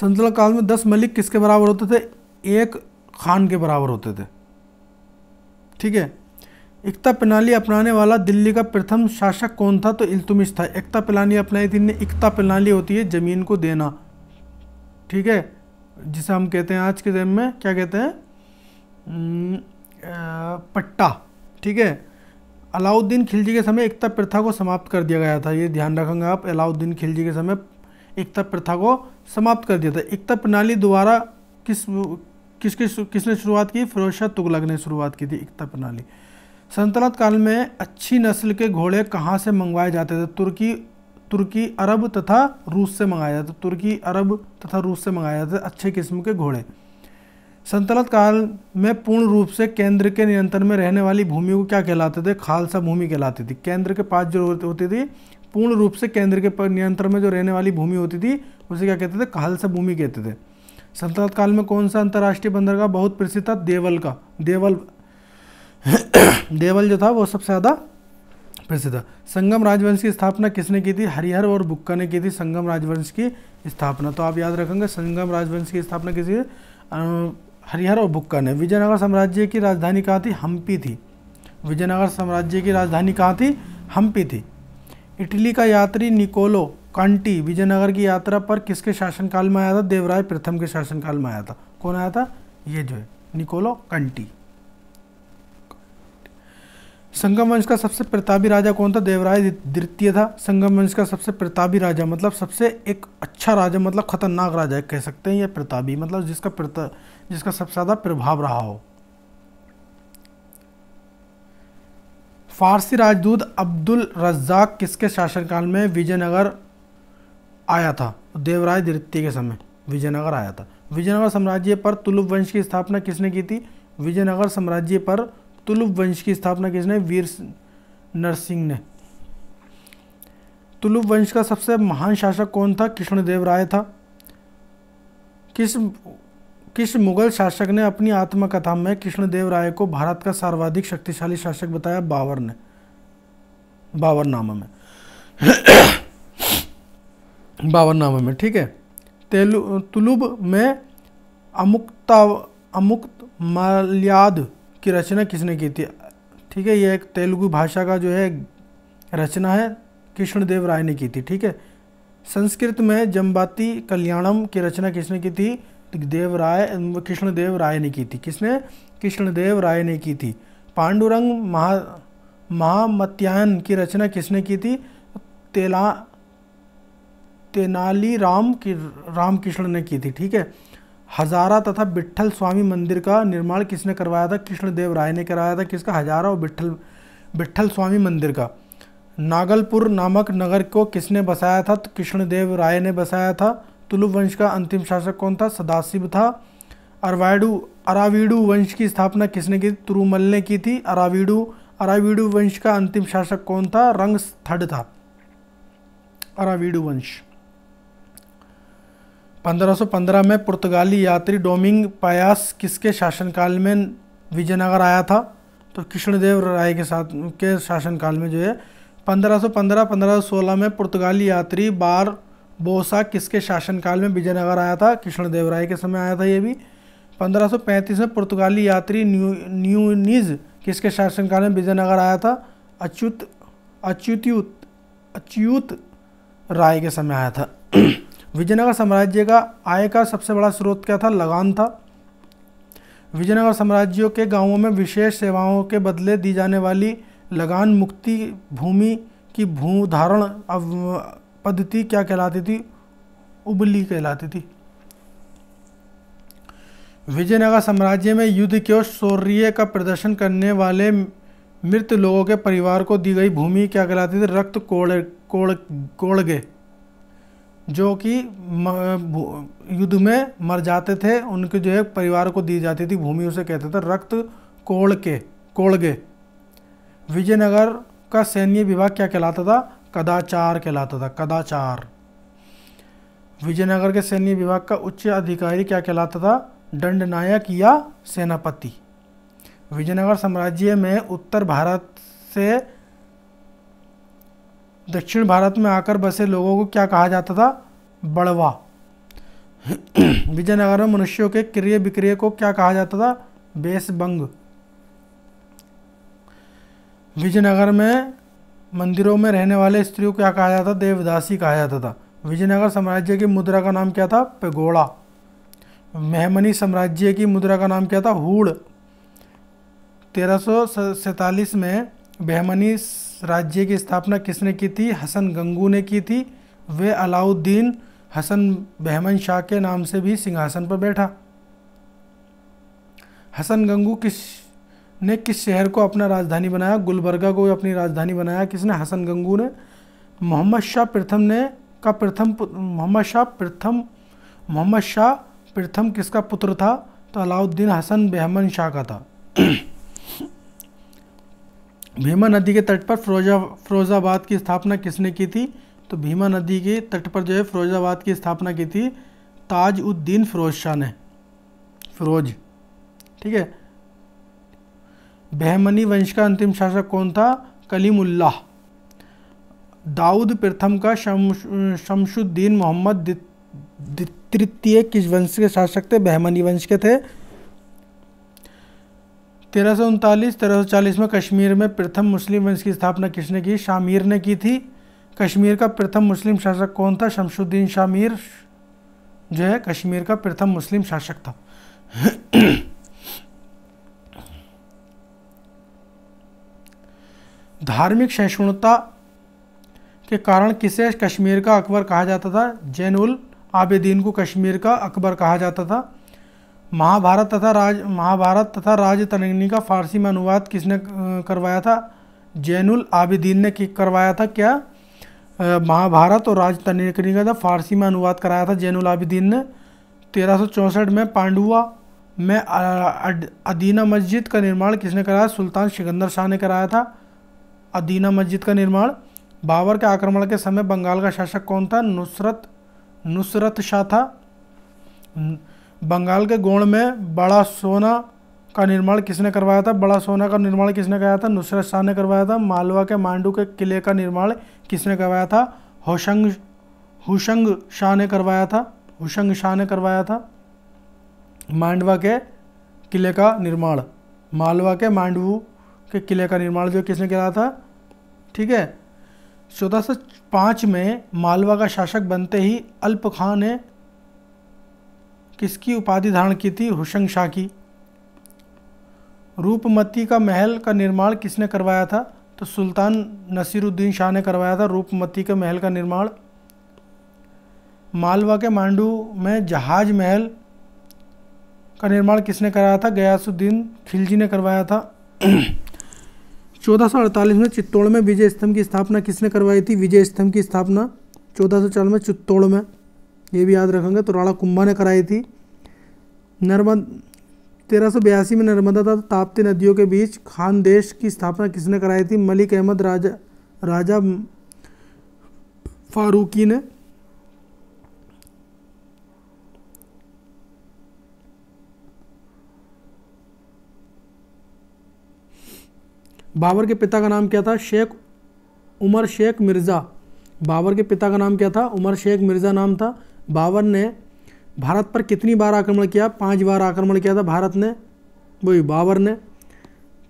संतुलन काल में दस मलिक किसके बराबर होते थे एक खान के बराबर होते थे ठीक है एकता प्रणाली अपनाने वाला दिल्ली का प्रथम शासक कौन था तो इल्तुमिश था एकता प्रणाली अपनाई थी एकता प्रणाली होती है जमीन को देना ठीक है जिसे हम कहते हैं आज के टाइम में क्या कहते हैं पट्टा ठीक है अलाउद्दीन खिलजी के समय एकता प्रथा को समाप्त कर दिया गया था ये ध्यान रखेंगे आप अलाउद्दीन खिलजी के समय एकता प्रथा को समाप्त कर दिया था एकता प्रणाली द्वारा किस किस किस किसने शुरुआत की फिरोज शाह तुगलक ने शुरुआत की थी एकता प्रणाली सल्तनत काल में अच्छी नस्ल के घोड़े कहाँ से मंगवाए जाते थे तुर्की तुर्की अरब तथा रूस से मंगाया जाता तो तुर्की अरब तथा रूस से मंगाया जाता अच्छे किस्म के घोड़े संतलत काल में पूर्ण रूप से केंद्र के नियंत्रण में रहने वाली भूमि को क्या कहलाते थे खालसा भूमि कहलाती थी केंद्र के पास जो होती थी पूर्ण रूप से केंद्र के नियंत्रण में जो रहने वाली भूमि होती थी उसे क्या कहते थे खालसा भूमि कहते थे संतलत काल में कौन सा अंतर्राष्ट्रीय बंदरगाह बहुत प्रसिद्ध था देवल का देवल देवल जो था वो सबसे ज़्यादा प्रसिद्ध संगम राजवंश की स्थापना किसने की थी हरिहर और बुक्का ने की थी संगम राजवंश की स्थापना तो आप याद रखेंगे संगम राजवंश की स्थापना किसी हरिहर और बुक्का ने विजयनगर साम्राज्य की राजधानी कहाँ थी हम्पी थी विजयनगर साम्राज्य की राजधानी कहाँ थी हम्पी थी इटली का यात्री निकोलो कांटी विजयनगर की यात्रा पर किसके शासनकाल में आया था देवराय प्रथम के शासनकाल में आया था कौन आया था ये जो है निकोलो कंटी संगम वंश का सबसे प्रतापी राजा कौन था देवराय द्वितीय था संगम वंश का सबसे प्रतापी राजा मतलब सबसे एक अच्छा राजा मतलब खतरनाक राजा कह सकते हैं या प्रतापी मतलब जिसका जिसका सबसे ज़्यादा प्रभाव रहा हो फारसी राजदूत अब्दुल रज्जाक किसके शासनकाल में विजयनगर आया था देवराय द्वितीय के समय विजयनगर आया था विजयनगर साम्राज्य पर तुलुप वंश की स्थापना किसने की थी विजयनगर साम्राज्य पर तुलुप वंश की स्थापना किसने वीर नरसिंह ने तुलुप वंश का सबसे महान शासक कौन था कृष्णदेव राय था किस किस मुगल शासक ने अपनी आत्मकथा में कृष्णदेव राय को भारत का सर्वाधिक शक्तिशाली शासक बताया बाबर ने नामा में नामा में ठीक है तेलु तुलुब में अमुक्ता अमुक्त माल्याद की रचना किसने की थी ठीक है ये एक तेलुगु भाषा का जो है रचना है कृष्णदेव राय ने की थी ठीक है संस्कृत में जम्बाती कल्याणम की रचना किसने की थी देव राय कृष्णदेव राय ने की थी किसने कृष्णदेव राय ने की थी पांडुरंग महा महामत्यायन की रचना किसने की थी तेला तेनाली राम की रामकृष्ण ने की थी ठीक है हजारा तथा बिट्ठल स्वामी मंदिर का निर्माण किसने करवाया था कृष्णदेव राय ने कराया था किसका हजारा और बिट्ठल बिट्ठल स्वामी मंदिर का नागलपुर नामक नगर को किसने बसाया था तो कृष्णदेव राय ने बसाया था तुलु वंश का अंतिम शासक कौन था सदाशिव था अरवाडू अरावीडू वंश की स्थापना किसने की तुरुमल ने की थी अरावीडू अरावीडू वंश का अंतिम शासक कौन था रंग थड था अरावीडू वंश 1515 में पुर्तगाली यात्री डोमिंग पायास किसके शासनकाल में विजयनगर आया था तो कृष्णदेव राय के साथ के शासनकाल में जो है 1515 1516 में पुर्तगाली यात्री बार बोसा किसके शासनकाल में विजयनगर आया था कृष्णदेव राय के समय आया था ये भी 1535 में पुर्तगाली यात्री न्यू न्यूनिज किसके शासनकाल में विजयनगर आया था अच्युत अच्युत्युत अच्युत राय के समय आया था विजयनगर साम्राज्य का आय का सबसे बड़ा स्रोत क्या था लगान था विजयनगर साम्राज्यों के गांवों में विशेष सेवाओं के बदले दी जाने वाली लगान मुक्ति भूमि की भूधारण पद्धति क्या कहलाती थी उबली कहलाती थी विजयनगर साम्राज्य में युद्ध के शौर्य का प्रदर्शन करने वाले मृत लोगों के परिवार को दी गई भूमि क्या कहलाती थी रक्त कोड़ कोड़ कोड़गे जो कि युद्ध में मर जाते थे उनके जो है परिवार को दी जाती थी भूमि उसे कहते थे रक्त कोड़ के कोड़गे विजयनगर का सैन्य विभाग क्या कहलाता था कदाचार कहलाता था कदाचार विजयनगर के सैन्य विभाग का उच्च अधिकारी क्या कहलाता था दंडनायक या सेनापति विजयनगर साम्राज्य में उत्तर भारत से दक्षिण भारत में आकर बसे लोगों को क्या कहा जाता था बड़वा विजयनगर में मनुष्यों के क्रिय विक्रिय को क्या कहा जाता था बेसबंग विजयनगर में मंदिरों में रहने वाले स्त्रियों को क्या कहा जाता था देवदासी कहा जाता था विजयनगर साम्राज्य की मुद्रा का नाम क्या था पेगोड़ा मेहमनी साम्राज्य की मुद्रा का नाम क्या था हुड़ तेरह में बेहमनी राज्य की स्थापना किसने की थी हसन गंगू ने की थी वे अलाउद्दीन हसन बहमन शाह के नाम से भी सिंहासन पर बैठा हसन गंगू किस ने किस शहर को अपना राजधानी बनाया गुलबर्गा को अपनी राजधानी बनाया किसने हसन गंगू ने मोहम्मद शाह प्रथम ने का प्रथम मोहम्मद शाह प्रथम मोहम्मद शाह प्रथम किसका पुत्र था तो अलाउद्दीन हसन बहमन शाह का था भीमा नदी के तट पर फिरोजा फिरोजाबाद की स्थापना किसने की थी तो भीमा नदी के तट पर जो है फिरोजाबाद की स्थापना की थी ताज उद्दीन फिरोज शाह ने फिरोज ठीक है बहमनी वंश का अंतिम शासक कौन था कलीमुल्लाह दाऊद प्रथम का शमशुद्दीन मोहम्मद तृतीय किस वंश के शासक थे बहमनी वंश के थे तेरह सौ उनतालीस तेरह सौ चालीस में कश्मीर में प्रथम मुस्लिम वंश की स्थापना किसने की शामीर ने की थी कश्मीर का प्रथम मुस्लिम शासक कौन था शमशुद्दीन शामीर जो है कश्मीर का प्रथम मुस्लिम शासक था धार्मिक सहिष्णुता के कारण किसे कश्मीर का अकबर कहा जाता था जैन उल आबेदीन को कश्मीर का अकबर कहा जाता था महाभारत तथा राज महाभारत तथा राजतनग्नि का फारसी में अनुवाद किसने करवाया था जैनुल आबिदीन ने करवाया था क्या महाभारत और राजतनग्नि का तो फारसी में अनुवाद कराया था जैनुल आबिदीन ने तेरह में पांडुआ में अदीना मस्जिद का निर्माण किसने कराया सुल्तान सिकंदर शाह ने कराया था अदीना मस्जिद का निर्माण बाबर के आक्रमण के समय बंगाल का शासक कौन था नुसरत नुसरत शाह था बंगाल के गोण में बड़ा सोना का निर्माण किसने करवाया था बड़ा सोना का निर्माण किसने कराया था नुसरत शाह ने करवाया था मालवा के मांडू के किले का निर्माण किसने करवाया था होशंग हुशंग शाह ने करवाया था हुशंग शाह ने करवाया था मांडवा के किले का निर्माण मालवा के मांडवू के किले का निर्माण जो किसने कराया था ठीक है चौदह सौ पाँच में मालवा का शासक बनते ही अल्प खां ने किसकी उपाधि धारण की थी हुशंग शाह की रूपमती का महल का निर्माण किसने करवाया था तो सुल्तान नसीरुद्दीन शाह ने करवाया था रूपमती के महल का निर्माण मालवा के मांडू में जहाज महल का निर्माण किसने कराया था गयासुद्दीन खिलजी ने करवाया था 1448 में चित्तौड़ में विजय स्तंभ की स्थापना किसने करवाई थी विजय स्तंभ की स्थापना चौदह में चित्तौड़ में ये भी याद रखेंगे तो राणा कुंभा ने कराई थी नर्मद तेरह में नर्मदा तथा ताप्ती नदियों के बीच खान देश की स्थापना किसने कराई थी मलिक अहमद राजा राजा फारूकी ने बाबर के पिता का नाम क्या था शेख उमर शेख मिर्ज़ा बाबर के पिता का नाम क्या था उमर शेख मिर्ज़ा नाम था बावन ने भारत पर कितनी बार आक्रमण किया पाँच बार आक्रमण किया था भारत ने वही बाबर ने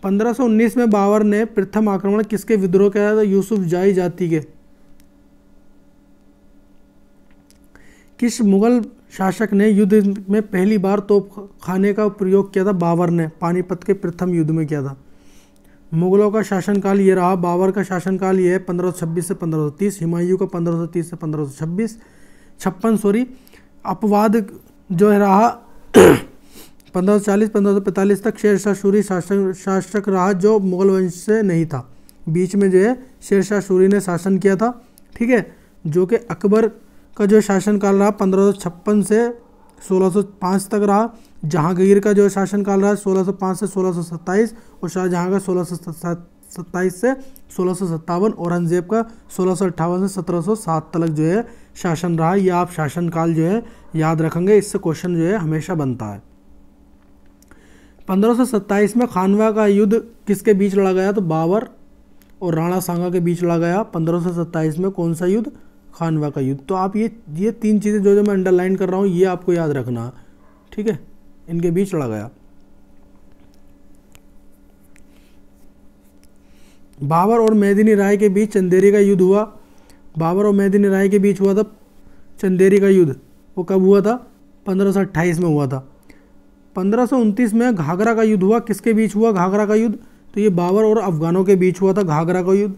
1519 में बाबर ने प्रथम आक्रमण किसके विद्रोह किया था यूसुफ जाई जाति के किस मुगल शासक ने युद्ध में पहली बार तोप खाने का प्रयोग किया था बाबर ने पानीपत के प्रथम युद्ध में किया था मुगलों का शासनकाल ये रहा बाबर का शासनकाल ये है पंद्रह से 1530 हिमायू का 1530 से 1526 छप्पन सॉरी अपवाद जो है रहा पंद्रह सौ चालीस पंद्रह सौ पैंतालीस तक शाह सूरी शासन शासक रहा जो मुगल वंश से नहीं था बीच में जो है शेर शाह सूरी ने शासन किया था ठीक है जो कि अकबर का जो शासनकाल रहा पंद्रह से 1605 तक रहा जहांगीर का जो शासनकाल रहा 1605 से 1627 और शाहजहां का सत्ताईस से सोलह सत्तावन औरंगजेब का सोलह से सत्रह तक जो है शासन रहा या आप शासनकाल जो है याद रखेंगे इससे क्वेश्चन जो है हमेशा बनता है पंद्रह में खानवा का युद्ध किसके बीच लड़ा गया तो बाबर और राणा सांगा के बीच लड़ा गया पंद्रह में कौन सा युद्ध खानवा का युद्ध तो आप ये ये तीन चीज़ें जो जो मैं अंडरलाइन कर रहा हूँ ये आपको याद रखना ठीक है इनके बीच लड़ा गया बाबर और मेदिनी राय के बीच चंदेरी का युद्ध हुआ बाबर और मेहदी राय के बीच हुआ था चंदेरी का युद्ध वो कब हुआ था पंद्रह में हुआ था पंद्रह में घाघरा का युद्ध हुआ किसके बीच हुआ घाघरा का युद्ध तो ये बाबर और अफगानों के बीच हुआ था घाघरा का युद्ध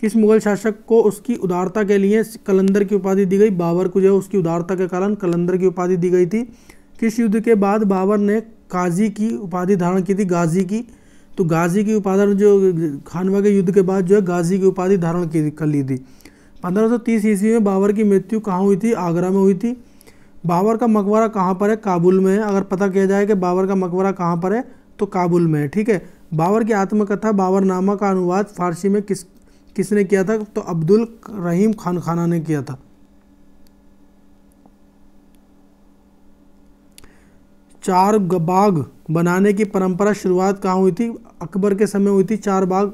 किस मुगल शासक को उसकी उदारता के लिए कलंदर की उपाधि दी गई बाबर को जो है उसकी उदारता के कारण कलंदर की उपाधि दी गई थी किस युद्ध के बाद बाबर ने काजी की उपाधि धारण की थी गाजी की तो गाजी की उपाधि जो खानवा के युद्ध के बाद जो है गाजी की उपाधि धारण की कर ली थी 1530 ईस्वी में बाबर की मृत्यु कहाँ हुई थी आगरा में हुई थी बाबर का मकबरा कहाँ पर है काबुल में है अगर पता किया जाए कि बाबर का मकबरा कहाँ पर है तो काबुल में है ठीक है बाबर की आत्मकथा बाबरनामा का अनुवाद फारसी में किस किसने किया था तो अब्दुल रहीम खान खाना ने किया था चार बाग बनाने की परंपरा शुरुआत कहाँ हुई थी अकबर के समय हुई थी चार बाग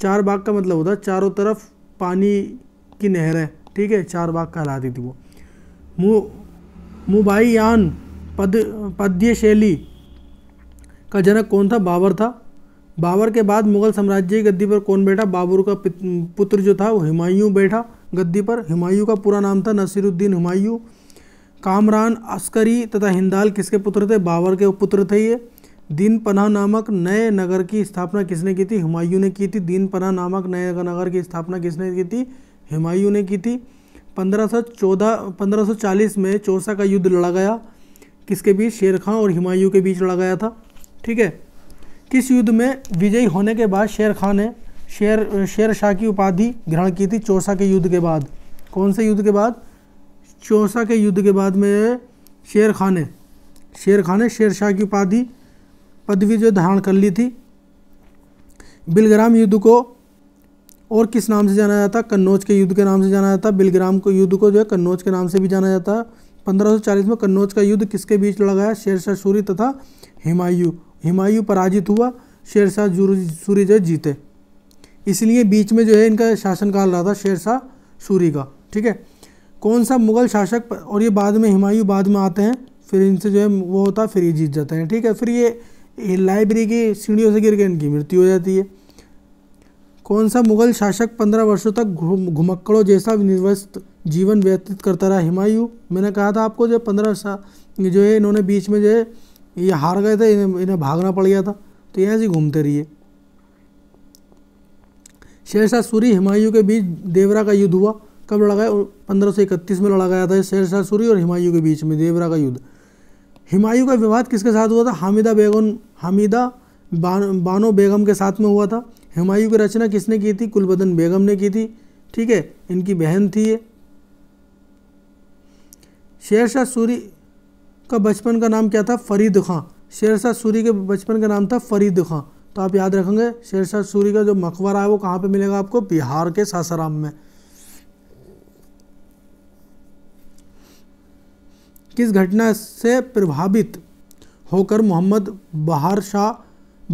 चार बाग का मतलब होता है चारों तरफ पानी की नहर है ठीक है चार बाग कहलाती थी वो मुबाईयान पद पद्य शैली का जनक कौन था बाबर था बाबर के बाद मुगल साम्राज्य की गद्दी पर कौन बैठा बाबर का पुत्र जो था वो हुमायूं बैठा गद्दी पर हुमायूं का पूरा नाम था नसीरुद्दीन हुमायूं कामरान अस्करी तथा हिंदाल किसके पुत्र थे बाबर के पुत्र थे ये दीन पनाह नामक नए नगर की स्थापना किसने की थी हुमायूं ने की थी दीन पनाह नामक नए नगर की स्थापना किसने की थी हुमायूं ने की थी 1514 1540 में चौसा का युद्ध लड़ा गया किसके बीच शेर खां और हुमायूं के बीच लड़ा गया था ठीक है किस युद्ध में विजयी होने के बाद शेर खां ने शेर शेर शाह की उपाधि ग्रहण की थी चौसा के युद्ध के बाद कौन से युद्ध के बाद चौसा के युद्ध के बाद में शेर खां ने शेर खां ने शेर शाह की उपाधि पदवी जो धारण कर ली थी बिलग्राम युद्ध को और किस नाम से जाना जाता कन्नौज के युद्ध के नाम से जाना जाता बिलग्राम को युद्ध को जो है कन्नौज के नाम से भी जाना जाता है 1540 में कन्नौज का युद्ध किसके बीच लड़ा गया शेरशाह सूरी तथा हिमायू हिमायू पराजित हुआ शेरशाह सूरी जो जीते इसलिए बीच में जो है इनका शासनकाल रहा था शेरशाह सूरी का ठीक है कौन सा मुगल शासक और ये बाद में हिमायू बाद में आते हैं फिर इनसे जो है वो होता है फिर ये जीत जाते हैं ठीक है फिर ये लाइब्रेरी की सीढ़ियों से गिर के इनकी मृत्यु हो जाती है कौन सा मुगल शासक पंद्रह वर्षों तक घुम घुमक्कड़ों जैसा निर्वस्त जीवन व्यतीत करता रहा हिमायू मैंने कहा था आपको जो पंद्रह साल जो है इन्होंने बीच में जो है ये हार गए थे इन्हें, इन्हें भागना पड़ गया था तो यहाँ से घूमते रहिए शेरशाह सूरी हिमायू के बीच देवरा का युद्ध हुआ कब लड़ा गया पंद्रह सौ इकतीस में लड़ा गया था शेरशाह सूरी और हिमायू के बीच में देवरा का युद्ध हुमायूं का विवाद किसके साथ हुआ था हामिदा बेगम हामिदा बान, बानो बेगम के साथ में हुआ था हुमायूं की रचना किसने की थी कुलबदन बेगम ने की थी ठीक है इनकी बहन थी ये शेरशाह सूरी का बचपन का नाम क्या था फरीद खां शेरशाह सूरी के बचपन का नाम था फरीद खां तो आप याद रखेंगे शेरशाह सूरी का जो मकबरा है वो कहाँ पे मिलेगा आपको बिहार के सासाराम में किस घटना से प्रभावित होकर मोहम्मद बहार शाह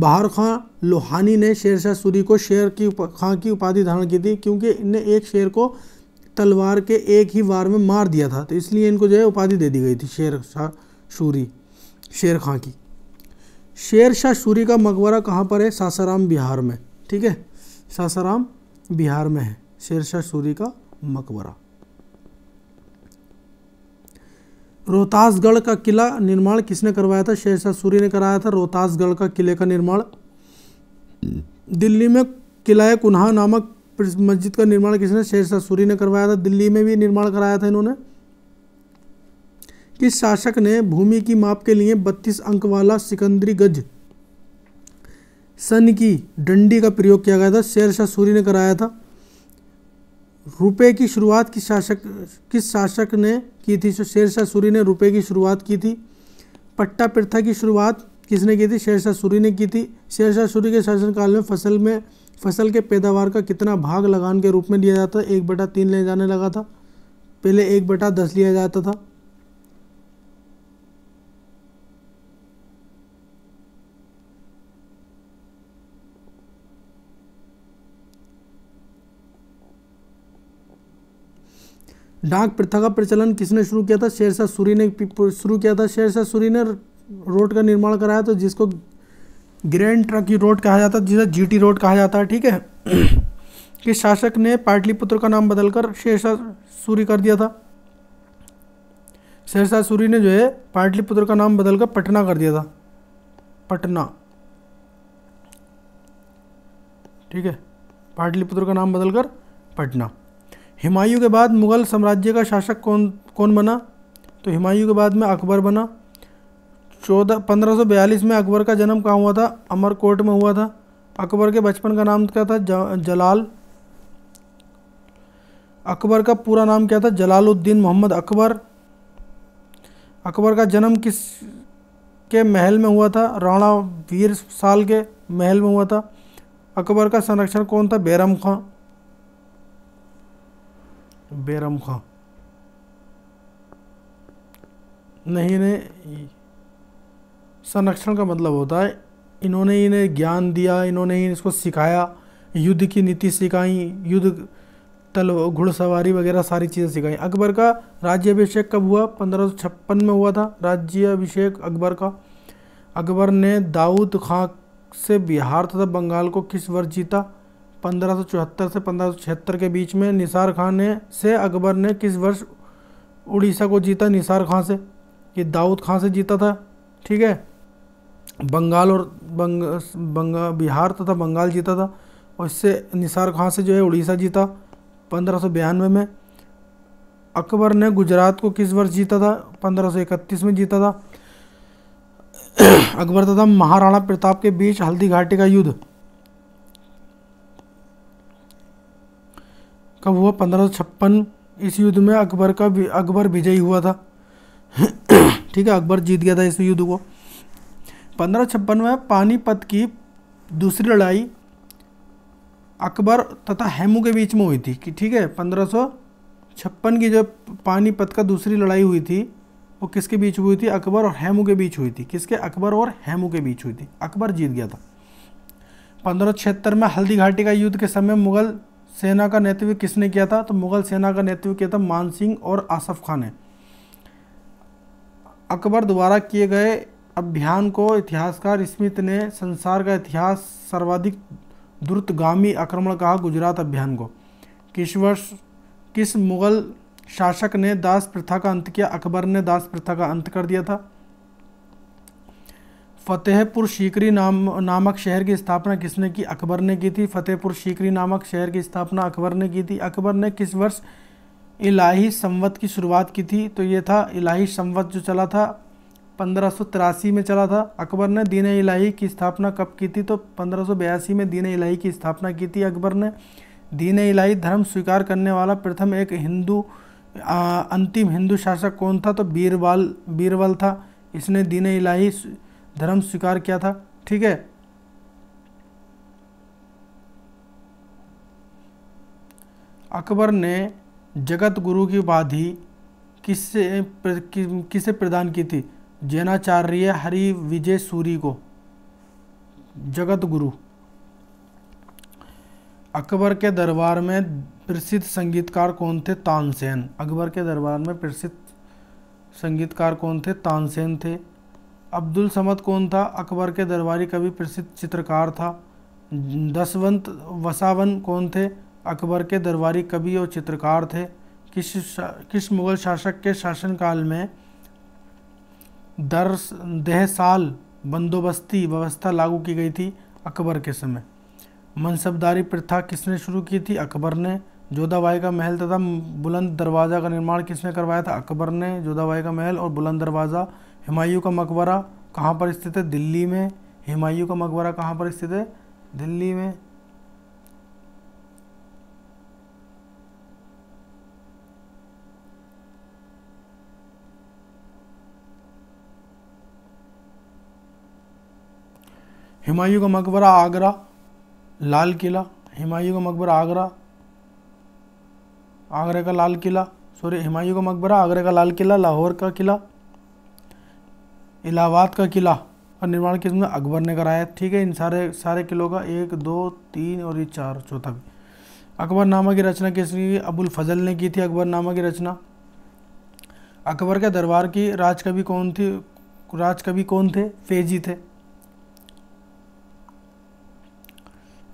बहार खां लोहानी ने शेर शाह सूरी को शेर की खां की उपाधि धारण की थी क्योंकि इनने एक शेर को तलवार के एक ही वार में मार दिया था तो इसलिए इनको जो है उपाधि दे दी गई थी शेर शाह सूरी शेर खां की शेर शाह सूरी का मकबरा कहाँ पर है सासाराम बिहार में ठीक है सासाराम बिहार में है शेर शाह सूरी का मकबरा रोहतासगढ़ का किला निर्माण किसने करवाया था शेरशाह सूरी ने कराया था रोहतासगढ़ का किले का निर्माण दिल्ली में किला कुन्हा नामक मस्जिद का निर्माण किसने शेरशाह सूरी ने करवाया था दिल्ली में भी निर्माण कराया था इन्होंने किस शासक ने भूमि की माप के लिए 32 अंक वाला सिकंदरी गज सन की डंडी का प्रयोग किया गया था शेरशाह सूरी ने कराया था रुपए की शुरुआत किस शासक किस शासक ने की थी शेरशाह सूरी ने रुपए की शुरुआत की थी पट्टा प्रथा की शुरुआत किसने की थी शेरशाह सूरी ने की थी शेरशाह सूरी के शासनकाल में फसल में फसल के पैदावार का कितना भाग लगान के रूप में लिया जाता एक बटा तीन ले जाने लगा था पहले एक बटा दस लिया जाता था डाक प्रथा का प्रचलन किसने शुरू किया था शेरशाह सूरी ने शुरू किया था शेरशाह सूरी ने रोड का निर्माण कराया तो जिसको ग्रैंड ट्रक रोड कहा जाता जिसे जी रोड कहा जाता है ठीक है कि शासक ने पाटलिपुत्र का नाम बदलकर शेरशाह सूरी कर दिया था शेरशाह सूरी ने जो है पाटलिपुत्र का नाम बदलकर पटना कर दिया था पटना ठीक है पाटलिपुत्र का नाम बदलकर पटना हुमायूं के बाद मुग़ल साम्राज्य का शासक कौन कौन बना तो हुमायूं के बाद में अकबर बना चौदह पंद्रह सौ बयालीस में अकबर का जन्म कहाँ हुआ था अमरकोट में हुआ था अकबर के बचपन का नाम क्या था जलाल अकबर का पूरा नाम क्या था जलालुद्दीन मोहम्मद अकबर अकबर का जन्म किस के महल में हुआ था राणा वीर साल के महल में हुआ था अकबर का संरक्षण कौन था बैरम खां बैरम खां नहीं ने संरक्षण का मतलब होता है इन्होंने इन्हें ज्ञान दिया इन्होंने इसको सिखाया युद्ध की नीति सिखाई युद्ध तल घुड़सवारी वगैरह सारी चीज़ें सिखाई अकबर का राज्य अभिषेक कब हुआ पंद्रह में हुआ था राज्य अभिषेक अकबर का अकबर ने दाऊद खां से बिहार तथा बंगाल को किस वर्ष जीता 1574 से पंद्रह के बीच में निसार खान ने से अकबर ने किस वर्ष उड़ीसा को जीता निसार खां से ये दाऊद खां से जीता था ठीक है बंगाल और बंग बंगा बिहार तथा बंगाल जीता था और इससे निसार खां से जो है उड़ीसा जीता पंद्रह में अकबर ने गुजरात को किस वर्ष जीता था 1531 में जीता था अकबर तथा महाराणा प्रताप के बीच हल्दी घाटी का युद्ध कब हुआ पंद्रह इस युद्ध में अकबर का अकबर विजयी हुआ था ठीक है अकबर जीत गया था इस युद्ध को पंद्रह छप्पन में पानीपत की दूसरी लड़ाई अकबर तथा हेमू के बीच में हुई थी कि ठीक है पंद्रह छप्पन की जो पानीपत का दूसरी लड़ाई हुई थी वो किसके बीच हुई थी अकबर और हेमू के बीच हुई थी किसके अकबर और हेमू के बीच हुई थी अकबर जीत गया था पंद्रह छिहत्तर में हल्दी घाटी का युद्ध के समय मुगल सेना का नेतृत्व किसने किया था तो मुगल सेना का नेतृत्व किया था मान सिंह और आसफ खान ने अकबर द्वारा किए गए अभियान को इतिहासकार स्मिथ ने संसार का इतिहास सर्वाधिक द्रुतगामी आक्रमण कहा गुजरात अभियान को किस वर्ष किस मुगल शासक ने दास प्रथा का अंत किया अकबर ने दास प्रथा का अंत कर दिया था फतेहपुर सीकरी नाम नामक शहर की स्थापना किसने की अकबर ने की थी फतेहपुर शिकरी नामक शहर की स्थापना अकबर ने की थी अकबर ने किस वर्ष इलाही संवत की शुरुआत की थी तो ये था इलाही संवत जो चला था पंद्रह में चला था अकबर ने दीन इलाही की स्थापना कब की थी तो पंद्रह में दीन इलाही की स्थापना की थी अकबर ने दीन इलाही धर्म स्वीकार करने वाला प्रथम एक हिंदू अंतिम हिंदू शासक कौन था तो बीरवाल बीरबल था इसने दीन इलाही धर्म स्वीकार किया था ठीक है अकबर ने जगत गुरु की उपाधि किससे किसे प्रदान की थी जैनाचार्य हरि विजय सूरी को जगत गुरु अकबर के दरबार में प्रसिद्ध संगीतकार कौन थे तानसेन अकबर के दरबार में प्रसिद्ध संगीतकार कौन थे तानसेन थे अब्दुल समद कौन था अकबर के दरबारी कवि प्रसिद्ध चित्रकार था दसवंत वसावन कौन थे अकबर के दरबारी कवि और चित्रकार थे किस किस मुगल शासक के शासनकाल में दर्श दह साल बंदोबस्ती व्यवस्था लागू की गई थी अकबर के समय मनसबदारी प्रथा किसने शुरू की थी अकबर ने जोधाबाई का महल तथा बुलंद दरवाज़ा का निर्माण किसने करवाया था अकबर ने जोधाबाई का महल और बुलंद दरवाज़ा हुमायूं का मकबरा कहाँ पर स्थित है दिल्ली में हिमायू का मकबरा कहाँ पर स्थित है दिल्ली में हिमायू का मकबरा आगरा लाल किला हिमायू का मकबरा आगरा आगरा का लाल किला सॉरी हिमायू का मकबरा आगरा का लाल किला लाहौर का किला इलाहाबाद का किला और निर्माण किस में अकबर ने कराया ठीक है इन सारे सारे किलों का एक दो तीन और ये चार चौथा भी अकबरनामा की रचना किसने की अबुल फजल ने की थी अकबरनामा की रचना अकबर के दरबार की राजकवि कौन थी राजकवि कौन थे फेजी थे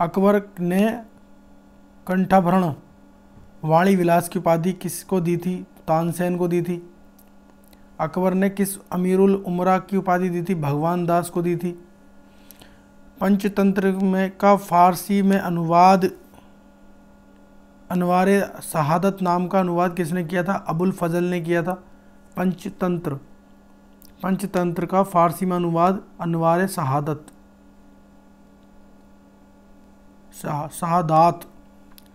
अकबर ने कंठाभरण वाणी विलास की उपाधि किसको दी थी तानसेन को दी थी अकबर ने किस अमीरुल उमरा की उपाधि दी थी भगवान दास को दी थी पंचतंत्र में का फारसी में अनुवाद अनवार शहादत नाम का अनुवाद किसने किया था अबुल फजल ने किया था पंचतंत्र पंचतंत्र का फारसी में अनुवाद अनवार शहादत शहादात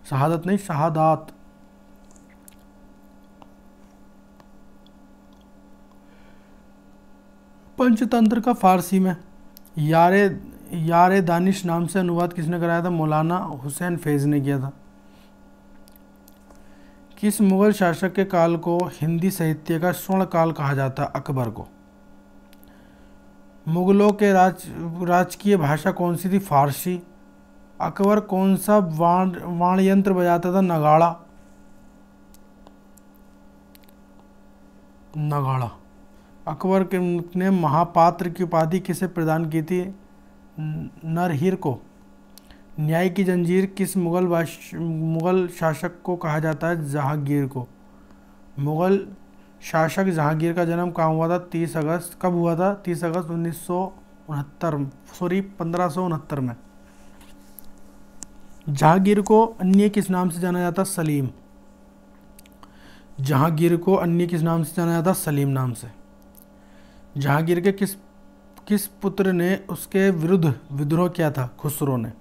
शहादत नहीं शहादात पंचतंत्र का फारसी में यारे यारे दानिश नाम से अनुवाद किसने कराया था मौलाना हुसैन फैज़ ने किया था किस मुग़ल शासक के काल को हिंदी साहित्य का स्वर्ण काल कहा जाता अकबर को मुग़लों के राज राजकीय भाषा कौन सी थी फारसी अकबर कौन सा वाण वाणयंत्र बजाता था नगाड़ा नगाड़ा अकबर के ने महापात्र की उपाधि किसे प्रदान की थी नरहिर को न्याय की जंजीर किस मुगल मुगल शासक को कहा जाता है जहांगीर को मुगल शासक जहांगीर का जन्म कहाँ हुआ था तीस अगस्त कब हुआ था तीस अगस्त उन्नीस सौ उनहत्तर सॉरी पंद्रह सौ उनहत्तर में जहांगीर को अन्य किस नाम से जाना जाता सलीम जहांगीर को अन्य किस नाम से जाना जाता सलीम नाम से जहांगीर के किस किस पुत्र ने उसके विरुद्ध विद्रोह किया था खुसरो ने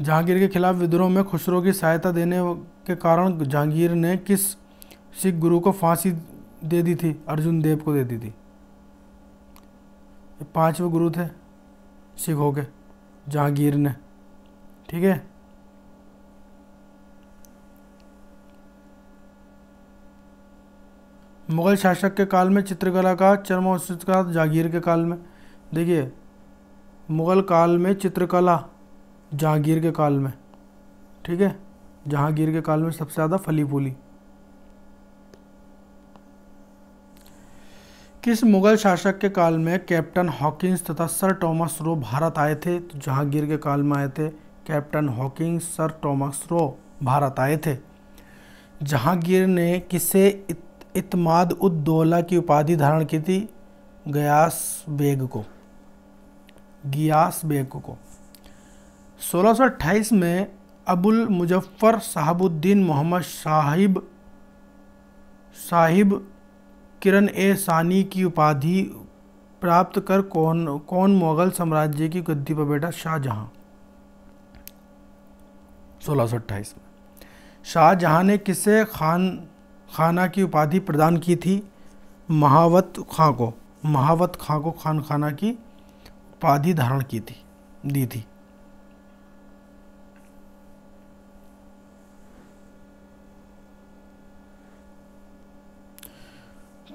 जहांगीर के खिलाफ विद्रोह में खुसरो की सहायता देने के कारण जहांगीर ने किस सिख गुरु को फांसी दे दी थी अर्जुन देव को दे दी थी पांचवें गुरु थे सिखों के जहांगीर ने ठीक है मुगल शासक के काल में चित्रकला का चरम औसत का जहांगीर के काल में देखिए मुगल काल में चित्रकला जहांगीर के काल में ठीक है जहांगीर के काल में सबसे ज़्यादा फली फूली किस मुगल शासक के काल में कैप्टन हॉकिंस तथा सर टॉमस रो भारत आए थे तो जहांगीर के काल में आए थे Captain Hawkins Sir Thomas Roe Bharat आए थे जहांगीर ने किसे इतमाद उद दौला की उपाधि धारण की थी गयास बेग को गियास बेग को 1628 में अबुल मुजफ्फ़र साहबुद्दीन मोहम्मद साहिब साहिब किरण ए सानी की उपाधि प्राप्त कर कौन कौन मुगल साम्राज्य की गद्दी पर बैठा शाहजहां सोलह सौ अट्ठाईस में शाहजहां ने किसे खान खाना की उपाधि प्रदान की थी महावत खां को महावत खां को खान खाना की उपाधि धारण की थी दी थी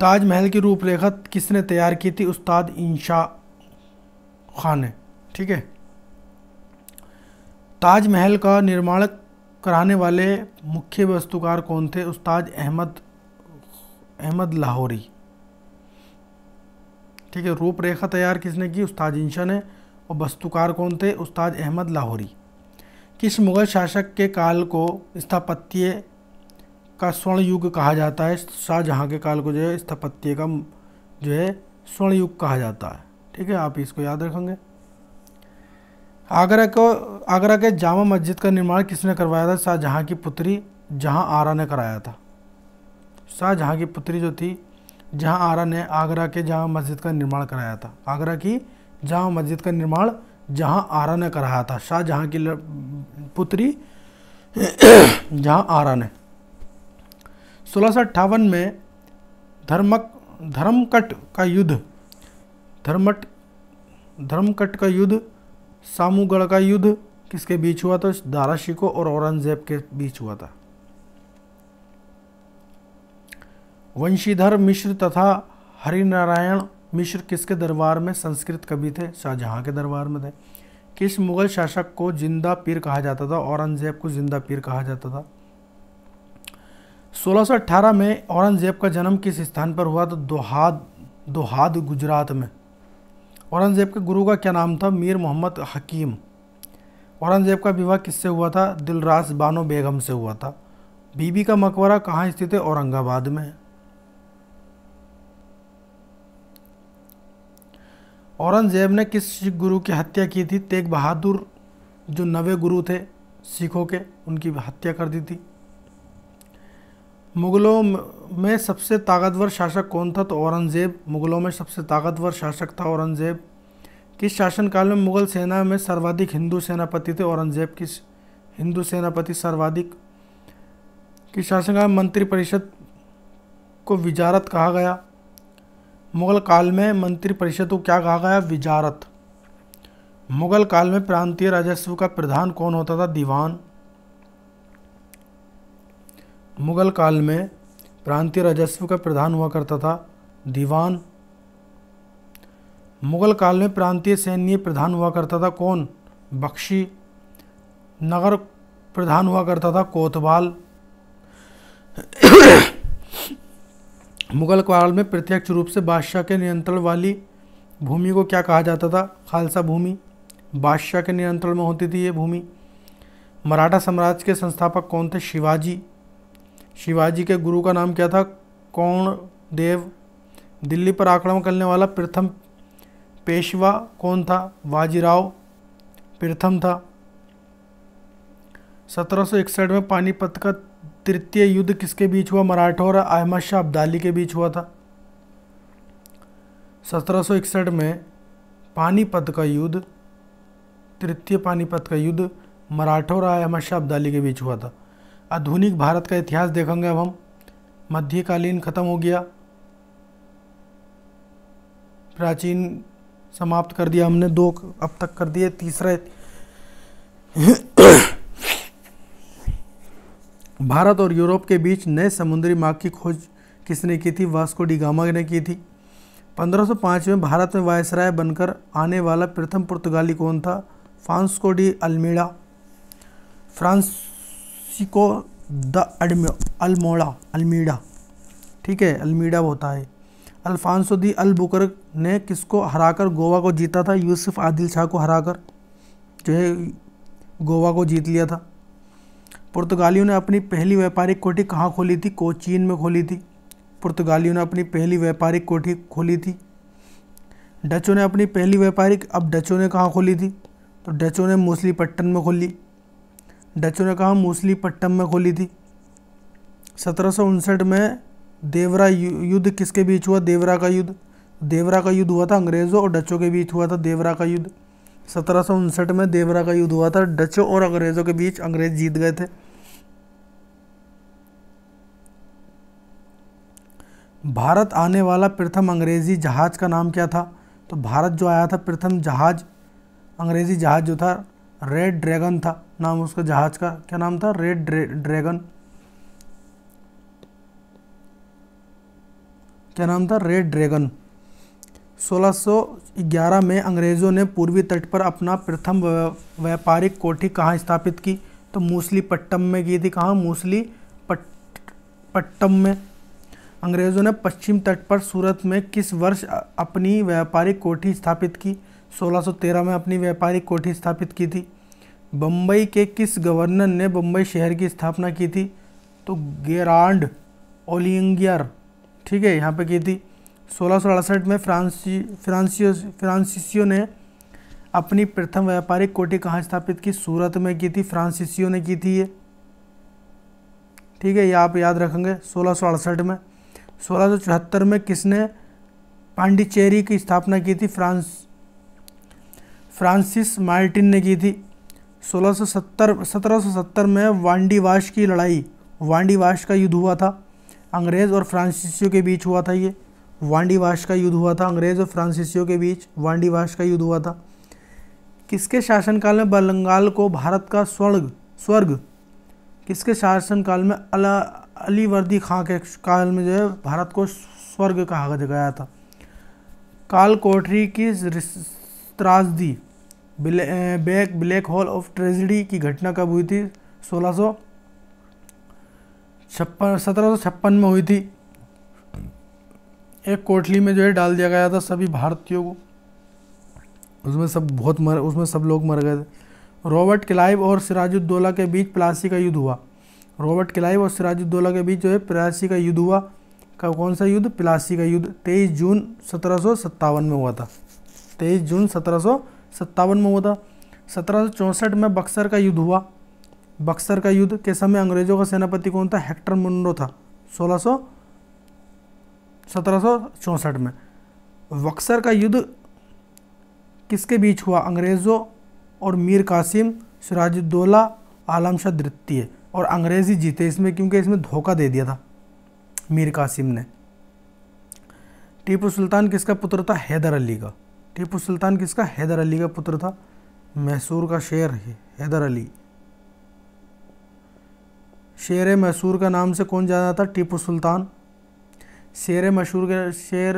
ताजमहल की रूपरेखा किसने तैयार की थी उस्ताद इंशा खान ने ठीक है ताजमहल का निर्माण कराने वाले मुख्य वस्तुकार कौन थे उस्ताद अहमद अहमद लाहौरी ठीक है रूपरेखा तैयार किसने की उस्ताद इंशा ने और वस्तुकार कौन थे उस्ताद अहमद लाहौरी किस मुग़ल शासक के काल को स्थापत्य का स्वर्ण युग कहा जाता है शाहजहाँ के काल को जो है स्थापत्य का जो है स्वर्ण युग कहा जाता है ठीक है आप इसको याद रखेंगे आगरा को आगरा के जामा मस्जिद का निर्माण किसने करवाया था शाहजहाँ की पुत्री जहाँ आरा ने कराया था शाहजहाँ की पुत्री जो थी जहाँ आरा ने आगरा के जामा मस्जिद का निर्माण कराया था आगरा की जामा मस्जिद का निर्माण जहाँ आरा ने कराया था शाहजहाँ की पुत्री जहाँ आरा ने सोलह में धर्मक धर्मकट का युद्ध धर्मट धर्मकट का युद्ध सामूगढ़ का युद्ध किसके बीच हुआ था दारा शिको और औरंगजेब के बीच हुआ था वंशीधर मिश्र तथा हरिनारायण मिश्र किसके दरबार में संस्कृत कवि थे शाहजहाँ के दरबार में थे किस मुगल शासक को जिंदा पीर कहा जाता था औरंगजेब को जिंदा पीर कहा जाता था सोलह में औरंगज़ेब का जन्म किस स्थान पर हुआ तो दोहाद दोहाद गुजरात में औरंगज़ेब के गुरु का क्या नाम था मीर मोहम्मद हकीम औरंगज़ेब का विवाह किससे हुआ था दिलरास बानो बेगम से हुआ था बीबी का मकबरा कहाँ स्थित है औरंगाबाद में औरंगज़ेब ने किस सिख गुरु की हत्या की थी तेग बहादुर जो नवे गुरु थे सिखों के उनकी हत्या कर दी थी मुग़लों में सबसे ताकतवर शासक कौन था तो औरंगज़ेब मुग़लों में सबसे ताकतवर शासक था औरंगज़ेब किस शासनकाल में मुग़ल सेना में सर्वाधिक हिंदू सेनापति थे औरंगज़ेब किस हिंदू सेनापति सर्वाधिक किस शासनकाल में मंत्रिपरिषद को विजारत कहा गया मुग़ल काल में मंत्रिपरिषद को क्या कहा गया विजारत मुग़ल काल में प्रांतीय राजस्व का प्रधान कौन होता था दीवान मुग़ल काल में प्रांतीय राजस्व का प्रधान हुआ करता था दीवान मुग़ल काल में प्रांतीय सैन्य प्रधान हुआ करता था कौन बख्शी नगर प्रधान हुआ करता था कोतवाल मुग़ल काल में प्रत्यक्ष रूप से बादशाह के नियंत्रण वाली भूमि को क्या कहा जाता था खालसा भूमि बादशाह के नियंत्रण में होती थी ये भूमि मराठा साम्राज्य के संस्थापक कौन थे शिवाजी शिवाजी के गुरु का नाम क्या था कौन देव दिल्ली पर आक्रमण करने वाला प्रथम पेशवा कौन था बाजीराव प्रथम था 1761 में पानीपत का तृतीय युद्ध किसके बीच हुआ मराठों और अहमद शाह अब्दाली के बीच हुआ था 1761 में पानीपत का युद्ध तृतीय पानीपत का युद्ध मराठों और अहमद शाह अब्दाली के बीच हुआ था आधुनिक भारत का इतिहास देखेंगे अब हम मध्यकालीन ख़त्म हो गया प्राचीन समाप्त कर दिया हमने दो अब तक कर दिए तीसरा भारत और यूरोप के बीच नए समुद्री मार्ग की खोज किसने की थी वास्को डिगामा ने की थी 1505 में भारत में वायसराय बनकर आने वाला प्रथम पुर्तगाली कौन था Francisco de Almeida Francisco de Almeida Almeida ठीक है अल्मीडा होता है अल्फांसो दी अलबुकर ने किसको हराकर गोवा को जीता था यूसुफ आदिल शाह को हराकर जो है गोवा को जीत लिया था पुर्तगालियों ने अपनी पहली व्यापारिक कोठी कहाँ खोली थी कोचीन में खोली थी पुर्तगालियों ने अपनी पहली व्यापारिक कोठी खोली थी डचों ने अपनी पहली व्यापारिक अब डचों ने कहाँ खोली थी तो डचों ने मोसलीपट्टन में खोली डचों ने कहा मूसली पट्टम में खोली थी सत्रह में देवरा युद्ध किसके बीच हुआ देवरा का युद्ध देवरा का युद्ध हुआ था अंग्रेज़ों और डचों के बीच हुआ था देवरा का युद्ध सत्रह में देवरा का युद्ध हुआ था डचों और अंग्रेज़ों के बीच अंग्रेज जीत गए थे भारत आने वाला प्रथम अंग्रेज़ी जहाज़ का नाम क्या था तो भारत जो आया था प्रथम जहाज़ अंग्रेज़ी जहाज़ जो था रेड ड्रैगन था नाम उसका जहाज का क्या नाम था रेड ड्रैगन क्या नाम था रेड ड्रैगन 1611 में अंग्रेज़ों ने पूर्वी तट पर अपना प्रथम व्यापारिक कोठी कहाँ स्थापित की तो मूसली पट्टम में की थी कहाँ मूसली पट पट्टम में अंग्रेज़ों ने पश्चिम तट पर सूरत में किस वर्ष अपनी व्यापारिक कोठी स्थापित की 1613 में अपनी व्यापारिक कोठी स्थापित की थी बम्बई के किस गवर्नर ने बम्बई शहर की स्थापना की थी तो गेरांड ओलियंगियर ठीक है यहाँ पे की थी सोलह में फ्रांसी फ्रांसी फ्रांसिसियो ने अपनी प्रथम व्यापारिक कोठी कहाँ स्थापित की सूरत में की थी फ्रांसिसियो ने की थी ये ठीक है ये आप याद रखेंगे सोलह में सोलह में किसने पांडिचेरी की स्थापना की थी फ्रांस फ्रांसिस मार्टिन ने की थी 1670 1770 में वाश की लड़ाई वाश का युद्ध हुआ था अंग्रेज़ और फ्रांसीसियों के बीच हुआ था ये वाश का युद्ध हुआ था अंग्रेज़ और फ्रांसीसियों के बीच वाश का युद्ध हुआ था किसके शासनकाल में बंगाल को भारत का स्वर्ग स्वर्ग किसके शासनकाल में अला अलीवर्दी खां के काल में जो है भारत को स्वर्ग कहा गया था काल कोठरी की त्रासदी black black hole of tragedy की घटना कब हुई थी सोलह सौ छप्पन सत्रह सौ छप्पन में हुई थी एक कोठली में जो है डाल दिया गया था सभी भारतीयों को उसमें सब बहुत मर उसमें सब लोग मर गए थे रॉबर्ट क्लाइव और सिराजुद्दौला के बीच प्लासी का युद्ध हुआ रॉबर्ट क्लाइव और सिराजुद्दौला के बीच जो है प्लासी का युद्ध हुआ का कौन सा युद्ध प्लासी का युद्ध तेईस जून सत्रह में हुआ था तेईस जून सत्रह सत्तावन में हुआ था सत्रह में बक्सर का युद्ध हुआ बक्सर का युद्ध के समय अंग्रेजों का सेनापति कौन था हेक्टर मुंडो था सोलह सौ सत्रह में बक्सर का युद्ध किसके बीच हुआ अंग्रेज़ों और मीर कासिम सिराजुद्दौला आलम शाह द्वितीय और अंग्रेज़ ही जीते इसमें क्योंकि इसमें धोखा दे दिया था मीर कासिम ने टीपू सुल्तान किसका पुत्र था हैदर अली का टीपू सुल्तान किसका हैदर अली का पुत्र था मैसूर का शेर है हैदर अली शेर मैसूर का नाम से कौन जाना था टीपू सुल्तान शेर मशहूर के शेर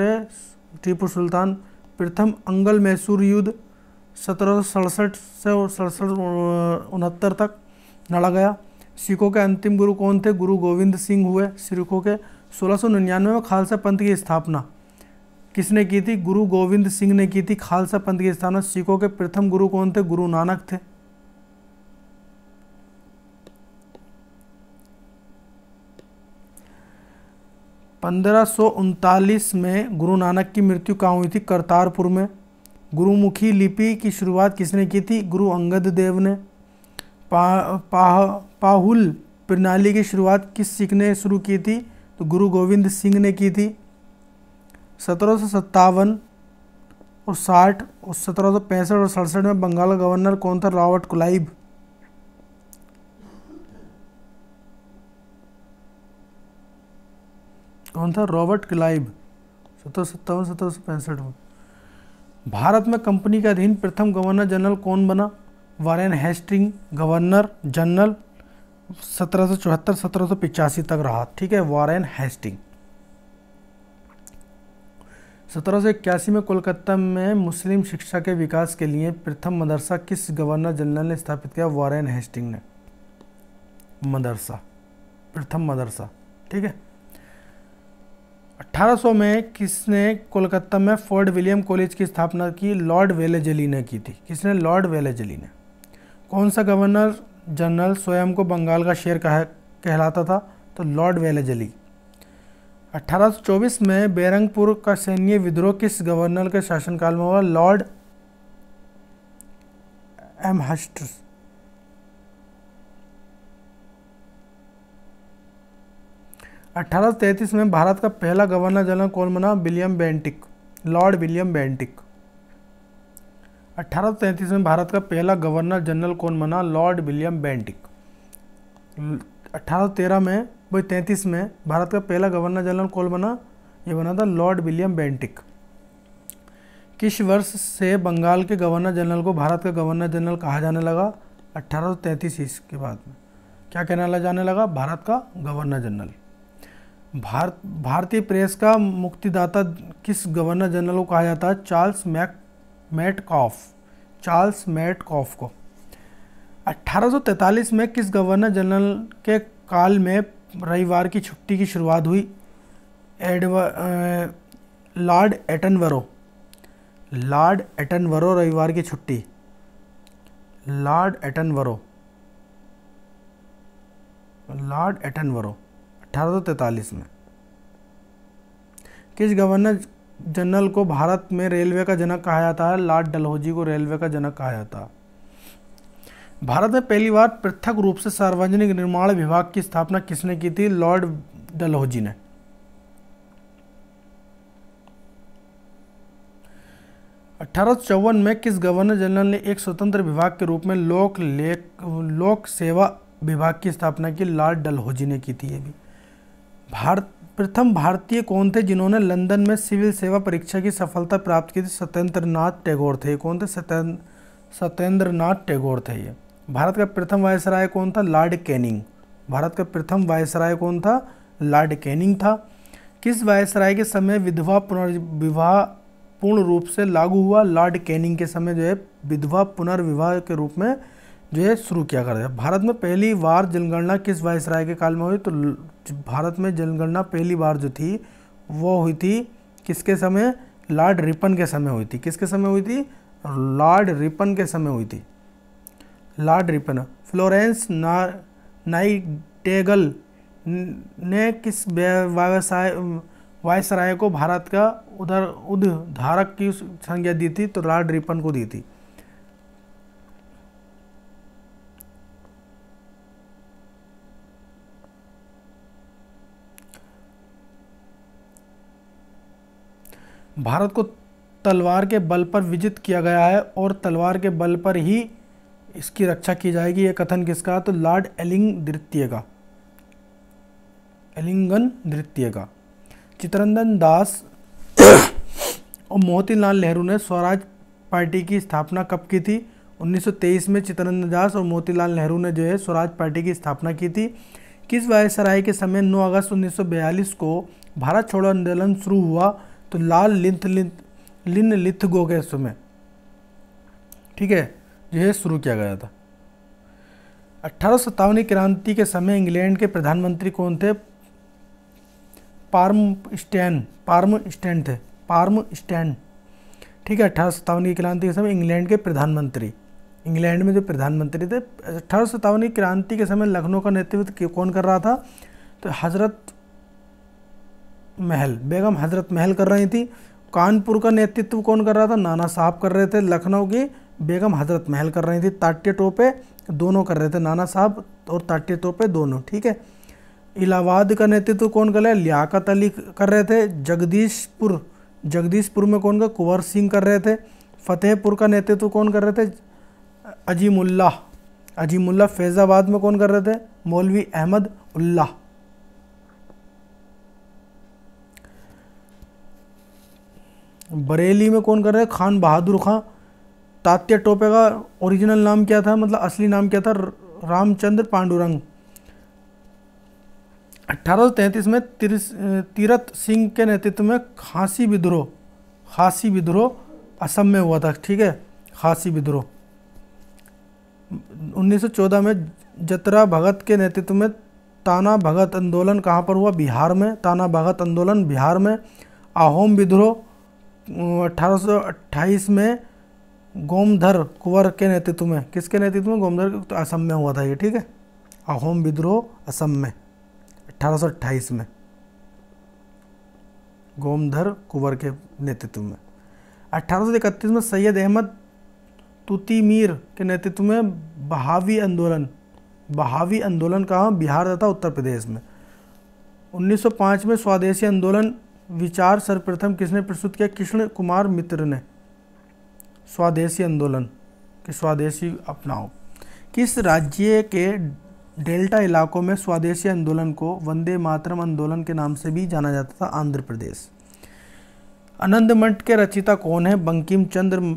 टीपू सुल्तान प्रथम अंगल मैसूर युद्ध सत्रह से सड़सठ उनहत्तर तक लड़ा गया सिखों के अंतिम गुरु कौन थे गुरु गोविंद सिंह हुए सिखों के सोलह में खालसा पंथ की स्थापना किसने की थी गुरु गोविंद सिंह ने की थी खालसा पंथ की स्थापना सिखों के प्रथम गुरु कौन थे गुरु नानक थे पंद्रह में गुरु नानक की मृत्यु कहाँ हुई थी करतारपुर में गुरुमुखी लिपि की शुरुआत किसने की थी गुरु अंगद देव ने पा, पा, पाहुल प्रणाली की शुरुआत किस सिख ने शुरू की थी तो गुरु गोविंद सिंह ने की थी सत्रह और साठ और सत्रह सौ पैंसठ और सड़सठ में बंगाल का गवर्नर कौन था रॉबर्ट कुलाइब कौन था रॉबर्ट क्लाइब सत्रह सत्तावन सत्रह सौ पैंसठ में भारत में कंपनी के अधीन प्रथम गवर्नर जनरल कौन बना वारेन हेस्टिंग गवर्नर जनरल सत्रह सौ चौहत्तर सत्रह सौ पिचासी तक रहा ठीक है वारेन हेस्टिंग सत्रह में कोलकाता में मुस्लिम शिक्षा के विकास के लिए प्रथम मदरसा किस गवर्नर जनरल ने स्थापित किया वॉरेन हेस्टिंग ने मदरसा प्रथम मदरसा ठीक है 1800 में किसने कोलकाता में फोर्ट विलियम कॉलेज की स्थापना की लॉर्ड वेलेजली ने की थी किसने लॉर्ड वेलेजली ने कौन सा गवर्नर जनरल स्वयं को बंगाल का शेर कहा कहलाता था तो लॉर्ड वेलेजली 1824 में बैरंगपुर का सैन्य विद्रोह किस गवर्नर के शासनकाल में हुआ लॉर्ड एमहस्टर अठारह में भारत का पहला गवर्नर जनरल कौन बना William Bentinck Lord William Bentinck 1833 में भारत का पहला गवर्नर जनरल कौन बना लॉर्ड विलियम बेंटिक 1813 में वही तैंतीस में भारत का पहला गवर्नर जनरल कौन बना ये बना था लॉर्ड विलियम बेंटिक किस वर्ष से बंगाल के गवर्नर जनरल को भारत का गवर्नर जनरल कहा जाने लगा 1833 ईस्वी के बाद में क्या कहना जाने लगा भारत का गवर्नर जनरल भारत भारतीय प्रेस का मुक्तिदाता किस गवर्नर जनरल को कहा जाता है चार्ल्स मैक Metcalfe Charles Metcalfe को 1843 में किस गवर्नर जनरल के काल में रविवार की छुट्टी की शुरुआत हुई एडव लॉर्ड एटनवरो लॉर्ड एटनवरो रविवार की छुट्टी लॉर्ड एटनवरो लॉर्ड एटनवरो 1843 में किस गवर्नर जनरल को भारत में रेलवे का जनक कहा जाता है लॉर्ड डलहौजी को रेलवे का जनक कहा जाता है भारत में पहली बार पृथक रूप से सार्वजनिक निर्माण विभाग की स्थापना किसने की थी लॉर्ड डलहौजी ने अठारह में किस गवर्नर जनरल ने एक स्वतंत्र विभाग के रूप में लोक लेख लोक सेवा विभाग की स्थापना की लॉर्ड डलहौजी ने की थी ये भी भारत प्रथम भारतीय कौन थे जिन्होंने लंदन में सिविल सेवा परीक्षा की सफलता प्राप्त की थी सत्येंद्र नाथ टैगोर थे कौन थे सत्येंद्र सत्येंद्र नाथ टैगोर थे ये भारत का प्रथम वायसराय कौन था लॉर्ड कैनिंग भारत का प्रथम वायसराय कौन था लॉर्ड कैनिंग था किस वायसराय के समय विधवा पुनर्विवाह पूर्ण रूप से लागू हुआ लॉर्ड कैनिंग के समय जो है विधवा पुनर्विवाह के रूप में जो है शुरू किया गया भारत में पहली बार जनगणना किस वायसराय के काल में हुई तो भारत में जनगणना पहली बार जो थी वो हुई थी किसके समय लॉर्ड रिपन के समय हुई थी किसके समय हुई थी लॉर्ड रिपन के समय हुई थी लॉर्ड रिपन फ्लोरेंस नाइटेगल ने किस व्यवसाय वायसराय को भारत का उधर उद्धारक की संज्ञा दी थी तो लॉर्ड रिपन को दी थी भारत को तलवार के बल पर विजित किया गया है और तलवार के बल पर ही इसकी रक्षा की जाएगी यह कथन किसका तो लॉर्ड एलिंग द्वितीय का एलिंगन द्वितीय का चित्रंदन दास और मोतीलाल नेहरू ने स्वराज पार्टी की स्थापना कब की थी 1923 में चित्रंदन दास और मोतीलाल नेहरू ने जो है स्वराज पार्टी की स्थापना की थी किस वायसराय के समय 9 अगस्त 1942 को भारत छोड़ो आंदोलन शुरू हुआ तो लाल लिंथ लिंथ लिन लिथगो के समय ठीक है जो है शुरू किया गया था अट्ठारह क्रांति के समय इंग्लैंड के प्रधानमंत्री कौन थे पार्म स्टैन पार्म स्टैन थे पार्म स्टैन ठीक है अट्ठारह की क्रांति के समय इंग्लैंड के प्रधानमंत्री इंग्लैंड में जो प्रधानमंत्री थे अट्ठारह की क्रांति के समय लखनऊ का नेतृत्व कौन कर रहा था तो हजरत महल बेगम हजरत महल कर रही थी कानपुर का नेतृत्व कौन कर रहा था नाना साहब कर रहे थे लखनऊ की बेगम हजरत महल कर रही थी ताट्य टोपे दोनों कर रहे थे नाना साहब और ताट्य टोपे दोनों ठीक है इलाहाबाद का नेतृत्व कौन कर रहे लियाकत अली कर रहे थे जगदीशपुर जगदीशपुर में कौन का कुंवर सिंह कर रहे थे फतेहपुर का नेतृत्व कौन कर रहे थे अजीमुल्ला अजीमुल्ला फैज़ाबाद में कौन कर रहे थे मौलवी अहमद उल्लाह बरेली में कौन कर रहे हैं खान बहादुर खां तात्या टोपे का ओरिजिनल नाम क्या था मतलब असली नाम क्या था रामचंद्र पांडुरंग 1833 में तीरथ सिंह के नेतृत्व में खांसी विद्रोह खांसी विद्रोह असम में हुआ था ठीक है खांसी विद्रोह 1914 में जतरा भगत के नेतृत्व में ताना भगत आंदोलन कहाँ पर हुआ बिहार में ताना भगत आंदोलन बिहार में आहोम विद्रोह 1828 में गोमधर कुंवर के नेतृत्व में किसके नेतृत्व में गोमधर तो असम में हुआ था ये ठीक है अहोम विद्रोह असम में 1828 में गोमधर कुंवर के नेतृत्व में 1831 में सैयद अहमद तुती मीर के नेतृत्व में बहावी आंदोलन बहावी आंदोलन कहाँ बिहार तथा उत्तर प्रदेश में 1905 में स्वदेशी आंदोलन विचार सर्वप्रथम किसने प्रस्तुत किया कृष्ण कुमार मित्र ने स्वदेशी आंदोलन कि स्वदेशी अपनाओ किस राज्य के डेल्टा इलाकों में स्वदेशी आंदोलन को वंदे मातरम आंदोलन के नाम से भी जाना जाता था आंध्र प्रदेश आनंद मठ के रचिता कौन है बंकिम चंद्र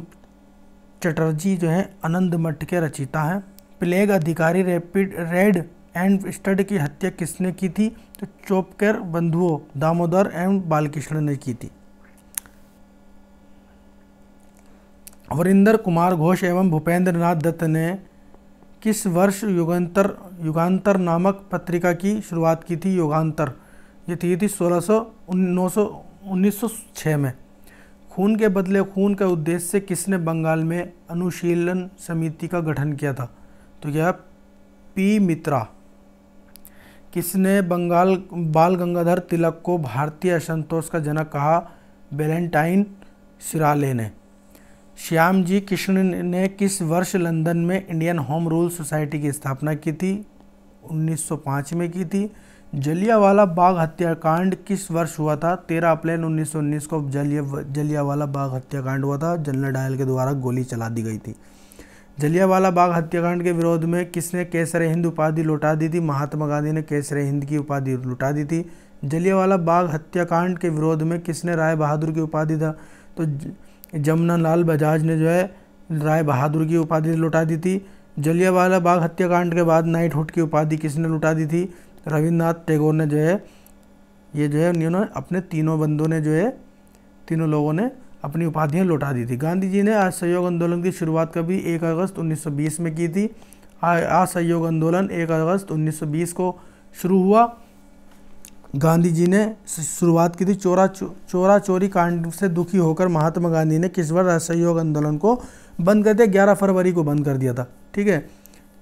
चटर्जी जो है आनंद मठ के रचिता हैं प्लेग अधिकारी रैपिड रेड एंड स्टड की हत्या किसने की थी तो चोपकर बंधुओं दामोदर एंड बालकृष्ण ने की थी वरिंदर कुमार घोष एवं भूपेंद्र नाथ दत्त ने किस वर्ष युगंतर युगांतर नामक पत्रिका की शुरुआत की थी युगांतर ये थी थी सोलह सौ उन्नीस सौ छः में खून के बदले खून के उद्देश्य से किसने बंगाल में अनुशीलन समिति का गठन किया था तो यह पी मित्रा किसने बंगाल बाल गंगाधर तिलक को भारतीय असंतोष का जनक कहा वेलेंटाइन सिराले ने श्याम जी कृष्ण ने किस वर्ष लंदन में इंडियन होम रूल सोसाइटी की स्थापना की थी 1905 में की थी जलियावाला बाग हत्याकांड किस वर्ष हुआ था 13 अप्रैल 1919 को जलिया जलियावाला बाग हत्याकांड हुआ था जनरल डायल के द्वारा गोली चला दी गई थी जलियावाला बाग हत्याकांड के विरोध में किसने कैसर हिंद उपाधि लौटा दी थी महात्मा गांधी ने कैसर हिंद की उपाधि लुटा दी थी जलियावाला बाग हत्याकांड के विरोध में किसने राय बहादुर की उपाधि था तो ज... जमुना लाल बजाज ने जो है राय बहादुर की उपाधि लुटा दी थी जलियावाला बाग हत्याकांड के बाद नाइट हुट की उपाधि किसने लुटा दी थी रविन्द्रनाथ टैगोर ने जो है ये जो है उन्होंने अपने तीनों बंदों ने जो है तीनों लोगों ने अपनी उपाधियाँ लौटा दी थी गांधी जी ने असहयोग आंदोलन की शुरुआत कभी एक अगस्त 1920 में की थी असहयोग आंदोलन एक अगस्त 1920 को शुरू हुआ गांधी जी ने शुरुआत की थी चोरा चो, चोरा चोरी कांड से दुखी होकर महात्मा गांधी ने किसवर असहयोग आंदोलन को बंद कर दिया ग्यारह फरवरी को बंद कर दिया था ठीक है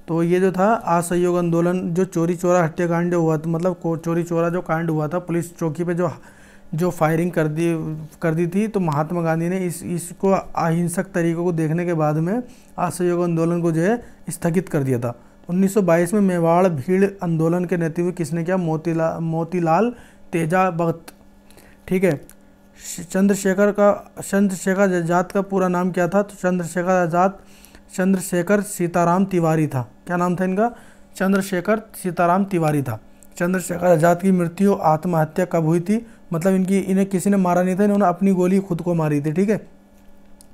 तो ये जो था असहयोग आंदोलन जो चोरी चोरा हत्याकांड हुआ था मतलब चोरी चोरा जो कांड हुआ था पुलिस चौकी पे जो जो फायरिंग कर दी कर दी थी तो महात्मा गांधी ने इस इसको अहिंसक तरीक़ों को देखने के बाद में असहयोग आंदोलन को जो है स्थगित कर दिया था 1922 में मेवाड़ भीड़ आंदोलन के नेतृत्व किसने किया मोतीला मोतीलाल तेजा भगत ठीक है चंद्रशेखर का चंद्रशेखर आज़ाद का पूरा नाम क्या था तो चंद्रशेखर आज़ाद चंद्रशेखर सीताराम तिवारी था क्या नाम था इनका चंद्रशेखर सीताराम तिवारी था चंद्रशेखर आज़ाद की मृत्यु आत्महत्या कब हुई थी मतलब इनकी इन्हें किसी ने मारा नहीं था इन्होंने अपनी गोली खुद को मारी थी ठीक है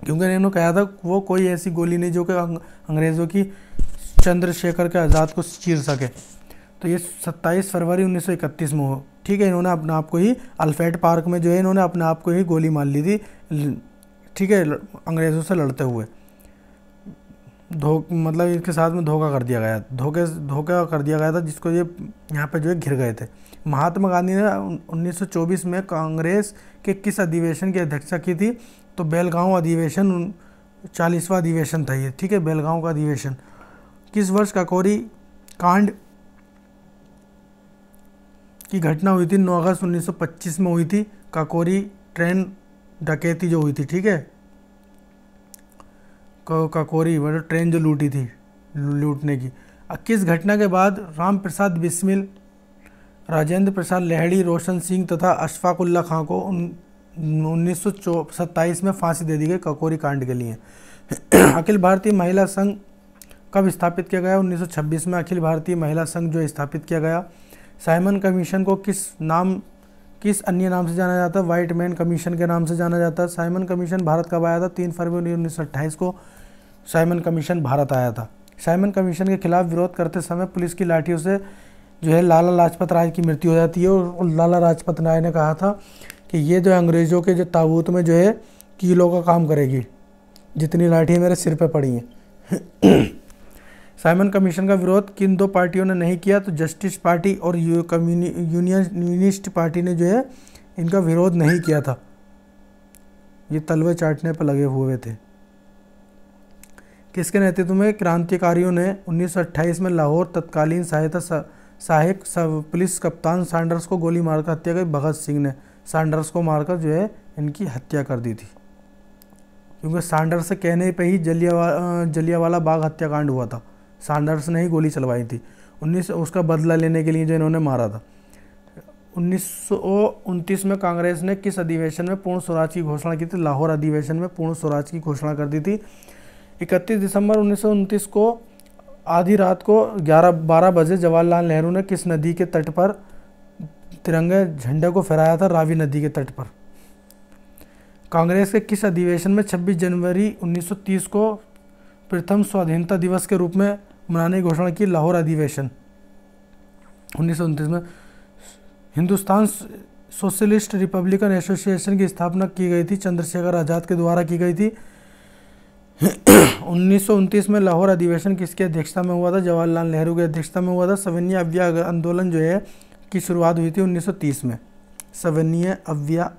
क्योंकि इन्होंने कहा था वो कोई ऐसी गोली नहीं जो कि अंग्रेज़ों की चंद्रशेखर के आज़ाद को चीर सके तो ये 27 फरवरी 1931 में हो ठीक है इन्होंने अपने आप को ही अल्फेट पार्क में जो है इन्होंने अपने आप को ही गोली मार ली थी ठीक है अंग्रेज़ों से लड़ते हुए धो मतलब इनके साथ में धोखा कर दिया गया धोखे धोखा कर दिया गया था जिसको ये यहाँ पे जो है घिर गए थे महात्मा गांधी ने 1924 में कांग्रेस के किस अधिवेशन की अध्यक्षता की थी तो बेलगांव अधिवेशन चालीसवा अधिवेशन था ये ठीक है बेलगांव का अधिवेशन किस वर्ष काकोरी कांड की घटना हुई थी 9 अगस्त 1925 में हुई थी काकोरी ट्रेन डकैती जो हुई थी ठीक है काकोरी मतलब ट्रेन जो लूटी थी लूटने की किस घटना के बाद राम प्रसाद बिस्मिल राजेंद्र प्रसाद लहड़ी रोशन सिंह तथा अशफाकुल्ला खां को उन्नीस सौ में फांसी दे दी गई काकोरी कांड के लिए अखिल भारतीय महिला संघ कब स्थापित किया गया 1926 में अखिल भारतीय महिला संघ जो स्थापित किया गया साइमन कमीशन को किस नाम किस अन्य नाम से जाना जाता है वाइट मैन कमीशन के नाम से जाना जाता है साइमन कमीशन भारत कब आया था तीन फरवरी उन्नीस को साइमन कमीशन भारत आया था साइमन कमीशन के खिलाफ विरोध करते समय पुलिस की लाठियों से जो है लाला लाजपत राय की मृत्यु हो जाती है और लाला लाजपत राय ने कहा था कि ये जो अंग्रेज़ों के जो ताबूत में जो है कीलों का काम करेगी जितनी लाठियाँ मेरे सिर पे पड़ी हैं साइमन कमीशन का विरोध किन दो पार्टियों ने नहीं किया तो जस्टिस पार्टी और यूनियन यूनिस्ट पार्टी ने जो है इनका विरोध नहीं किया था ये तलवे चाटने पर लगे हुए थे किसके नेतृत्व में क्रांतिकारियों ने 1928 में लाहौर तत्कालीन सहायता सहायक पुलिस कप्तान सैंडर्स को गोली मारकर हत्या की भगत सिंह ने सैंडर्स को मारकर जो है इनकी हत्या कर दी थी क्योंकि सैंडर्स से कहने पे ही जलियावा जलियावाला बाग हत्याकांड हुआ था सांदर्स ने ही गोली चलवाई थी उन्नीस उसका बदला लेने के लिए जो इन्होंने मारा था उन्नीस में कांग्रेस ने किस अधिवेशन में पूर्ण स्वराज की घोषणा की थी लाहौर अधिवेशन में पूर्ण स्वराज की घोषणा कर दी थी 31 दिसंबर उन्नीस को आधी रात को 11 बारह बजे जवाहरलाल नेहरू ने किस नदी के तट पर तिरंगे झंडे को फहराया था रावी नदी के तट पर कांग्रेस के किस अधिवेशन में 26 जनवरी 1930 को प्रथम स्वाधीनता दिवस के रूप में मनाने की घोषणा की लाहौर अधिवेशन उन्नीस में हिंदुस्तान सोशलिस्ट रिपब्लिकन एसोसिएशन की स्थापना की गई थी चंद्रशेखर आज़ाद के द्वारा की गई थी उन्नीस में लाहौर अधिवेशन किसकी अध्यक्षता में हुआ था जवाहरलाल नेहरू की अध्यक्षता में हुआ था सवनीय अव्या आंदोलन जो है की शुरुआत हुई थी 1930 में सवनीय अव्या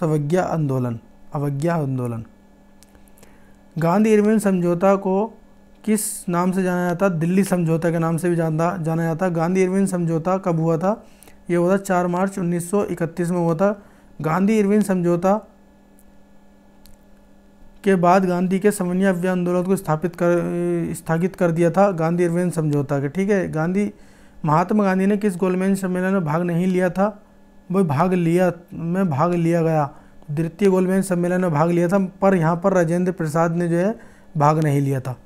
सवज्ञा आंदोलन अवज्ञा आंदोलन गांधी इरविन समझौता को किस नाम से जाना जाता दिल्ली समझौता के नाम से भी जाना जाना जाता गांधी इरविन समझौता कब हुआ था ये हुआ था चार मार्च 1931 में हुआ था गांधी इरविन समझौता के बाद गांधी के समन्वय अभियान आंदोलन को स्थापित कर स्थगित कर दिया था गांधी इरविन समझौता के ठीक है गांधी महात्मा गांधी ने किस गोलमेन सम्मेलन में भाग नहीं लिया था वो भाग लिया में भाग लिया गया द्वितीय गोलमेज सम्मेलन में भाग लिया था पर यहाँ पर राजेंद्र प्रसाद ने जो है भाग नहीं लिया था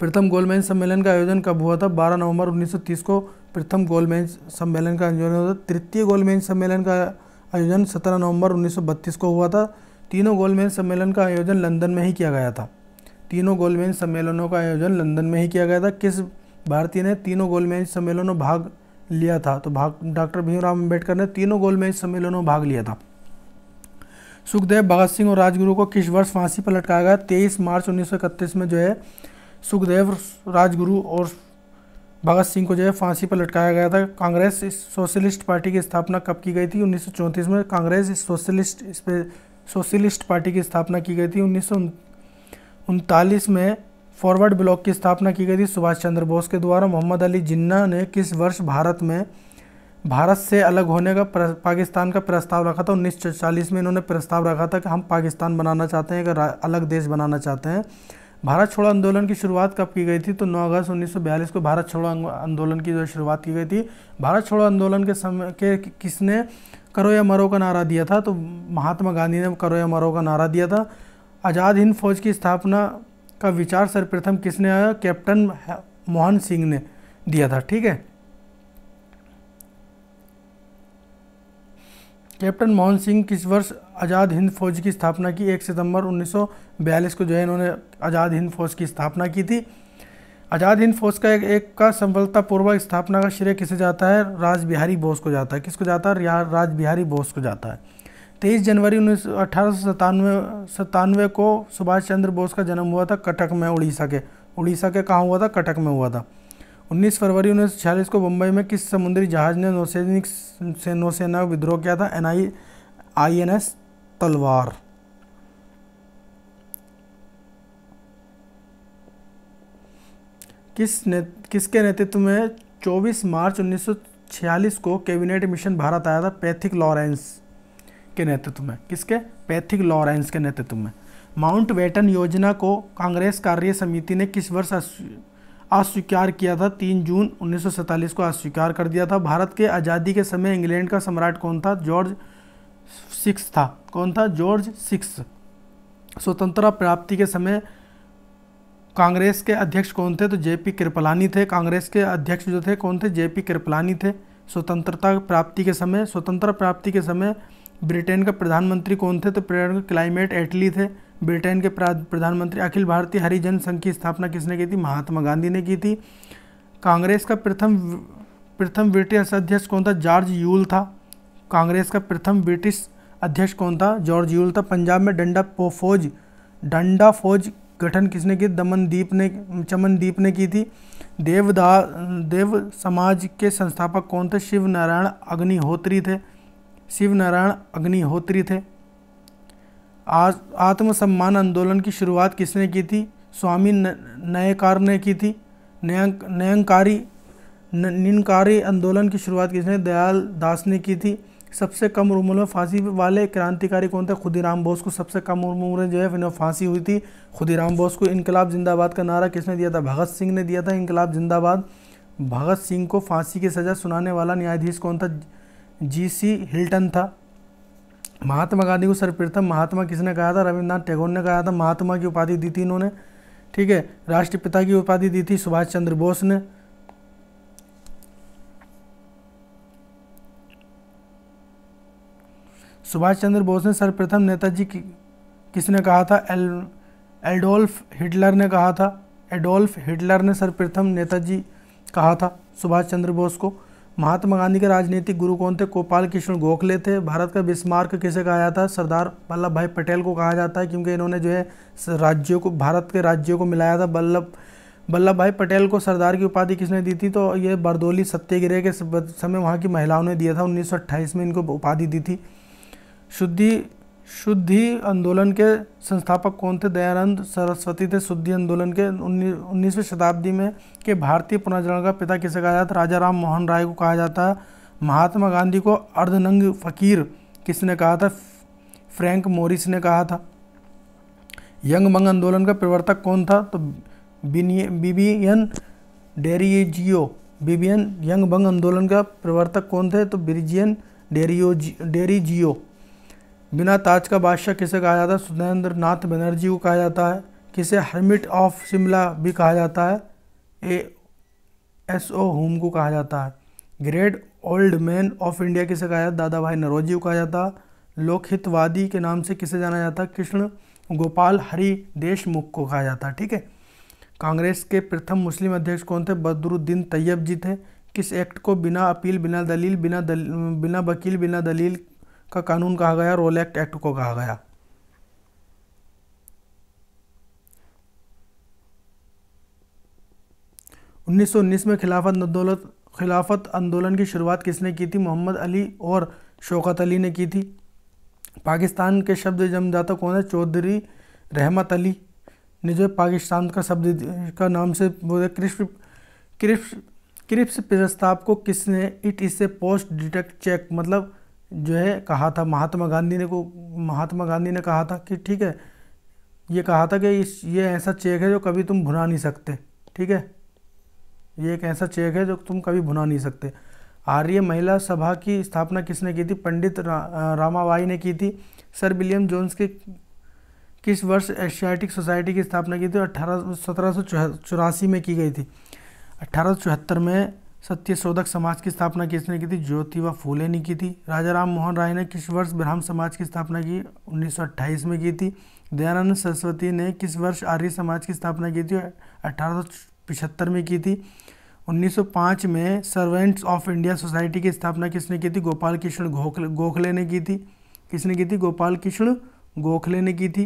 प्रथम गोलमेज सम्मेलन का आयोजन कब हुआ था 12 नवंबर 1930 को प्रथम गोलमेज सम्मेलन का आयोजन हुआ था तृतीय गोलमेज सम्मेलन का आयोजन 17 नवंबर 1932 को हुआ था तीनों गोलमेज सम्मेलन का आयोजन लंदन में ही किया गया था तीनों गोलमेज सम्मेलनों का आयोजन लंदन में ही किया गया था किस भारतीय ने तीनों गोलमेज सम्मेलनों भाग लिया था तो भाग डॉक्टर भीमराव अम्बेडकर ने तीनों गोलमेज सम्मेलनों में भाग लिया था सुखदेव भगत सिंह और राजगुरु को किस वर्ष फांसी पर लटकाया गया तेईस मार्च उन्नीस में जो है सुखदेव राजगुरु और भगत सिंह को जो है फांसी पर लटकाया गया था कांग्रेस सोशलिस्ट पार्टी की स्थापना कब की गई थी उन्नीस में कांग्रेस सोशलिस्ट सोशलिस्ट पार्टी की स्थापना की गई थी उन्नीस में फॉरवर्ड ब्लॉक की स्थापना की गई थी सुभाष चंद्र बोस के द्वारा मोहम्मद अली जिन्ना ने किस वर्ष भारत में भारत से अलग होने का पाकिस्तान का प्रस्ताव रखा था उन्नीस में इन्होंने प्रस्ताव रखा था कि हम पाकिस्तान बनाना चाहते हैं एक अलग देश बनाना चाहते हैं भारत छोड़ो आंदोलन की शुरुआत कब की गई थी तो 9 अगस्त 1942 को भारत छोड़ो आंदोलन की जो शुरुआत की गई थी भारत छोड़ो आंदोलन के समय के किसने करो या मरो का नारा दिया था तो महात्मा गांधी ने करो या मरो का नारा दिया था आज़ाद हिंद फौज की स्थापना का विचार सर्वप्रथम किसने आया कैप्टन मोहन सिंह ने दिया था ठीक है कैप्टन मोहन सिंह किस वर्ष आज़ाद हिंद फौज की स्थापना की एक सितंबर 1942 को जो है इन्होंने आज़ाद हिंद फौज की स्थापना की थी आज़ाद हिंद फौज का एक, एक का सफलतापूर्वक स्थापना का श्रेय किसे जाता है राज बिहारी बोस को जाता है किसको जाता है राज बिहारी बोस को जाता है तेईस जनवरी उन्नीस अठारह सतानवे को सुभाष चंद्र बोस का जन्म हुआ था कटक में उड़ीसा के उड़ीसा के कहाँ हुआ था कटक में हुआ था 19 फरवरी उन्नीस छियालीस को बम्बई में किस समुद्री जहाज ने नौसैनिक से नौसेना विद्रोह किया था N I I N S Talwar किस ने किसके नेतृत्व में 24 मार्च 1946 को कैबिनेट मिशन भारत आया था पैथिक लॉरेंस के नेतृत्व में किसके पैथिक लॉरेंस के नेतृत्व में माउंट वेटन योजना को कांग्रेस कार्य समिति ने किस वर्ष अस्वीकार किया था 3 जून 1947 को अस्वीकार कर दिया था भारत के आज़ादी के समय इंग्लैंड का सम्राट कौन था जॉर्ज सिक्स था कौन था जॉर्ज सिक्स स्वतंत्रता प्राप्ति के समय कांग्रेस के अध्यक्ष कौन थे तो जेपी कृपलानी थे कांग्रेस के अध्यक्ष जो थे कौन थे जेपी कृपलानी थे स्वतंत्रता प्राप्ति के समय स्वतंत्रता प्राप्ति के समय ब्रिटेन का प्रधानमंत्री कौन थे तो क्लाइमेट एटली थे ब्रिटेन के प्रधानमंत्री अखिल भारतीय हरिजन संघ की स्थापना किसने की थी महात्मा गांधी ने की थी कांग्रेस का प्रथम प्रथम ब्रिटिश अध्यक्ष कौन था जॉर्ज यूल था कांग्रेस का प्रथम ब्रिटिश अध्यक्ष कौन था जॉर्ज यूल था पंजाब में डंडा फौज डंडा फौज गठन किसने की दमनदीप ने चमनदीप ने की थी देवदा देव समाज के संस्थापक कौन थे शिव नारायण अग्निहोत्री थे शिव नारायण अग्निहोत्री थे आज आत्मसम्मान आंदोलन की शुरुआत किसने की थी स्वामी नयकार ने की थी नयंक नयंकारी निनकारी आंदोलन की शुरुआत किसने दयाल दास ने की थी सबसे कम उम्र में फांसी वाले क्रांतिकारी कौन थे खुदीराम बोस को सबसे कम उम्र में जो है इन्हें फांसी हुई थी खुदीराम बोस को इनकलाब जिंदाबाद का नारा किसने दिया था भगत सिंह ने दिया था इनकलाब जिंदाबाद भगत सिंह को फांसी की सज़ा सुनाने वाला न्यायाधीश कौन था जी सी हिल्टन था महात्मा गांधी को सर्वप्रथम महात्मा किसने कहा था रविन्द्रनाथ टैगोर ने कहा था महात्मा की उपाधि दी थी इन्होंने ठीक है राष्ट्रपिता की उपाधि दी थी सुभाष चंद्र बोस ने सुभाष चंद्र बोस ने सर्वप्रथम नेताजी की किसने कहा था एल एडोल्फ हिटलर ने कहा था एडोल्फ हिटलर ने सर्वप्रथम नेताजी कहा था सुभाष चंद्र बोस को महात्मा गांधी के राजनीतिक गुरु कौन थे गोपाल कृष्ण गोखले थे भारत का बिस्मार्क किसे कहा जाता है सरदार वल्लभ भाई पटेल को कहा जाता है क्योंकि इन्होंने जो है राज्यों को भारत के राज्यों को मिलाया था वल्लभ वल्लभ भाई पटेल को सरदार की उपाधि किसने दी थी तो ये बरदोली सत्याग्रह के समय वहाँ की महिलाओं ने दिया था उन्नीस में इनको उपाधि दी थी शुद्धि शुद्धि आंदोलन के संस्थापक कौन थे दयानंद सरस्वती थे शुद्धि आंदोलन के उन्नीसवीं शताब्दी में के भारतीय पुनर्जन का पिता किसे कहा जाता है राजा राम मोहन राय को कहा जाता है महात्मा गांधी को अर्धनंग फकीर किसने कहा था फ्रैंक मोरिस ने कहा था यंग मंग आंदोलन का प्रवर्तक कौन था तो बीबीएन डेरियजियो बीबीएन यंग मंग आंदोलन का प्रवर्तक कौन थे तो बिरिजियन डेरियो डेरीजियो बिना ताज का बादशाह किसे कहा जाता है सुधेंद्र नाथ बनर्जी को कहा जाता है किसे हर्मिट ऑफ शिमला भी कहा जाता है ए एस ओ होम को कहा जाता है great old man of India किसे कहा जाता है दादा भाई नरोजी को कहा जाता है लोकहितवादी के नाम से किसे जाना जाता है कृष्ण गोपाल हरि देशमुख को कहा जाता है ठीक है कांग्रेस के प्रथम मुस्लिम अध्यक्ष कौन थे बदरुद्दीन तैयब जी थे किस एक्ट को बिना अपील बिना दलील बिना दल बिना वकील बिना दलील का कानून कहा गया रोल एक्ट एक्ट को कहा गया उन्नीस में खिलाफत आंदोलन खिलाफत आंदोलन की शुरुआत किसने की थी मोहम्मद अली और शौकत अली ने की थी पाकिस्तान के शब्द जमदाता कौन है चौधरी रहमत अली ने जो पाकिस्तान का शब्द का नाम से बोला क्रिस्प क्रिप्स क्रिप्स प्रस्ताव को किसने इट इसे पोस्ट डिटेक्ट चेक मतलब जो है कहा था महात्मा गांधी ने को महात्मा गांधी ने कहा था कि ठीक है ये कहा था कि इस ये ऐसा चेक है जो कभी तुम भुना नहीं सकते ठीक है ये एक ऐसा चेक है जो तुम कभी भुना नहीं सकते आर्य महिला सभा की स्थापना किसने की थी पंडित रा, रामाबाई ने की थी सर विलियम जोन्स के किस वर्ष एशियाटिक सोसाइटी की स्थापना की थी अठारह सत्रह में की गई थी अठारह में सत्य शोधक समाज की स्थापना किसने की थी ज्योतिबा फूले ने की थी राजा राम मोहन राय ने किस वर्ष ब्रह्म समाज की स्थापना की 1928 में की थी दयानंद सरस्वती ने किस वर्ष आर्य समाज की स्थापना की थी अठारह में की थी 1905 में सर्वेंट्स ऑफ इंडिया सोसाइटी की स्थापना किसने की थी गोपाल कृष्ण गोखले गोखले ने की थी किसने की थी गोपाल कृष्ण गोखले ने की थी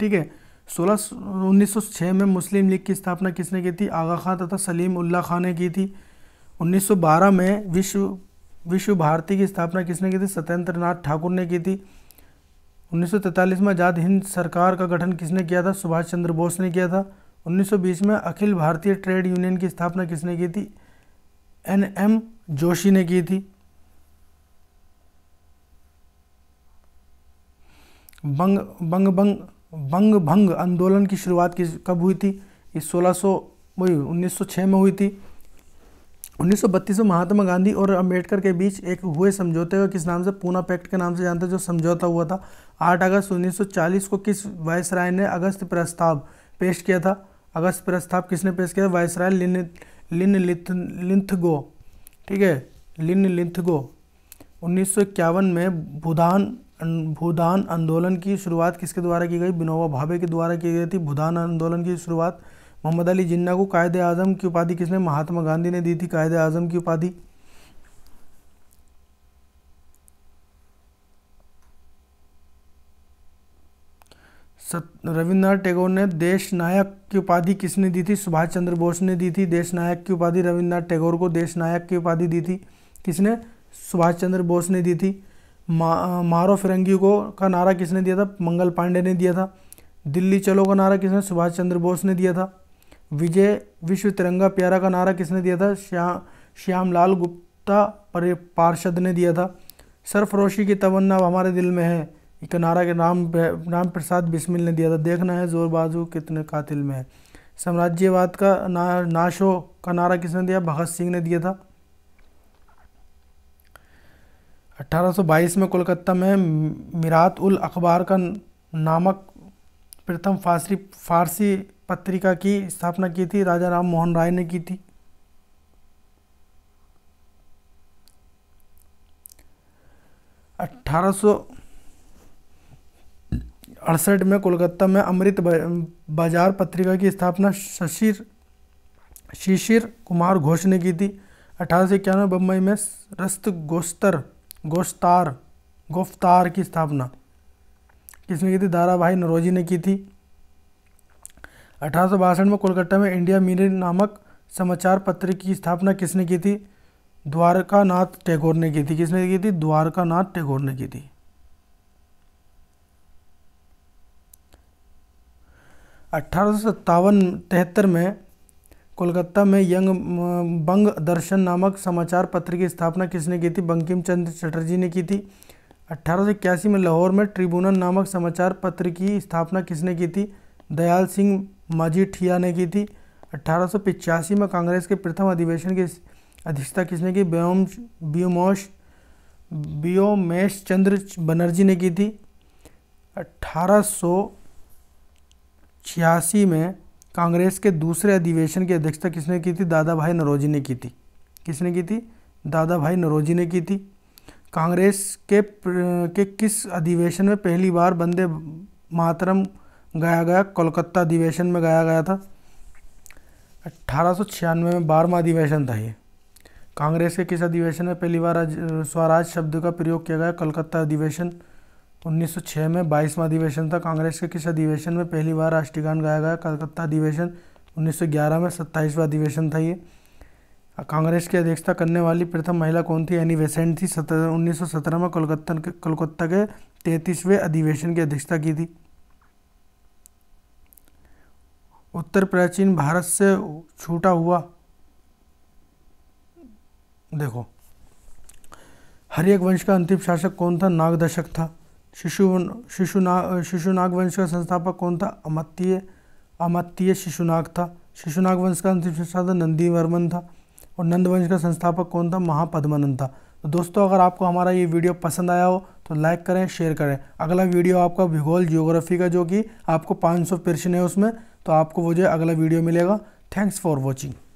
ठीक है सोलह उन्नीस में मुस्लिम लीग की स्थापना किसने की थी आगा खां तथा सलीम उल्ला खां ने की थी 1912 में विश्व विश्व भारती की स्थापना किसने की थी सत्येंद्र नाथ ठाकुर ने की थी 1943 में आज़ाद हिंद सरकार का गठन किसने किया था सुभाष चंद्र बोस ने किया था 1920 में अखिल भारतीय ट्रेड यूनियन की स्थापना किसने की थी एन एम जोशी ने की थी बंग बंग बंग बंग भंग आंदोलन की शुरुआत की कब हुई थी ये 1600 वही 1906 में हुई थी 1932 में महात्मा गांधी और अंबेडकर के बीच एक हुए समझौते का किस नाम से पूना पैक्ट के नाम से जानते हैं जो समझौता हुआ था 8 अगस्त 1940 को किस वायसराय ने अगस्त प्रस्ताव पेश किया था अगस्त प्रस्ताव किसने पेश किया था वायसराय लिन लिन लिथ लिंथगो ठीक है लिन लिंथगो उन्नीस में भूदान भूदान आंदोलन की शुरुआत किसके द्वारा की गई विनोबा भावे के द्वारा की गई थी भूदान आंदोलन की शुरुआत मोहम्मद अली जिन्ना को कायद आज़म की उपाधि किसने महात्मा गांधी ने दी थी कायद आज़म की उपाधि रविन्द्रनाथ टैगोर ने देश नायक की उपाधि किसने दी थी सुभाष चंद्र बोस ने दी थी देश नायक की उपाधि रविन्द्रनाथ टैगोर को देश नायक की उपाधि दी थी किसने सुभाष चंद्र बोस ने दी थी मा, मारो फिरंगी को का नारा किसने दिया था मंगल पांडे ने दिया था दिल्ली चलो का नारा किसने सुभाष चंद्र बोस ने दिया था विजय विश्व तिरंगा प्यारा का नारा किसने दिया था श्याम लाल गुप्ता पार्षद ने दिया था सरफरोशी की तमन्ना हमारे दिल में है एक नारा के नाम राम प्रसाद बिस्मिल ने दिया था देखना है जोर बाजू कितने कातिल में है साम्राज्यवाद का ना नाशो का नारा किसने दिया भगत सिंह ने दिया था 1822 में कोलकाता में मिरात उल अखबार का नामक प्रथम फारसी फारसी पत्रिका की स्थापना की थी राजा राम मोहन राय ने की थी अठारह में कोलकाता में अमृत बाजार पत्रिका की स्थापना शशिर शिशिर कुमार घोष ने की थी अठारह सौ इक्यानवे बम्बई में रस्त गोस्तर गोश्तार गोफ्तार की स्थापना किसने की थी दारा भाई नरोजी ने की थी अठारह में कोलकाता में इंडिया मिरर नामक समाचार पत्र की स्थापना किसने की थी द्वारकानाथ टैगोर ने की थी किसने की थी द्वारकानाथ टैगोर ने की थी अठारह सौ में कोलकाता में यंग बंग दर्शन नामक समाचार पत्र की स्थापना किसने की थी बंकिम चंद्र चटर्जी ने की थी अट्ठारह में लाहौर में ट्रिब्यूनल नामक समाचार पत्र की स्थापना किसने की थी दयाल सिंह माजीठिया ने की थी अट्ठारह में कांग्रेस के प्रथम अधिवेशन की अध्यक्षता किसने की ब्योम व्योमोश व्योमेश चंद्र बनर्जी ने की थी अट्ठारह छियासी में कांग्रेस के दूसरे अधिवेशन की अध्यक्षता किसने की थी दादा भाई नरोजी ने की थी किसने की थी दादा भाई नरोजी ने की थी कांग्रेस के के किस अधिवेशन में पहली बार बंदे मातरम गाया गया कोलकाता अधिवेशन में गाया गया था अट्ठारह में बारहवा अधिवेशन था ये कांग्रेस के किस अधिवेशन में पहली बार स्वराज शब्द का प्रयोग किया गया कलकत्ता अधिवेशन 1906 में 22वां अधिवेशन था कांग्रेस के किस अधिवेशन में पहली बार राष्ट्रगान गाया गया कलकत्ता अधिवेशन 1911 में 27वां अधिवेशन था ये कांग्रेस की अध्यक्षता करने वाली प्रथम महिला कौन थी एनी वेसेंट थी सत्रह उन्नीस में कोलकाता के कोलकाता के तैंतीसवें अधिवेशन की अध्यक्षता की थी उत्तर प्राचीन भारत से छूटा हुआ देखो हर एक वंश का अंतिम शासक कौन था नागदशक था शिशु शिशुनाग शिशुनाग वंश का संस्थापक कौन था अमत्य अमत्य शिशुनाग था शिशुनाग वंश का अंतिम संस्थापक नंदी वर्मन था और नंद वंश का संस्थापक कौन था महापद्मनंद था तो दोस्तों अगर आपको हमारा ये वीडियो पसंद आया हो तो लाइक करें शेयर करें अगला वीडियो आपका भूगोल जियोग्राफी का जो कि आपको 500 सौ है उसमें तो आपको वो जो अगला वीडियो मिलेगा थैंक्स फॉर वॉचिंग